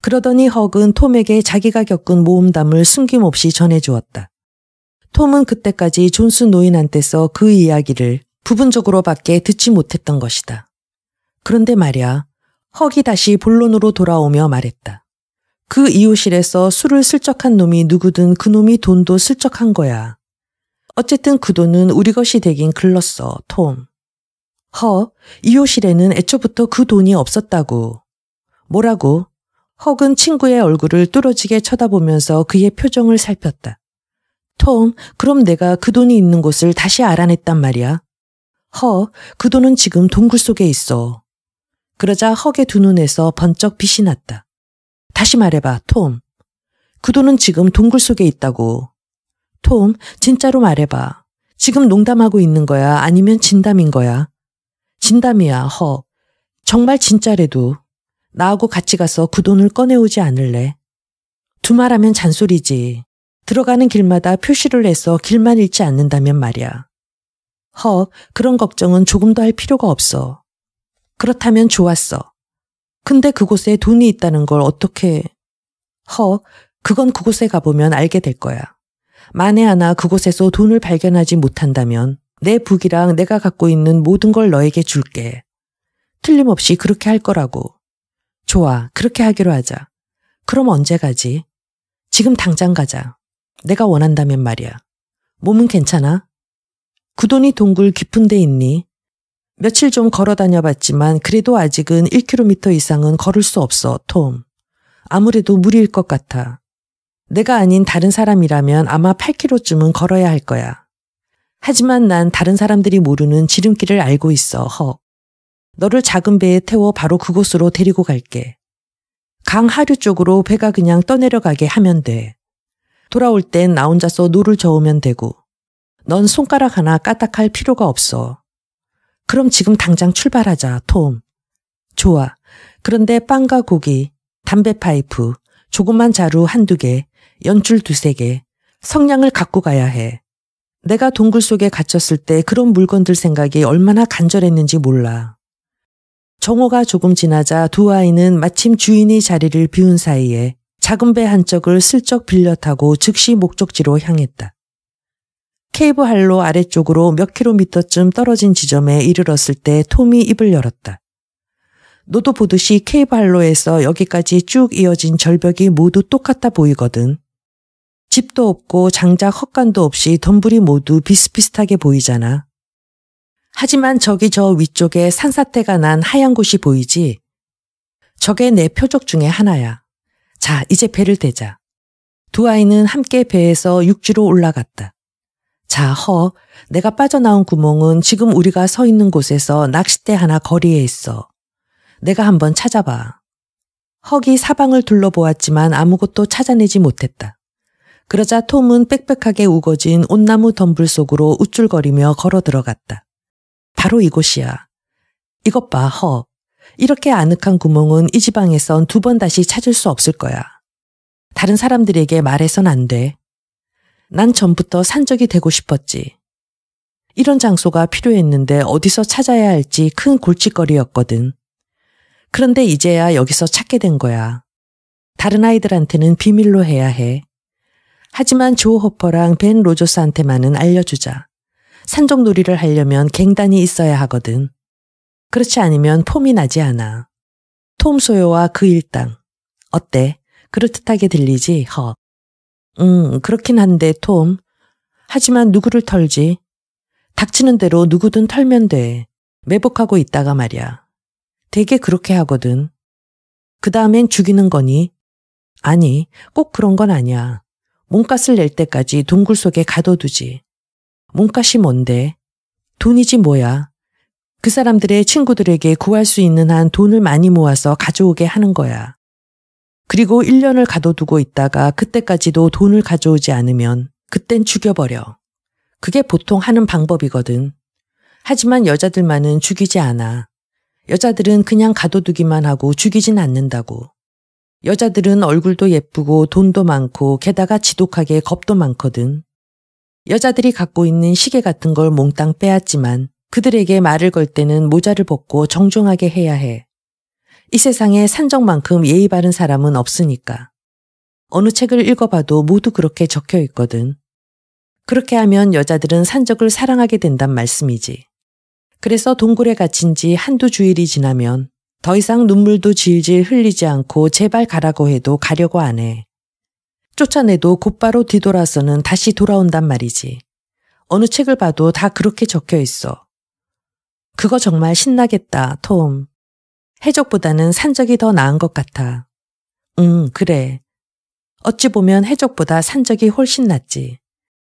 그러더니 헉은 톰에게 자기가 겪은 모험담을 숨김없이 전해주었다. 톰은 그때까지 존스 노인한테서 그 이야기를 부분적으로 밖에 듣지 못했던 것이다. 그런데 말이야, 헉이 다시 본론으로 돌아오며 말했다. 그 이웃실에서 술을 슬쩍한 놈이 누구든 그 놈이 돈도 슬쩍한 거야. 어쨌든 그 돈은 우리 것이 되긴 글렀어, 톰. 허, 이웃실에는 애초부터 그 돈이 없었다고. 뭐라고? 헉은 친구의 얼굴을 뚫어지게 쳐다보면서 그의 표정을 살폈다. 톰, 그럼 내가 그 돈이 있는 곳을 다시 알아냈단 말이야. 허, 그 돈은 지금 동굴 속에 있어. 그러자 헉의 두 눈에서 번쩍 빛이 났다. 다시 말해봐, 톰. 그 돈은 지금 동굴 속에 있다고. 톰, 진짜로 말해봐. 지금 농담하고 있는 거야? 아니면 진담인 거야? 진담이야, 허. 정말 진짜래도. 나하고 같이 가서 그 돈을 꺼내오지 않을래? 두 말하면 잔소리지. 들어가는 길마다 표시를 해서 길만 잃지 않는다면 말이야. 허, 그런 걱정은 조금도 할 필요가 없어. 그렇다면 좋았어. 근데 그곳에 돈이 있다는 걸 어떻게... 허, 그건 그곳에 가보면 알게 될 거야. 만에 하나 그곳에서 돈을 발견하지 못한다면 내 북이랑 내가 갖고 있는 모든 걸 너에게 줄게. 틀림없이 그렇게 할 거라고. 좋아, 그렇게 하기로 하자. 그럼 언제 가지? 지금 당장 가자. 내가 원한다면 말이야. 몸은 괜찮아? 구돈이 동굴 깊은 데 있니? 며칠 좀 걸어 다녀 봤지만 그래도 아직은 1km 이상은 걸을 수 없어, 톰. 아무래도 무리일 것 같아. 내가 아닌 다른 사람이라면 아마 8km쯤은 걸어야 할 거야. 하지만 난 다른 사람들이 모르는 지름길을 알고 있어, 헉. 너를 작은 배에 태워 바로 그곳으로 데리고 갈게. 강 하류 쪽으로 배가 그냥 떠내려가게 하면 돼. 돌아올 땐 나 혼자서 노를 저으면 되고. 넌 손가락 하나 까딱할 필요가 없어. 그럼 지금 당장 출발하자, 톰. 좋아. 그런데 빵과 고기, 담배 파이프, 조그만 자루 한두 개, 연줄 두세 개, 성냥을 갖고 가야 해. 내가 동굴 속에 갇혔을 때 그런 물건들 생각이 얼마나 간절했는지 몰라. 정오가 조금 지나자 두 아이는 마침 주인이 자리를 비운 사이에 작은 배 한쪽을 슬쩍 빌려 타고 즉시 목적지로 향했다. 케이브 할로 아래쪽으로 몇 킬로미터쯤 떨어진 지점에 이르렀을 때 톰이 입을 열었다. 너도 보듯이 케이브 할로에서 여기까지 쭉 이어진 절벽이 모두 똑같아 보이거든. 집도 없고 장작 헛간도 없이 덤불이 모두 비슷비슷하게 보이잖아. 하지만 저기 저 위쪽에 산사태가 난 하얀 곳이 보이지? 저게 내 네 표적 중에 하나야. 자, 이제 배를 대자. 두 아이는 함께 배에서 육지로 올라갔다. 자, 허, 내가 빠져나온 구멍은 지금 우리가 서 있는 곳에서 낚싯대 하나 거리에 있어. 내가 한번 찾아봐. 헉이 사방을 둘러보았지만 아무것도 찾아내지 못했다. 그러자 톰은 빽빽하게 우거진 온나무 덤불 속으로 우쭐거리며 걸어 들어갔다. 바로 이곳이야. 이것 봐, 허. 이렇게 아늑한 구멍은 이 지방에선 두 번 다시 찾을 수 없을 거야. 다른 사람들에게 말해선 안 돼. 난 전부터 산적이 되고 싶었지. 이런 장소가 필요했는데 어디서 찾아야 할지 큰 골칫거리였거든. 그런데 이제야 여기서 찾게 된 거야. 다른 아이들한테는 비밀로 해야 해. 하지만 조 호퍼랑 벤 로저스한테만은 알려주자. 산적놀이를 하려면 갱단이 있어야 하거든. 그렇지 않으면 폼이 나지 않아. 톰 소요와 그 일당. 어때? 그럴듯하게 들리지, 헉. 음, 그렇긴 한데, 톰. 하지만 누구를 털지? 닥치는 대로 누구든 털면 돼. 매복하고 있다가 말이야. 되게 그렇게 하거든. 그 다음엔 죽이는 거니? 아니, 꼭 그런 건 아니야. 몸값을 낼 때까지 동굴 속에 가둬두지. 몸값이 뭔데? 돈이지 뭐야. 그 사람들의 친구들에게 구할 수 있는 한 돈을 많이 모아서 가져오게 하는 거야. 그리고 1년을 가둬두고 있다가 그때까지도 돈을 가져오지 않으면 그땐 죽여버려. 그게 보통 하는 방법이거든. 하지만 여자들만은 죽이지 않아. 여자들은 그냥 가둬두기만 하고 죽이진 않는다고. 여자들은 얼굴도 예쁘고 돈도 많고 게다가 지독하게 겁도 많거든. 여자들이 갖고 있는 시계 같은 걸 몽땅 빼앗지만 그들에게 말을 걸 때는 모자를 벗고 정중하게 해야 해. 이 세상에 산적만큼 예의 바른 사람은 없으니까. 어느 책을 읽어봐도 모두 그렇게 적혀 있거든. 그렇게 하면 여자들은 산적을 사랑하게 된단 말씀이지. 그래서 동굴에 갇힌 지 한두 주일이 지나면 더 이상 눈물도 질질 흘리지 않고 제발 가라고 해도 가려고 안 해. 쫓아내도 곧바로 뒤돌아서는 다시 돌아온단 말이지. 어느 책을 봐도 다 그렇게 적혀 있어. 그거 정말 신나겠다, 톰. 해적보다는 산적이 더 나은 것 같아. 응, 그래. 어찌 보면 해적보다 산적이 훨씬 낫지.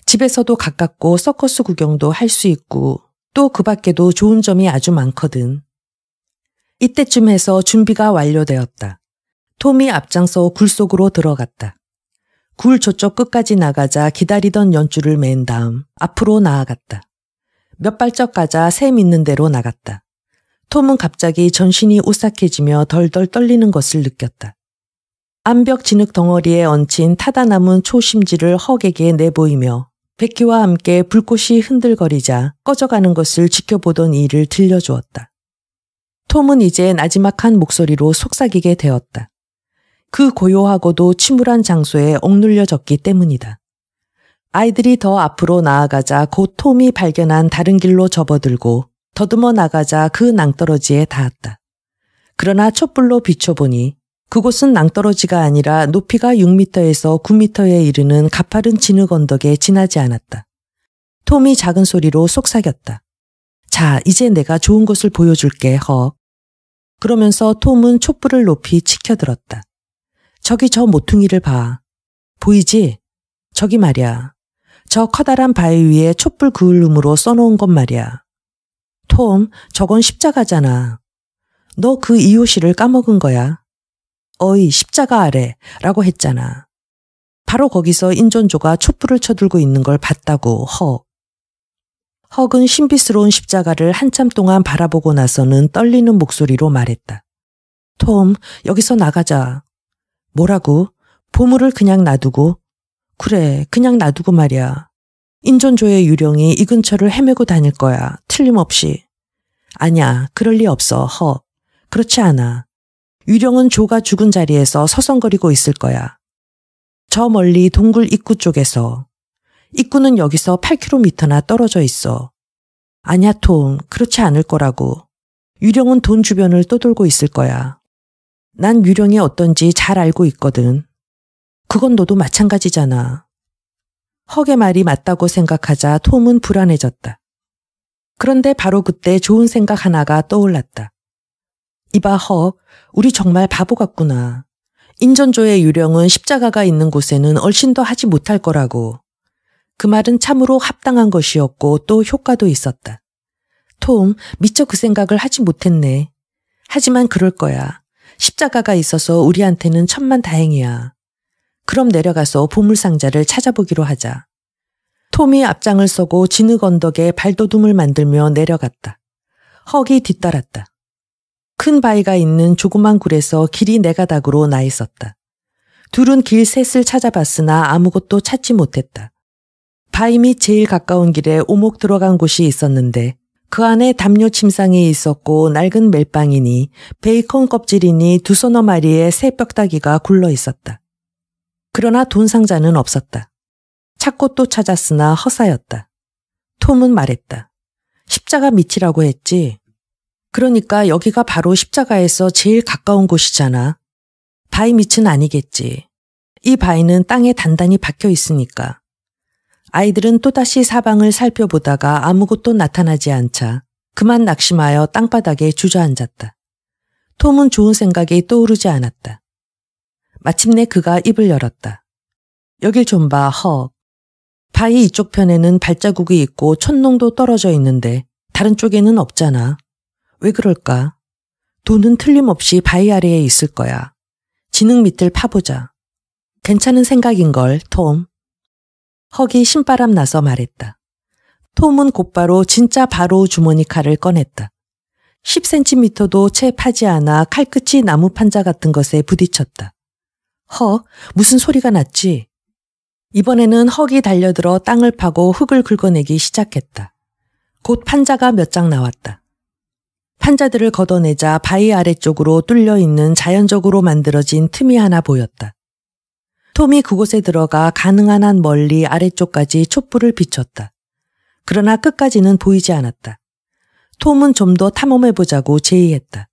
집에서도 가깝고 서커스 구경도 할 수 있고 또 그 밖에도 좋은 점이 아주 많거든. 이때쯤 해서 준비가 완료되었다. 톰이 앞장서 굴속으로 들어갔다. 굴 저쪽 끝까지 나가자 기다리던 연줄을 맨 다음 앞으로 나아갔다. 몇 발짝 가자 샘 있는 대로 나갔다. 톰은 갑자기 전신이 오싹해지며 덜덜 떨리는 것을 느꼈다. 암벽 진흙 덩어리에 얹힌 타다 남은 초심지를 헉에게 내보이며 백희와 함께 불꽃이 흔들거리자 꺼져가는 것을 지켜보던 이를 들려주었다. 톰은 이제 나지막한 목소리로 속삭이게 되었다. 그 고요하고도 침울한 장소에 억눌려졌기 때문이다. 아이들이 더 앞으로 나아가자 곧 톰이 발견한 다른 길로 접어들고 더듬어 나가자 그 낭떠러지에 닿았다. 그러나 촛불로 비춰보니 그곳은 낭떠러지가 아니라 높이가 6미터에서 9미터에 이르는 가파른 진흙 언덕에 지나지 않았다. 톰이 작은 소리로 속삭였다. 자, 이제 내가 좋은 것을 보여줄게, 허. 그러면서 톰은 촛불을 높이 치켜들었다. 저기 저 모퉁이를 봐. 보이지? 저기 말이야. 저 커다란 바위 위에 촛불 그을음으로 써놓은 것 말이야. 톰, 저건 십자가잖아. 너 그 이오시를 까먹은 거야. 어이, 십자가 아래 라고 했잖아. 바로 거기서 인존조가 촛불을 쳐들고 있는 걸 봤다고, 헉. 헉은 신비스러운 십자가를 한참 동안 바라보고 나서는 떨리는 목소리로 말했다. 톰, 여기서 나가자. 뭐라고? 보물을 그냥 놔두고? 그래, 그냥 놔두고 말이야. 인존조의 유령이 이 근처를 헤매고 다닐 거야. 틀림없이. 아니야, 그럴 리 없어, 허. 그렇지 않아. 유령은 조가 죽은 자리에서 서성거리고 있을 거야. 저 멀리 동굴 입구 쪽에서. 입구는 여기서 8km나 떨어져 있어. 아니야, 톰. 그렇지 않을 거라고. 유령은 돈 주변을 떠돌고 있을 거야. 난 유령이 어떤지 잘 알고 있거든. 그건 너도 마찬가지잖아. 헉의 말이 맞다고 생각하자 톰은 불안해졌다. 그런데 바로 그때 좋은 생각 하나가 떠올랐다. 이봐 헉, 우리 정말 바보 같구나. 인전조의 유령은 십자가가 있는 곳에는 얼씬도 하지 못할 거라고. 그 말은 참으로 합당한 것이었고 또 효과도 있었다. 톰, 미처 그 생각을 하지 못했네. 하지만 그럴 거야. 십자가가 있어서 우리한테는 천만 다행이야. 그럼 내려가서 보물상자를 찾아보기로 하자. 톰이 앞장을 서고 진흙 언덕에 발도둠을 만들며 내려갔다. 헉이 뒤따랐다. 큰 바위가 있는 조그만 굴에서 길이 네가닥으로 나 있었다. 둘은 길 셋을 찾아봤으나 아무것도 찾지 못했다. 바위 및 제일 가까운 길에 오목 들어간 곳이 있었는데 그 안에 담요 침상이 있었고 낡은 멜빵이니 베이컨 껍질이니 두 서너 마리의 새 뼈다귀가 굴러 있었다. 그러나 돈 상자는 없었다. 찾고 또 찾았으나 허사였다. 톰은 말했다. 십자가 밑이라고 했지. 그러니까 여기가 바로 십자가에서 제일 가까운 곳이잖아. 바위 밑은 아니겠지. 이 바위는 땅에 단단히 박혀 있으니까. 아이들은 또다시 사방을 살펴보다가 아무것도 나타나지 않자 그만 낙심하여 땅바닥에 주저앉았다. 톰은 좋은 생각이 떠오르지 않았다. 마침내 그가 입을 열었다. 여길 좀 봐, 헉. 바위 이쪽 편에는 발자국이 있고 천농도 떨어져 있는데 다른 쪽에는 없잖아. 왜 그럴까? 돈은 틀림없이 바위 아래에 있을 거야. 지능 밑을 파보자. 괜찮은 생각인걸, 톰. 헉이 신바람 나서 말했다. 톰은 곧바로 진짜 바로 주머니 칼을 꺼냈다. 10cm도 채 파지 않아 칼끝이 나무 판자 같은 것에 부딪혔다. 허, 무슨 소리가 났지? 이번에는 헉이 달려들어 땅을 파고 흙을 긁어내기 시작했다. 곧 판자가 몇 장 나왔다. 판자들을 걷어내자 바위 아래쪽으로 뚫려 있는 자연적으로 만들어진 틈이 하나 보였다. 톰이 그곳에 들어가 가능한 한 멀리 아래쪽까지 촛불을 비췄다. 그러나 끝까지는 보이지 않았다. 톰은 좀 더 탐험해보자고 제의했다.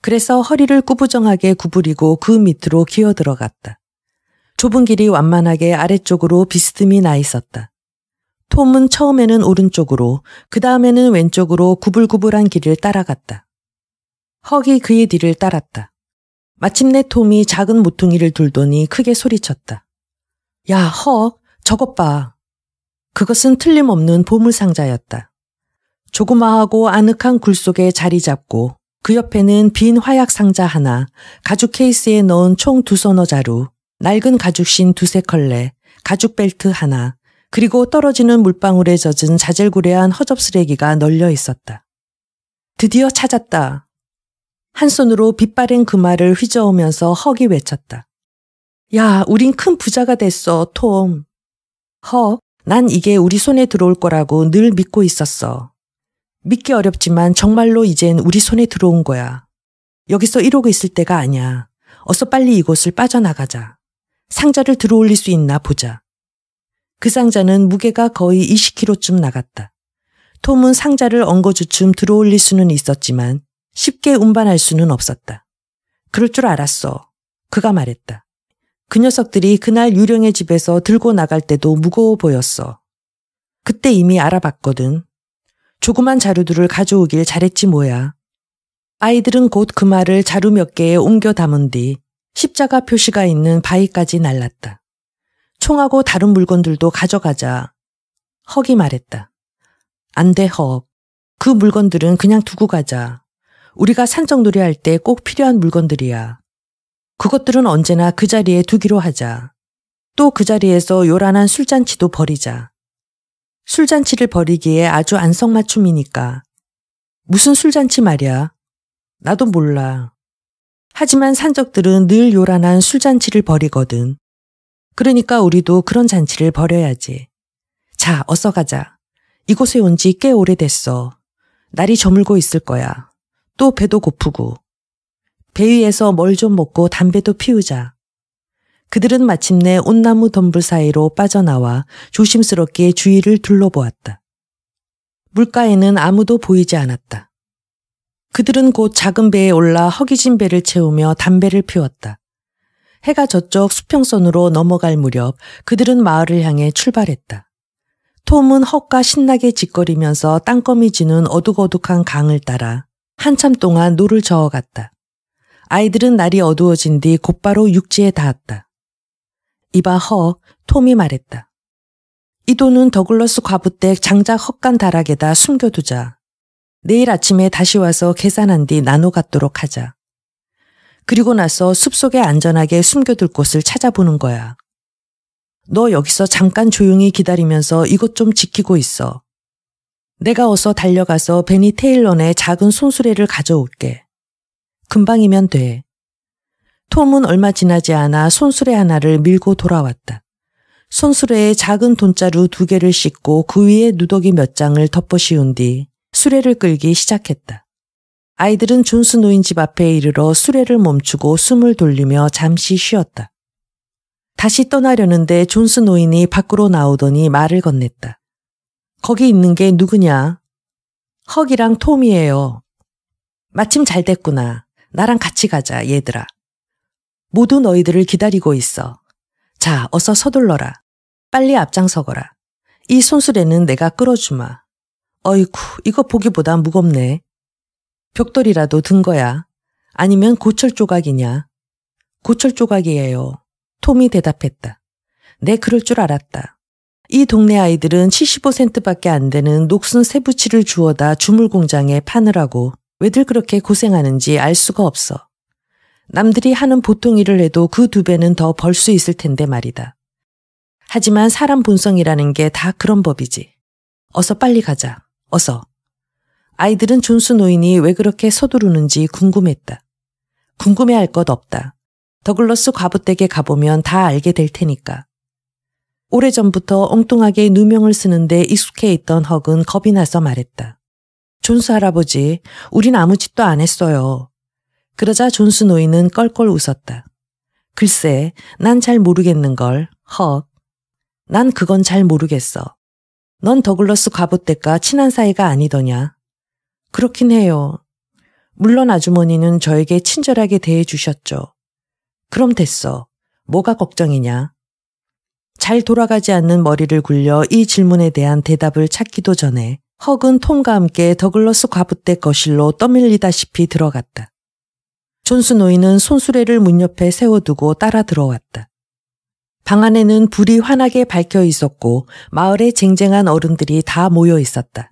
그래서 허리를 꾸부정하게 구부리고 그 밑으로 기어 들어갔다. 좁은 길이 완만하게 아래쪽으로 비스듬히 나 있었다. 톰은 처음에는 오른쪽으로, 그 다음에는 왼쪽으로 구불구불한 길을 따라갔다. 헉이 그의 뒤를 따랐다. 마침내 톰이 작은 모퉁이를 돌더니 크게 소리쳤다. 야, 허, 저것 봐. 그것은 틀림없는 보물상자였다. 조그마하고 아늑한 굴 속에 자리 잡고 그 옆에는 빈 화약 상자 하나, 가죽 케이스에 넣은 총 두 서너 자루, 낡은 가죽신 두세 컬레, 가죽 벨트 하나, 그리고 떨어지는 물방울에 젖은 자질구레한 허접 쓰레기가 널려 있었다. 드디어 찾았다. 한 손으로 빛바랜 그마를 휘저으면서 헉이 외쳤다. 야, 우린 큰 부자가 됐어, 톰. 허, 난 이게 우리 손에 들어올 거라고 늘 믿고 있었어. 믿기 어렵지만 정말로 이젠 우리 손에 들어온 거야. 여기서 이러고 있을 때가 아니야. 어서 빨리 이곳을 빠져나가자. 상자를 들어올릴 수 있나 보자. 그 상자는 무게가 거의 20kg쯤 나갔다. 톰은 상자를 엉거주춤 들어올릴 수는 있었지만 쉽게 운반할 수는 없었다. 그럴 줄 알았어. 그가 말했다. 그 녀석들이 그날 유령의 집에서 들고 나갈 때도 무거워 보였어. 그때 이미 알아봤거든. 조그만 자루들을 가져오길 잘했지 뭐야. 아이들은 곧 그 말을 자루 몇 개에 옮겨 담은 뒤 십자가 표시가 있는 바위까지 날랐다. 총하고 다른 물건들도 가져가자. 헉이 말했다. 안 돼, 헉. 그 물건들은 그냥 두고 가자. 우리가 산적놀이할때 꼭 필요한 물건들이야. 그것들은 언제나 그 자리에 두기로 하자. 또 그 자리에서 요란한 술잔치도 버리자. 술잔치를 버리기에 아주 안성맞춤이니까. 무슨 술잔치 말이야? 나도 몰라. 하지만 산적들은 늘 요란한 술잔치를 버리거든 그러니까 우리도 그런 잔치를 버려야지 자, 어서 가자. 이곳에 온 지 꽤 오래됐어. 날이 저물고 있을 거야. 또 배도 고프고 배 위에서 뭘 좀 먹고 담배도 피우자. 그들은 마침내 온나무 덤불 사이로 빠져나와 조심스럽게 주위를 둘러보았다. 물가에는 아무도 보이지 않았다. 그들은 곧 작은 배에 올라 허기진 배를 채우며 담배를 피웠다. 해가 저쪽 수평선으로 넘어갈 무렵 그들은 마을을 향해 출발했다. 톰은 헛과 신나게 짓거리면서 땅거미 지는 어둑어둑한 강을 따라 한참 동안 노를 저어갔다. 아이들은 날이 어두워진 뒤 곧바로 육지에 닿았다. 이봐 허, 톰이 말했다. 이 돈은 더글러스 과부댁 장작 헛간 다락에다 숨겨두자. 내일 아침에 다시 와서 계산한 뒤 나눠 갖도록 하자. 그리고 나서 숲속에 안전하게 숨겨둘 곳을 찾아보는 거야. 너 여기서 잠깐 조용히 기다리면서 이것 좀 지키고 있어. 내가 어서 달려가서 베니 테일런의 작은 손수레를 가져올게. 금방이면 돼. 톰은 얼마 지나지 않아 손수레 하나를 밀고 돌아왔다. 손수레에 작은 돈자루 두 개를 씻고 그 위에 누더기 몇 장을 덮어씌운 뒤 수레를 끌기 시작했다. 아이들은 존스 노인 집 앞에 이르러 수레를 멈추고 숨을 돌리며 잠시 쉬었다. 다시 떠나려는데 존스 노인이 밖으로 나오더니 말을 건넸다. 거기 있는 게 누구냐? 헉이랑 톰이에요. 마침 잘 됐구나. 나랑 같이 가자, 얘들아. 모두 너희들을 기다리고 있어. 자, 어서 서둘러라. 빨리 앞장서거라. 이 손수레는 내가 끌어주마. 어이쿠, 이거 보기보다 무겁네. 벽돌이라도 든 거야. 아니면 고철 조각이냐. 고철 조각이에요. 톰이 대답했다. 내 네, 그럴 줄 알았다. 이 동네 아이들은 75센트밖에 안 되는 녹슨 세부치를 주워다 주물 공장에 파느라고 왜들 그렇게 고생하는지 알 수가 없어. 남들이 하는 보통 일을 해도 그 두 배는 더 벌 수 있을 텐데 말이다. 하지만 사람 본성이라는 게 다 그런 법이지. 어서 빨리 가자. 어서. 아이들은 존스 노인이 왜 그렇게 서두르는지 궁금했다. 궁금해할 것 없다. 더글러스 과부댁에 가보면 다 알게 될 테니까. 오래전부터 엉뚱하게 누명을 쓰는데 익숙해 있던 헉은 겁이 나서 말했다. 존스 할아버지, 우린 아무 짓도 안 했어요. 그러자 존스 노인은 껄껄 웃었다. 글쎄, 난 잘 모르겠는걸, 헉. 난 그건 잘 모르겠어. 넌 더글러스 과부댁과 친한 사이가 아니더냐? 그렇긴 해요. 물론 아주머니는 저에게 친절하게 대해 주셨죠. 그럼 됐어. 뭐가 걱정이냐? 잘 돌아가지 않는 머리를 굴려 이 질문에 대한 대답을 찾기도 전에 헉은 톰과 함께 더글러스 과부댁 거실로 떠밀리다시피 들어갔다. 존스 노인은 손수레를 문 옆에 세워두고 따라 들어왔다. 방 안에는 불이 환하게 밝혀 있었고 마을의 쟁쟁한 어른들이 다 모여 있었다.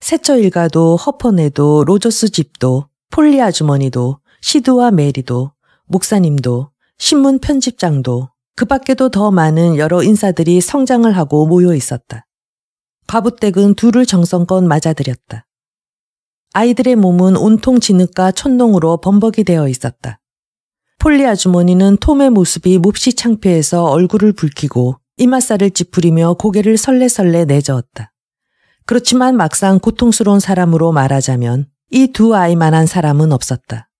세처 일가도 허퍼네도 로저스 집도 폴리 아주머니도 시드와 메리도 목사님도 신문 편집장도 그 밖에도 더 많은 여러 인사들이 성장을 하고 모여 있었다. 과부댁은 둘을 정성껏 맞아들였다. 아이들의 몸은 온통 진흙과 촌농으로 범벅이 되어 있었다. 폴리 아주머니는 톰의 모습이 몹시 창피해서 얼굴을 붉히고 이마살을 찌푸리며 고개를 설레설레 내저었다. 그렇지만 막상 고통스러운 사람으로 말하자면 이 두 아이만한 사람은 없었다.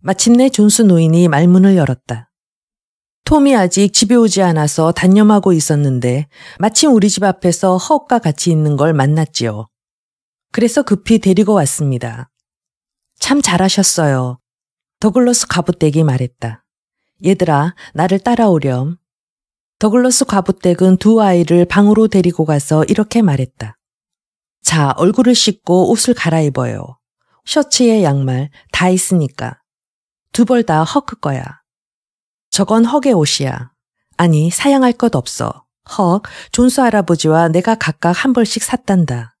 마침내 존스 노인이 말문을 열었다. 톰이 아직 집에 오지 않아서 단념하고 있었는데 마침 우리 집 앞에서 허옥과 같이 있는 걸 만났지요. 그래서 급히 데리고 왔습니다. 참 잘하셨어요. 더글러스 가부댁이 말했다. 얘들아, 나를 따라오렴. 더글러스 가부댁은 두 아이를 방으로 데리고 가서 이렇게 말했다. 자, 얼굴을 씻고 옷을 갈아입어요. 셔츠에 양말 다 있으니까. 두 벌 다 허크 거야. 저건 헉의 옷이야. 아니, 사양할 것 없어. 헉, 존스 할아버지와 내가 각각 한 벌씩 샀단다.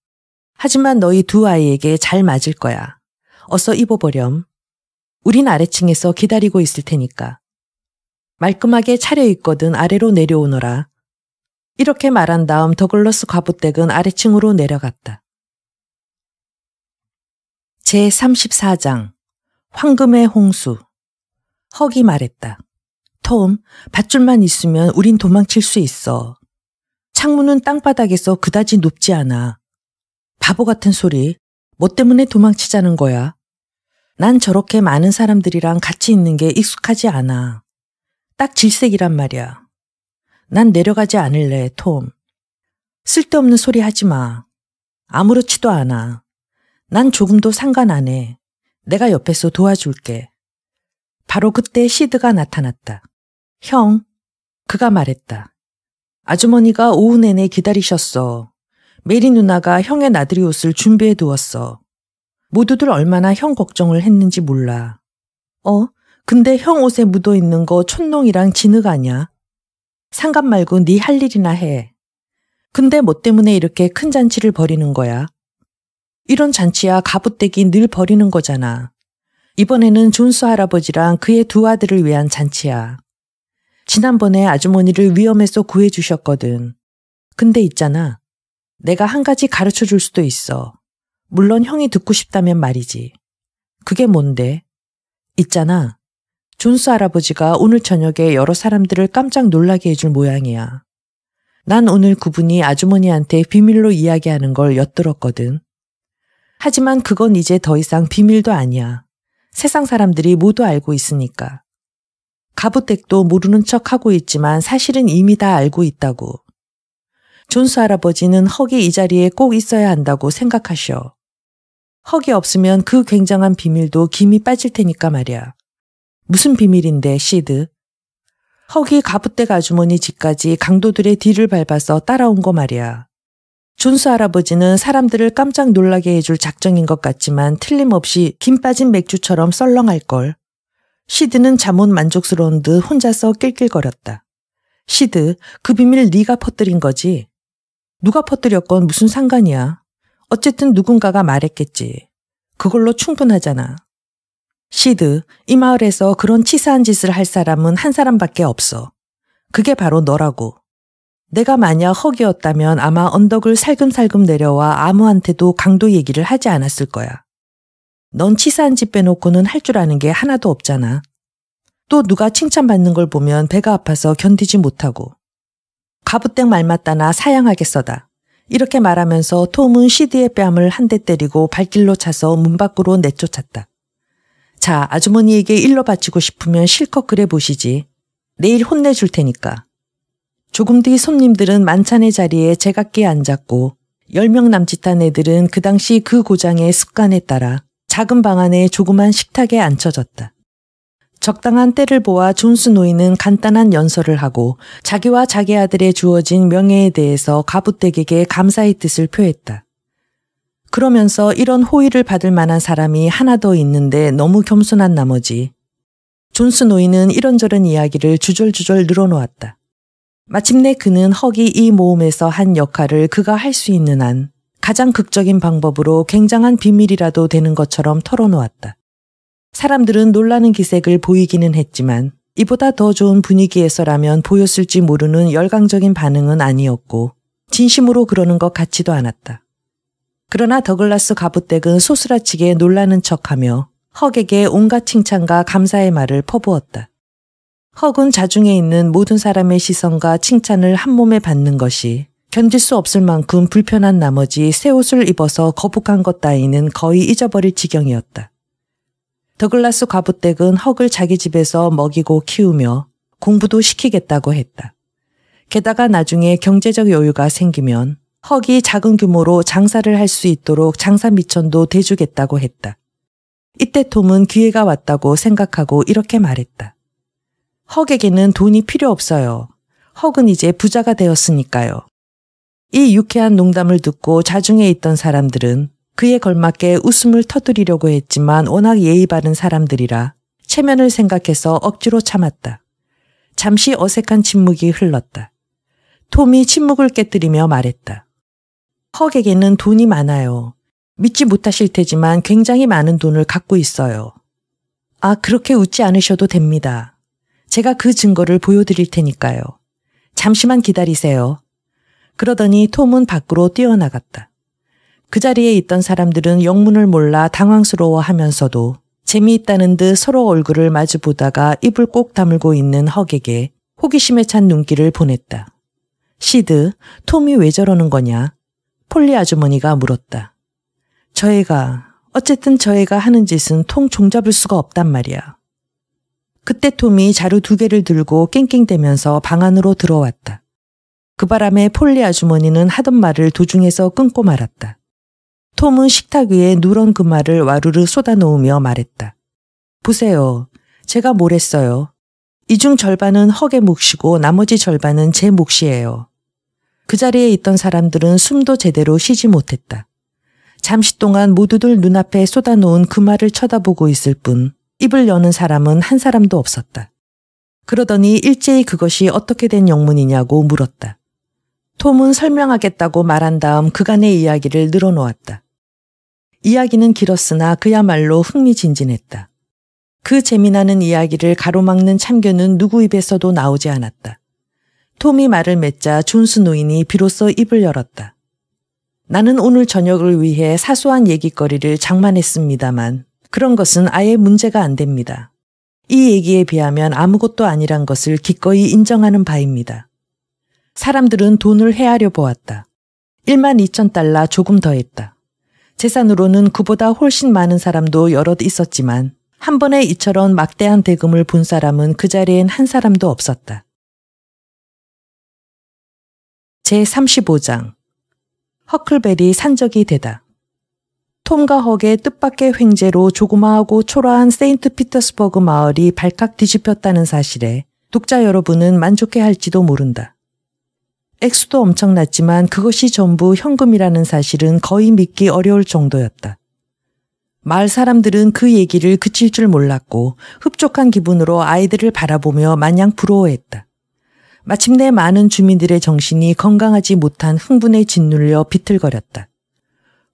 하지만 너희 두 아이에게 잘 맞을 거야. 어서 입어보렴. 우린 아래층에서 기다리고 있을 테니까. 말끔하게 차려입거든 아래로 내려오너라. 이렇게 말한 다음 더글러스 과부댁은 아래층으로 내려갔다. 제34장 황금의 홍수 헉이 말했다. 톰, 밧줄만 있으면 우린 도망칠 수 있어. 창문은 땅바닥에서 그다지 높지 않아. 바보 같은 소리. 뭐 때문에 도망치자는 거야? 난 저렇게 많은 사람들이랑 같이 있는 게 익숙하지 않아. 딱 질색이란 말이야. 난 내려가지 않을래, 톰. 쓸데없는 소리 하지 마. 아무렇지도 않아. 난 조금도 상관 안 해. 내가 옆에서 도와줄게. 바로 그때 시드가 나타났다. 형, 그가 말했다. 아주머니가 오후 내내 기다리셨어. 메리 누나가 형의 나들이 옷을 준비해 두었어. 모두들 얼마나 형 걱정을 했는지 몰라. 어? 근데 형 옷에 묻어 있는 거 촌농이랑 진흙 아냐? 상관 말고 네 할 일이나 해. 근데 뭐 때문에 이렇게 큰 잔치를 벌이는 거야? 이런 잔치야 가부떼기 늘 벌이는 거잖아. 이번에는 존수 할아버지랑 그의 두 아들을 위한 잔치야. 지난번에 아주머니를 위험해서 구해주셨거든. 근데 있잖아. 내가 한 가지 가르쳐 줄 수도 있어. 물론 형이 듣고 싶다면 말이지. 그게 뭔데? 있잖아. 존스 할아버지가 오늘 저녁에 여러 사람들을 깜짝 놀라게 해줄 모양이야. 난 오늘 그분이 아주머니한테 비밀로 이야기하는 걸 엿들었거든. 하지만 그건 이제 더 이상 비밀도 아니야. 세상 사람들이 모두 알고 있으니까. 가부택도 모르는 척 하고 있지만 사실은 이미 다 알고 있다고. 존스 할아버지는 헉이 이 자리에 꼭 있어야 한다고 생각하셔. 헉이 없으면 그 굉장한 비밀도 김이 빠질 테니까 말이야. 무슨 비밀인데, 시드? 헉이 가부댁 아주머니 집까지 강도들의 뒤를 밟아서 따라온 거 말이야. 존스 할아버지는 사람들을 깜짝 놀라게 해줄 작정인 것 같지만 틀림없이 김 빠진 맥주처럼 썰렁할 걸. 시드는 자못 만족스러운 듯 혼자서 낄낄거렸다. 시드, 그 비밀 네가 퍼뜨린 거지. 누가 퍼뜨렸건 무슨 상관이야. 어쨌든 누군가가 말했겠지. 그걸로 충분하잖아. 시드, 이 마을에서 그런 치사한 짓을 할 사람은 한 사람밖에 없어. 그게 바로 너라고. 내가 만약 허기였다면 아마 언덕을 살금살금 내려와 아무한테도 강도 얘기를 하지 않았을 거야. 넌 치사한 집 빼놓고는 할 줄 아는 게 하나도 없잖아. 또 누가 칭찬받는 걸 보면 배가 아파서 견디지 못하고 가부땡 말맞다나 사양하겠어다. 이렇게 말하면서 톰은 시디의 뺨을 한 대 때리고 발길로 차서 문 밖으로 내쫓았다. 자, 아주머니에게 일러 바치고 싶으면 실컷 그래 보시지. 내일 혼내줄 테니까. 조금 뒤 손님들은 만찬의 자리에 제각기 앉았고, 10명 남짓한 애들은 그 당시 그 고장의 습관에 따라 작은 방 안에 조그만 식탁에 앉혀졌다. 적당한 때를 보아 존스 노인은 간단한 연설을 하고 자기와 자기 아들의 주어진 명예에 대해서 가부댁에게 감사의 뜻을 표했다. 그러면서 이런 호의를 받을 만한 사람이 하나 더 있는데 너무 겸손한 나머지 존스 노인은 이런저런 이야기를 주절주절 늘어놓았다. 마침내 그는 허기 이 모험에서 한 역할을 그가 할 수 있는 한 가장 극적인 방법으로 굉장한 비밀이라도 되는 것처럼 털어놓았다. 사람들은 놀라는 기색을 보이기는 했지만 이보다 더 좋은 분위기에서라면 보였을지 모르는 열광적인 반응은 아니었고 진심으로 그러는 것 같지도 않았다. 그러나 더글라스 가부댁은 소스라치게 놀라는 척하며 헉에게 온갖 칭찬과 감사의 말을 퍼부었다. 헉은 자중에 있는 모든 사람의 시선과 칭찬을 한 몸에 받는 것이 견딜 수 없을 만큼 불편한 나머지 새 옷을 입어서 거북한 것 따위는 거의 잊어버릴 지경이었다. 더글라스 과부댁은 헉을 자기 집에서 먹이고 키우며 공부도 시키겠다고 했다. 게다가 나중에 경제적 여유가 생기면 헉이 작은 규모로 장사를 할 수 있도록 장사 미천도 대주겠다고 했다. 이때 톰은 기회가 왔다고 생각하고 이렇게 말했다. 헉에게는 돈이 필요 없어요. 헉은 이제 부자가 되었으니까요. 이 유쾌한 농담을 듣고 자중에 있던 사람들은 그에 걸맞게 웃음을 터뜨리려고 했지만 워낙 예의 바른 사람들이라 체면을 생각해서 억지로 참았다. 잠시 어색한 침묵이 흘렀다. 톰이 침묵을 깨뜨리며 말했다. 헉에게는 돈이 많아요. 믿지 못하실 테지만 굉장히 많은 돈을 갖고 있어요. 아, 그렇게 웃지 않으셔도 됩니다. 제가 그 증거를 보여드릴 테니까요. 잠시만 기다리세요. 그러더니 톰은 밖으로 뛰어나갔다. 그 자리에 있던 사람들은 영문을 몰라 당황스러워 하면서도 재미있다는 듯 서로 얼굴을 마주 보다가 입을 꼭 다물고 있는 헉에게 호기심에 찬 눈길을 보냈다. 시드, 톰이 왜 저러는 거냐? 폴리 아주머니가 물었다. 저희가 어쨌든 저희가 하는 짓은 통 종잡을 수가 없단 말이야. 그때 톰이 자루 두 개를 들고 낑낑대면서 방 안으로 들어왔다. 그 바람에 폴리 아주머니는 하던 말을 도중에서 끊고 말았다. 톰은 식탁 위에 누런 그 말을 와르르 쏟아놓으며 말했다. 보세요. 제가 뭘 했어요. 이중 절반은 헉의 몫이고 나머지 절반은 제 몫이에요. 그 자리에 있던 사람들은 숨도 제대로 쉬지 못했다. 잠시 동안 모두들 눈앞에 쏟아놓은 그 말을 쳐다보고 있을 뿐 입을 여는 사람은 한 사람도 없었다. 그러더니 일제히 그것이 어떻게 된 영문이냐고 물었다. 톰은 설명하겠다고 말한 다음 그간의 이야기를 늘어놓았다. 이야기는 길었으나 그야말로 흥미진진했다. 그 재미나는 이야기를 가로막는 참견은 누구 입에서도 나오지 않았다. 톰이 말을 맺자 존스 노인이 비로소 입을 열었다. 나는 오늘 저녁을 위해 사소한 얘기거리를 장만했습니다만 그런 것은 아예 문제가 안 됩니다. 이 얘기에 비하면 아무것도 아니란 것을 기꺼이 인정하는 바입니다. 사람들은 돈을 헤아려 보았다. 1만 2천 달러 조금 더 했다. 재산으로는 그보다 훨씬 많은 사람도 여럿 있었지만 한 번에 이처럼 막대한 대금을 본 사람은 그 자리엔 한 사람도 없었다. 제35장 허클베리 산적이 되다 톰과 헉의 뜻밖의 횡재로 조그마하고 초라한 세인트 피터스버그 마을이 발칵 뒤집혔다는 사실에 독자 여러분은 만족해 할지도 모른다. 액수도 엄청났지만 그것이 전부 현금이라는 사실은 거의 믿기 어려울 정도였다. 마을 사람들은 그 얘기를 그칠 줄 몰랐고 흡족한 기분으로 아이들을 바라보며 마냥 부러워했다. 마침내 많은 주민들의 정신이 건강하지 못한 흥분에 짓눌려 비틀거렸다.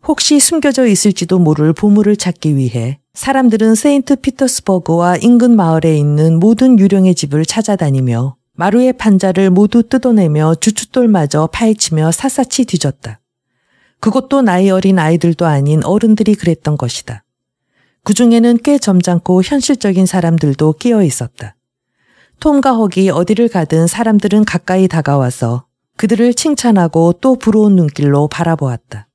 혹시 숨겨져 있을지도 모를 보물을 찾기 위해 사람들은 세인트 피터스버그와 인근 마을에 있는 모든 유령의 집을 찾아다니며 마루의 판자를 모두 뜯어내며 주춧돌마저 파헤치며 샅샅이 뒤졌다. 그것도 나이 어린 아이들도 아닌 어른들이 그랬던 것이다. 그 중에는 꽤 점잖고 현실적인 사람들도 끼어 있었다. 톰과 헉이 어디를 가든 사람들은 가까이 다가와서 그들을 칭찬하고 또 부러운 눈길로 바라보았다.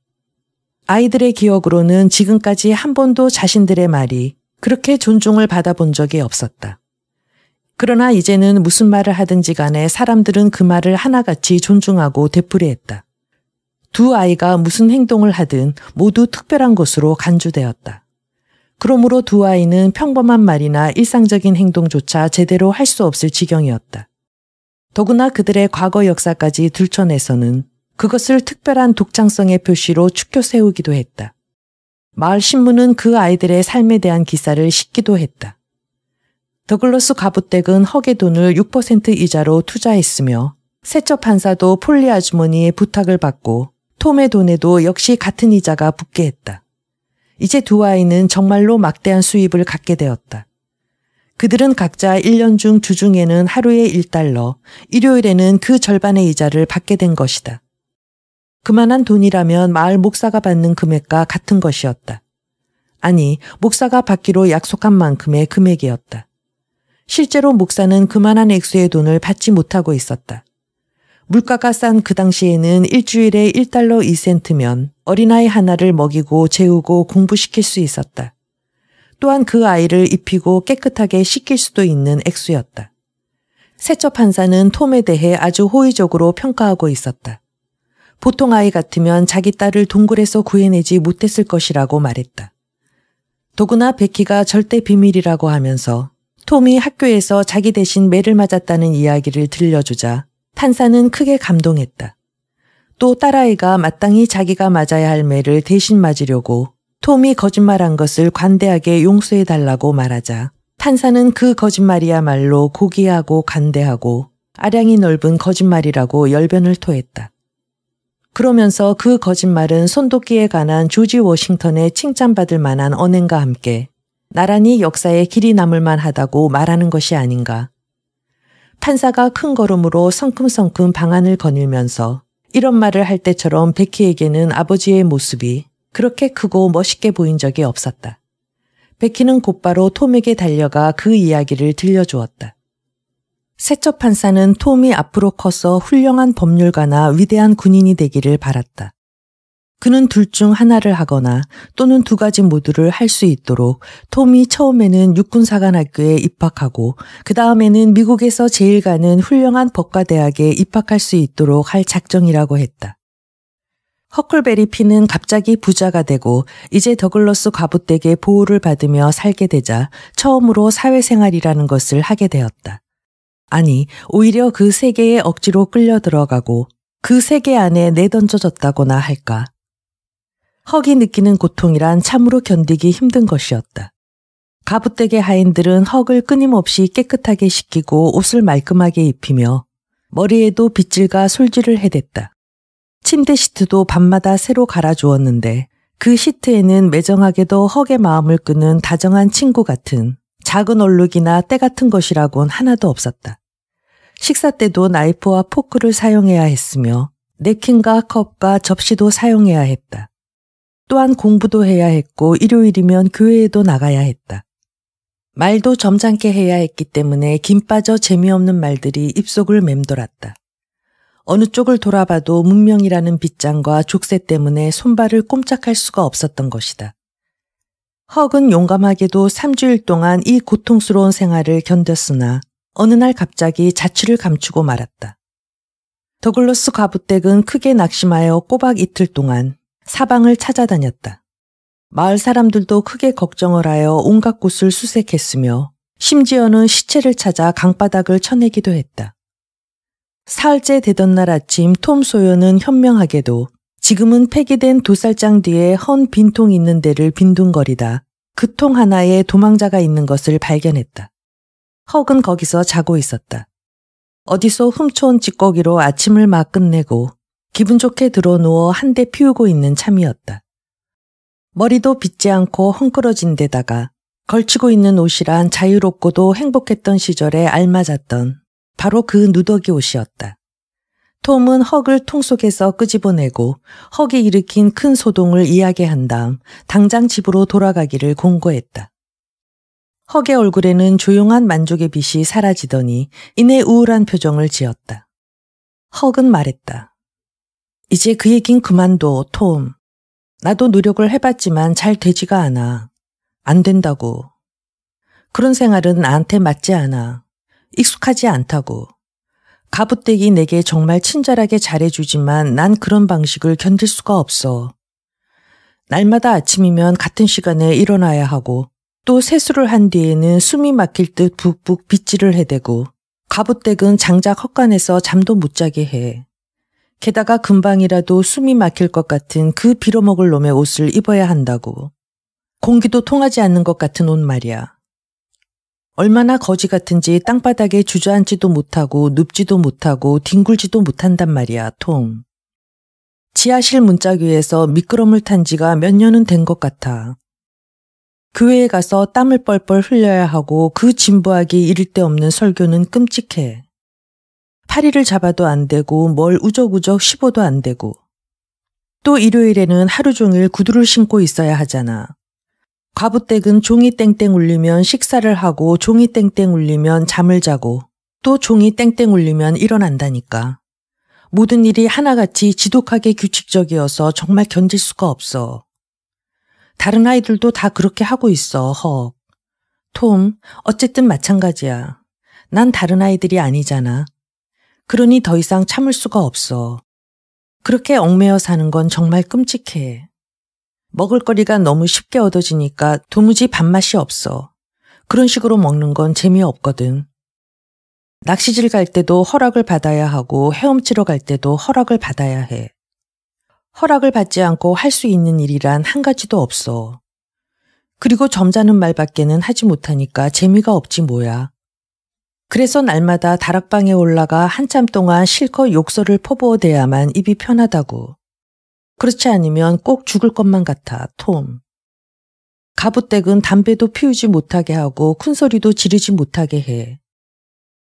아이들의 기억으로는 지금까지 한 번도 자신들의 말이 그렇게 존중을 받아본 적이 없었다. 그러나 이제는 무슨 말을 하든지 간에 사람들은 그 말을 하나같이 존중하고 되풀이했다. 두 아이가 무슨 행동을 하든 모두 특별한 것으로 간주되었다. 그러므로 두 아이는 평범한 말이나 일상적인 행동조차 제대로 할 수 없을 지경이었다. 더구나 그들의 과거 역사까지 들춰내서는 그것을 특별한 독창성의 표시로 축켜 세우기도 했다. 마을 신문은 그 아이들의 삶에 대한 기사를 싣기도 했다. 더글러스 가부댁은 허계 돈을 6% 이자로 투자했으며 세처 판사도 폴리 아주머니의 부탁을 받고 톰의 돈에도 역시 같은 이자가 붙게 했다. 이제 두 아이는 정말로 막대한 수입을 갖게 되었다. 그들은 각자 1년 중 주중에는 하루에 1달러, 일요일에는 그 절반의 이자를 받게 된 것이다. 그만한 돈이라면 마을 목사가 받는 금액과 같은 것이었다. 아니, 목사가 받기로 약속한 만큼의 금액이었다. 실제로 목사는 그만한 액수의 돈을 받지 못하고 있었다. 물가가 싼 그 당시에는 일주일에 1달러 2센트면 어린아이 하나를 먹이고 재우고 공부시킬 수 있었다. 또한 그 아이를 입히고 깨끗하게 씻길 수도 있는 액수였다. 세처 판사는 톰에 대해 아주 호의적으로 평가하고 있었다. 보통 아이 같으면 자기 딸을 동굴에서 구해내지 못했을 것이라고 말했다. 더구나 베키가 절대 비밀이라고 하면서 톰이 학교에서 자기 대신 매를 맞았다는 이야기를 들려주자 판사는 크게 감동했다. 또 딸아이가 마땅히 자기가 맞아야 할 매를 대신 맞으려고 톰이 거짓말한 것을 관대하게 용서해달라고 말하자 판사는 그 거짓말이야말로 고귀하고 간대하고 아량이 넓은 거짓말이라고 열변을 토했다. 그러면서 그 거짓말은 손도끼에 관한 조지 워싱턴의 칭찬받을 만한 언행과 함께 나란히 역사에 길이 남을만 하다고 말하는 것이 아닌가. 판사가 큰 걸음으로 성큼성큼 방안을 거닐면서 이런 말을 할 때처럼 베키에게는 아버지의 모습이 그렇게 크고 멋있게 보인 적이 없었다. 베키는 곧바로 톰에게 달려가 그 이야기를 들려주었다. 세척 판사는 톰이 앞으로 커서 훌륭한 법률가나 위대한 군인이 되기를 바랐다. 그는 둘 중 하나를 하거나 또는 두 가지 모두를 할 수 있도록 톰이 처음에는 육군사관학교에 입학하고 그 다음에는 미국에서 제일 가는 훌륭한 법과대학에 입학할 수 있도록 할 작정이라고 했다. 허클베리 피는 갑자기 부자가 되고 이제 더글러스 가부댁의 보호를 받으며 살게 되자 처음으로 사회생활이라는 것을 하게 되었다. 아니, 오히려 그 세계에 억지로 끌려 들어가고 그 세계 안에 내던져졌다거나 할까. 허기 느끼는 고통이란 참으로 견디기 힘든 것이었다. 가부떼계 하인들은 헉을 끊임없이 깨끗하게 씻기고 옷을 말끔하게 입히며 머리에도 빗질과 솔질을 해댔다. 침대 시트도 밤마다 새로 갈아주었는데 그 시트에는 매정하게도 헉의 마음을 끄는 다정한 친구 같은 작은 얼룩이나 때 같은 것이라곤 하나도 없었다. 식사 때도 나이프와 포크를 사용해야 했으며 네킨과 컵과 접시도 사용해야 했다. 또한 공부도 해야 했고 일요일이면 교회에도 나가야 했다. 말도 점잖게 해야 했기 때문에 김 빠져 재미없는 말들이 입속을 맴돌았다. 어느 쪽을 돌아봐도 문명이라는 빗장과 족쇄 때문에 손발을 꼼짝할 수가 없었던 것이다. 헉은 용감하게도 3주일 동안 이 고통스러운 생활을 견뎠으나 어느 날 갑자기 자취를 감추고 말았다. 더글러스 과부댁은 크게 낙심하여 꼬박 이틀 동안 사방을 찾아다녔다. 마을 사람들도 크게 걱정을 하여 온갖 곳을 수색했으며 심지어는 시체를 찾아 강바닥을 쳐내기도 했다. 사흘째 되던 날 아침 톰 소요는 현명하게도 지금은 폐기된 도살장 뒤에 헌 빈통 있는 데를 빈둥거리다 그 통 하나에 도망자가 있는 것을 발견했다. 헉은 거기서 자고 있었다. 어디서 훔쳐온 찌꺼기로 아침을 막 끝내고 기분 좋게 드러 누워 한 대 피우고 있는 참이었다. 머리도 빗지 않고 헝클어진 데다가 걸치고 있는 옷이란 자유롭고도 행복했던 시절에 알맞았던 바로 그 누더기 옷이었다. 톰은 헉을 통 속에서 끄집어내고 헉이 일으킨 큰 소동을 이야기한 다음 당장 집으로 돌아가기를 공고했다. 헉의 얼굴에는 조용한 만족의 빛이 사라지더니 이내 우울한 표정을 지었다. 헉은 말했다. 이제 그 얘긴 그만둬, 톰. 나도 노력을 해봤지만 잘 되지가 않아. 안 된다고. 그런 생활은 나한테 맞지 않아. 익숙하지 않다고. 가부댁이 내게 정말 친절하게 잘해주지만 난 그런 방식을 견딜 수가 없어. 날마다 아침이면 같은 시간에 일어나야 하고 또 세수를 한 뒤에는 숨이 막힐 듯 북북 빗질을 해대고 가부댁은 장작 헛간에서 잠도 못 자게 해. 게다가 금방이라도 숨이 막힐 것 같은 그 빌어먹을 놈의 옷을 입어야 한다고. 공기도 통하지 않는 것 같은 옷 말이야. 얼마나 거지 같은지 땅바닥에 주저앉지도 못하고 눕지도 못하고 뒹굴지도 못한단 말이야, 통. 지하실 문짝 위에서 미끄럼을 탄 지가 몇 년은 된 것 같아. 교회에 그 가서 땀을 뻘뻘 흘려야 하고 그 진부하기 이를 데 없는 설교는 끔찍해. 파리를 잡아도 안 되고 뭘 우적우적 씹어도 안 되고. 또 일요일에는 하루 종일 구두를 신고 있어야 하잖아. 과부댁은 종이 땡땡 울리면 식사를 하고 종이 땡땡 울리면 잠을 자고 또 종이 땡땡 울리면 일어난다니까. 모든 일이 하나같이 지독하게 규칙적이어서 정말 견딜 수가 없어. 다른 아이들도 다 그렇게 하고 있어, 헉. 톰, 어쨌든 마찬가지야. 난 다른 아이들이 아니잖아. 그러니 더 이상 참을 수가 없어. 그렇게 얽매여 사는 건 정말 끔찍해. 먹을거리가 너무 쉽게 얻어지니까 도무지 밥맛이 없어. 그런 식으로 먹는 건 재미없거든. 낚시질 갈 때도 허락을 받아야 하고 헤엄치러 갈 때도 허락을 받아야 해. 허락을 받지 않고 할 수 있는 일이란 한 가지도 없어. 그리고 점잖은 말밖에는 하지 못하니까 재미가 없지 뭐야. 그래서 날마다 다락방에 올라가 한참 동안 실컷 욕설을 퍼부어대야만 입이 편하다고. 그렇지 않으면 꼭 죽을 것만 같아, 톰. 가부댁은 담배도 피우지 못하게 하고 큰소리도 지르지 못하게 해.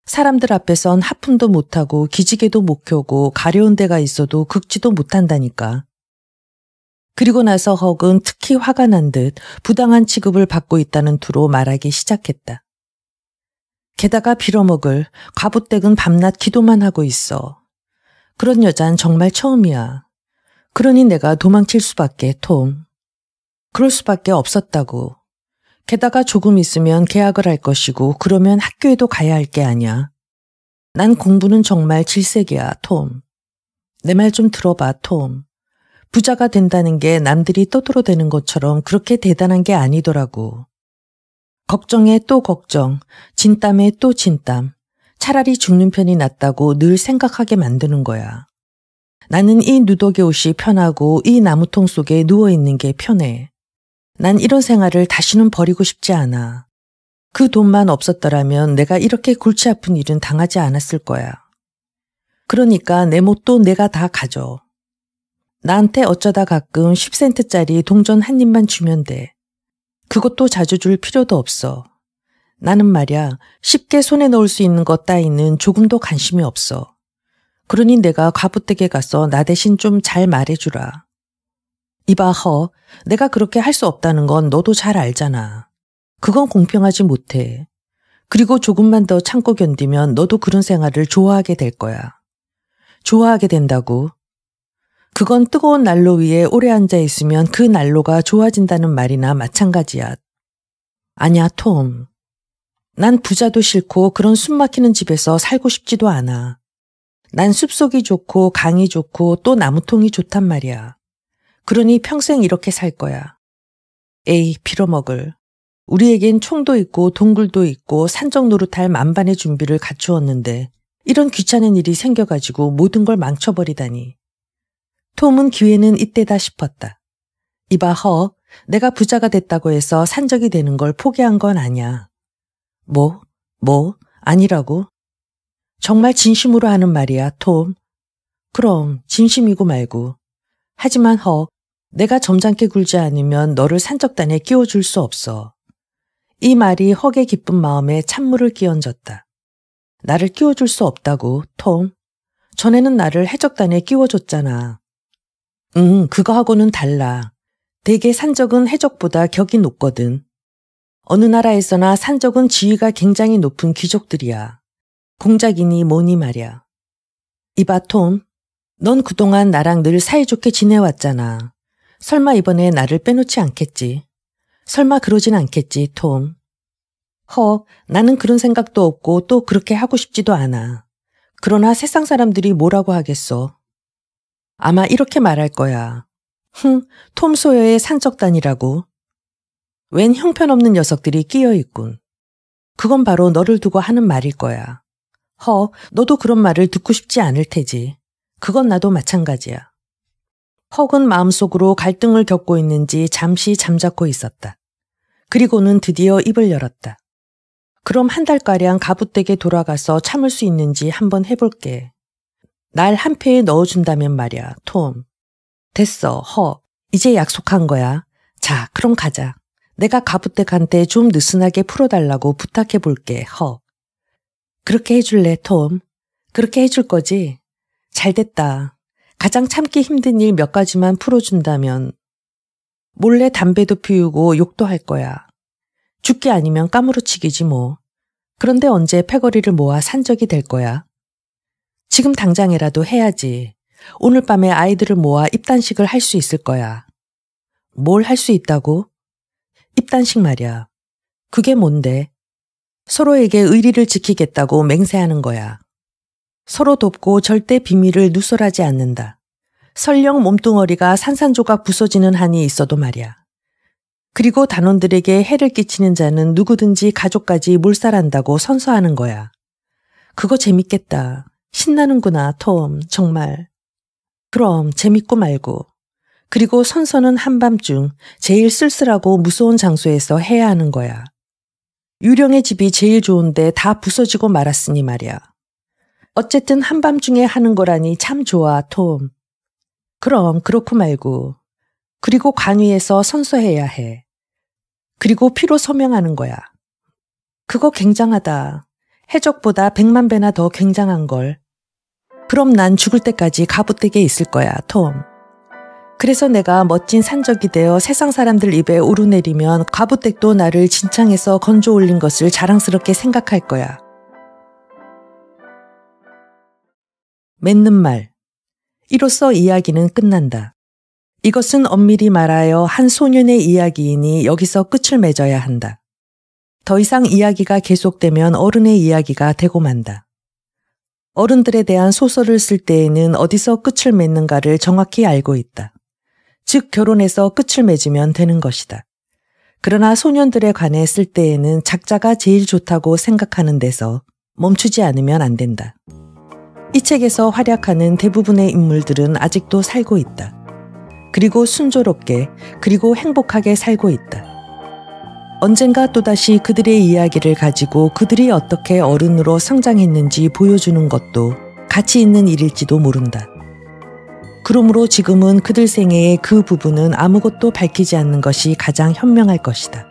사람들 앞에선 하품도 못하고 기지개도 못 켜고 가려운 데가 있어도 극지도 못한다니까. 그리고 나서 헉은 특히 화가 난 듯 부당한 취급을 받고 있다는 투로 말하기 시작했다. 게다가 빌어먹을 과부댁은 밤낮 기도만 하고 있어. 그런 여잔 정말 처음이야. 그러니 내가 도망칠 수밖에, 톰. 그럴 수밖에 없었다고. 게다가 조금 있으면 계약을 할 것이고 그러면 학교에도 가야 할 게 아니야. 난 공부는 정말 질색이야, 톰. 내 말 좀 들어봐, 톰. 부자가 된다는 게 남들이 떠들어대는 것처럼 그렇게 대단한 게 아니더라고. 걱정에 또 걱정, 진땀에 또 진땀. 차라리 죽는 편이 낫다고 늘 생각하게 만드는 거야. 나는 이 누더기 옷이 편하고 이 나무통 속에 누워있는 게 편해. 난 이런 생활을 다시는 버리고 싶지 않아. 그 돈만 없었더라면 내가 이렇게 골치 아픈 일은 당하지 않았을 거야. 그러니까 내 몫도 내가 다 가져. 나한테 어쩌다 가끔 10센트짜리 동전 한 입만 주면 돼. 그것도 자주 줄 필요도 없어. 나는 말야 이 쉽게 손에 넣을 수 있는 것 따위는 조금도 관심이 없어. 그러니 내가 가부댁에 가서 나 대신 좀 잘 말해주라. 이봐허, 내가 그렇게 할 수 없다는 건 너도 잘 알잖아. 그건 공평하지 못해. 그리고 조금만 더 참고 견디면 너도 그런 생활을 좋아하게 될 거야. 좋아하게 된다고 그건 뜨거운 난로 위에 오래 앉아 있으면 그 난로가 좋아진다는 말이나 마찬가지야. 아니야 톰. 난 부자도 싫고 그런 숨 막히는 집에서 살고 싶지도 않아. 난 숲속이 좋고 강이 좋고 또 나무통이 좋단 말이야. 그러니 평생 이렇게 살 거야. 에이, 빌어먹을. 우리에겐 총도 있고 동굴도 있고 산적 노릇할 만반의 준비를 갖추었는데 이런 귀찮은 일이 생겨가지고 모든 걸 망쳐버리다니. 톰은 기회는 이때다 싶었다. 이봐 허, 내가 부자가 됐다고 해서 산적이 되는 걸 포기한 건 아니야. 뭐? 뭐? 아니라고? 정말 진심으로 하는 말이야, 톰. 그럼 진심이고 말고. 하지만 허, 내가 점잖게 굴지 않으면 너를 산적단에 끼워줄 수 없어. 이 말이 헉의 기쁜 마음에 찬물을 끼얹었다. 나를 끼워줄 수 없다고, 톰. 전에는 나를 해적단에 끼워줬잖아. 응, 그거하고는 달라. 대개 산적은 해적보다 격이 높거든. 어느 나라에서나 산적은 지위가 굉장히 높은 귀족들이야. 공작이니 뭐니 말야. 이 이봐, 톰. 넌 그동안 나랑 늘 사이좋게 지내왔잖아. 설마 이번에 나를 빼놓지 않겠지. 설마 그러진 않겠지, 톰. 허, 나는 그런 생각도 없고 또 그렇게 하고 싶지도 않아. 그러나 세상 사람들이 뭐라고 하겠어. 아마 이렇게 말할 거야. 흥, 톰 소여의 산적단이라고. 웬 형편없는 녀석들이 끼어 있군. 그건 바로 너를 두고 하는 말일 거야. 허, 너도 그런 말을 듣고 싶지 않을 테지. 그건 나도 마찬가지야. 헉은 마음속으로 갈등을 겪고 있는지 잠시 잠자코 있었다. 그리고는 드디어 입을 열었다. 그럼 한 달가량 가부댁에 돌아가서 참을 수 있는지 한번 해볼게. 날한 패에 넣어준다면 말이야, 톰. 됐어, 허. 이제 약속한 거야. 자, 그럼 가자. 내가 가부댁한테 좀 느슨하게 풀어달라고 부탁해 볼게, 허. 그렇게 해줄래, 톰? 그렇게 해줄 거지? 잘 됐다. 가장 참기 힘든 일 몇 가지만 풀어준다면 몰래 담배도 피우고 욕도 할 거야. 죽기 아니면 까무러치기지 뭐. 그런데 언제 패거리를 모아 산적이 될 거야. 지금 당장이라도 해야지. 오늘 밤에 아이들을 모아 입단식을 할 수 있을 거야. 뭘 할 수 있다고? 입단식 말이야. 그게 뭔데? 서로에게 의리를 지키겠다고 맹세하는 거야. 서로 돕고 절대 비밀을 누설하지 않는다. 설령 몸뚱어리가 산산조각 부서지는 한이 있어도 말이야. 그리고 단원들에게 해를 끼치는 자는 누구든지 가족까지 몰살한다고 선서하는 거야. 그거 재밌겠다. 신나는구나, 톰. 정말. 그럼 재밌고 말고. 그리고 선서는 한밤중 제일 쓸쓸하고 무서운 장소에서 해야 하는 거야. 유령의 집이 제일 좋은데 다 부서지고 말았으니 말이야. 어쨌든 한밤중에 하는 거라니 참 좋아, 톰. 그럼 그렇고 말고. 그리고 관위에서 선서해야 해. 그리고 피로 서명하는 거야. 그거 굉장하다. 해적보다 백만 배나 더 굉장한 걸. 그럼 난 죽을 때까지 가부댁에 있을 거야, 톰. 그래서 내가 멋진 산적이 되어 세상 사람들 입에 오르내리면 가부댁도 나를 진창에서 건져 올린 것을 자랑스럽게 생각할 거야. 맺는 말. 이로써 이야기는 끝난다. 이것은 엄밀히 말하여 한 소년의 이야기이니 여기서 끝을 맺어야 한다. 더 이상 이야기가 계속되면 어른의 이야기가 되고 만다. 어른들에 대한 소설을 쓸 때에는 어디서 끝을 맺는가를 정확히 알고 있다. 즉 결혼해서 끝을 맺으면 되는 것이다. 그러나 소년들에 관해 쓸 때에는 작자가 제일 좋다고 생각하는 데서 멈추지 않으면 안 된다. 이 책에서 활약하는 대부분의 인물들은 아직도 살고 있다. 그리고 순조롭게, 그리고 행복하게 살고 있다. 언젠가 또다시 그들의 이야기를 가지고 그들이 어떻게 어른으로 성장했는지 보여주는 것도 가치 있는 일일지도 모른다. 그러므로 지금은 그들 생애의 그 부분은 아무것도 밝히지 않는 것이 가장 현명할 것이다.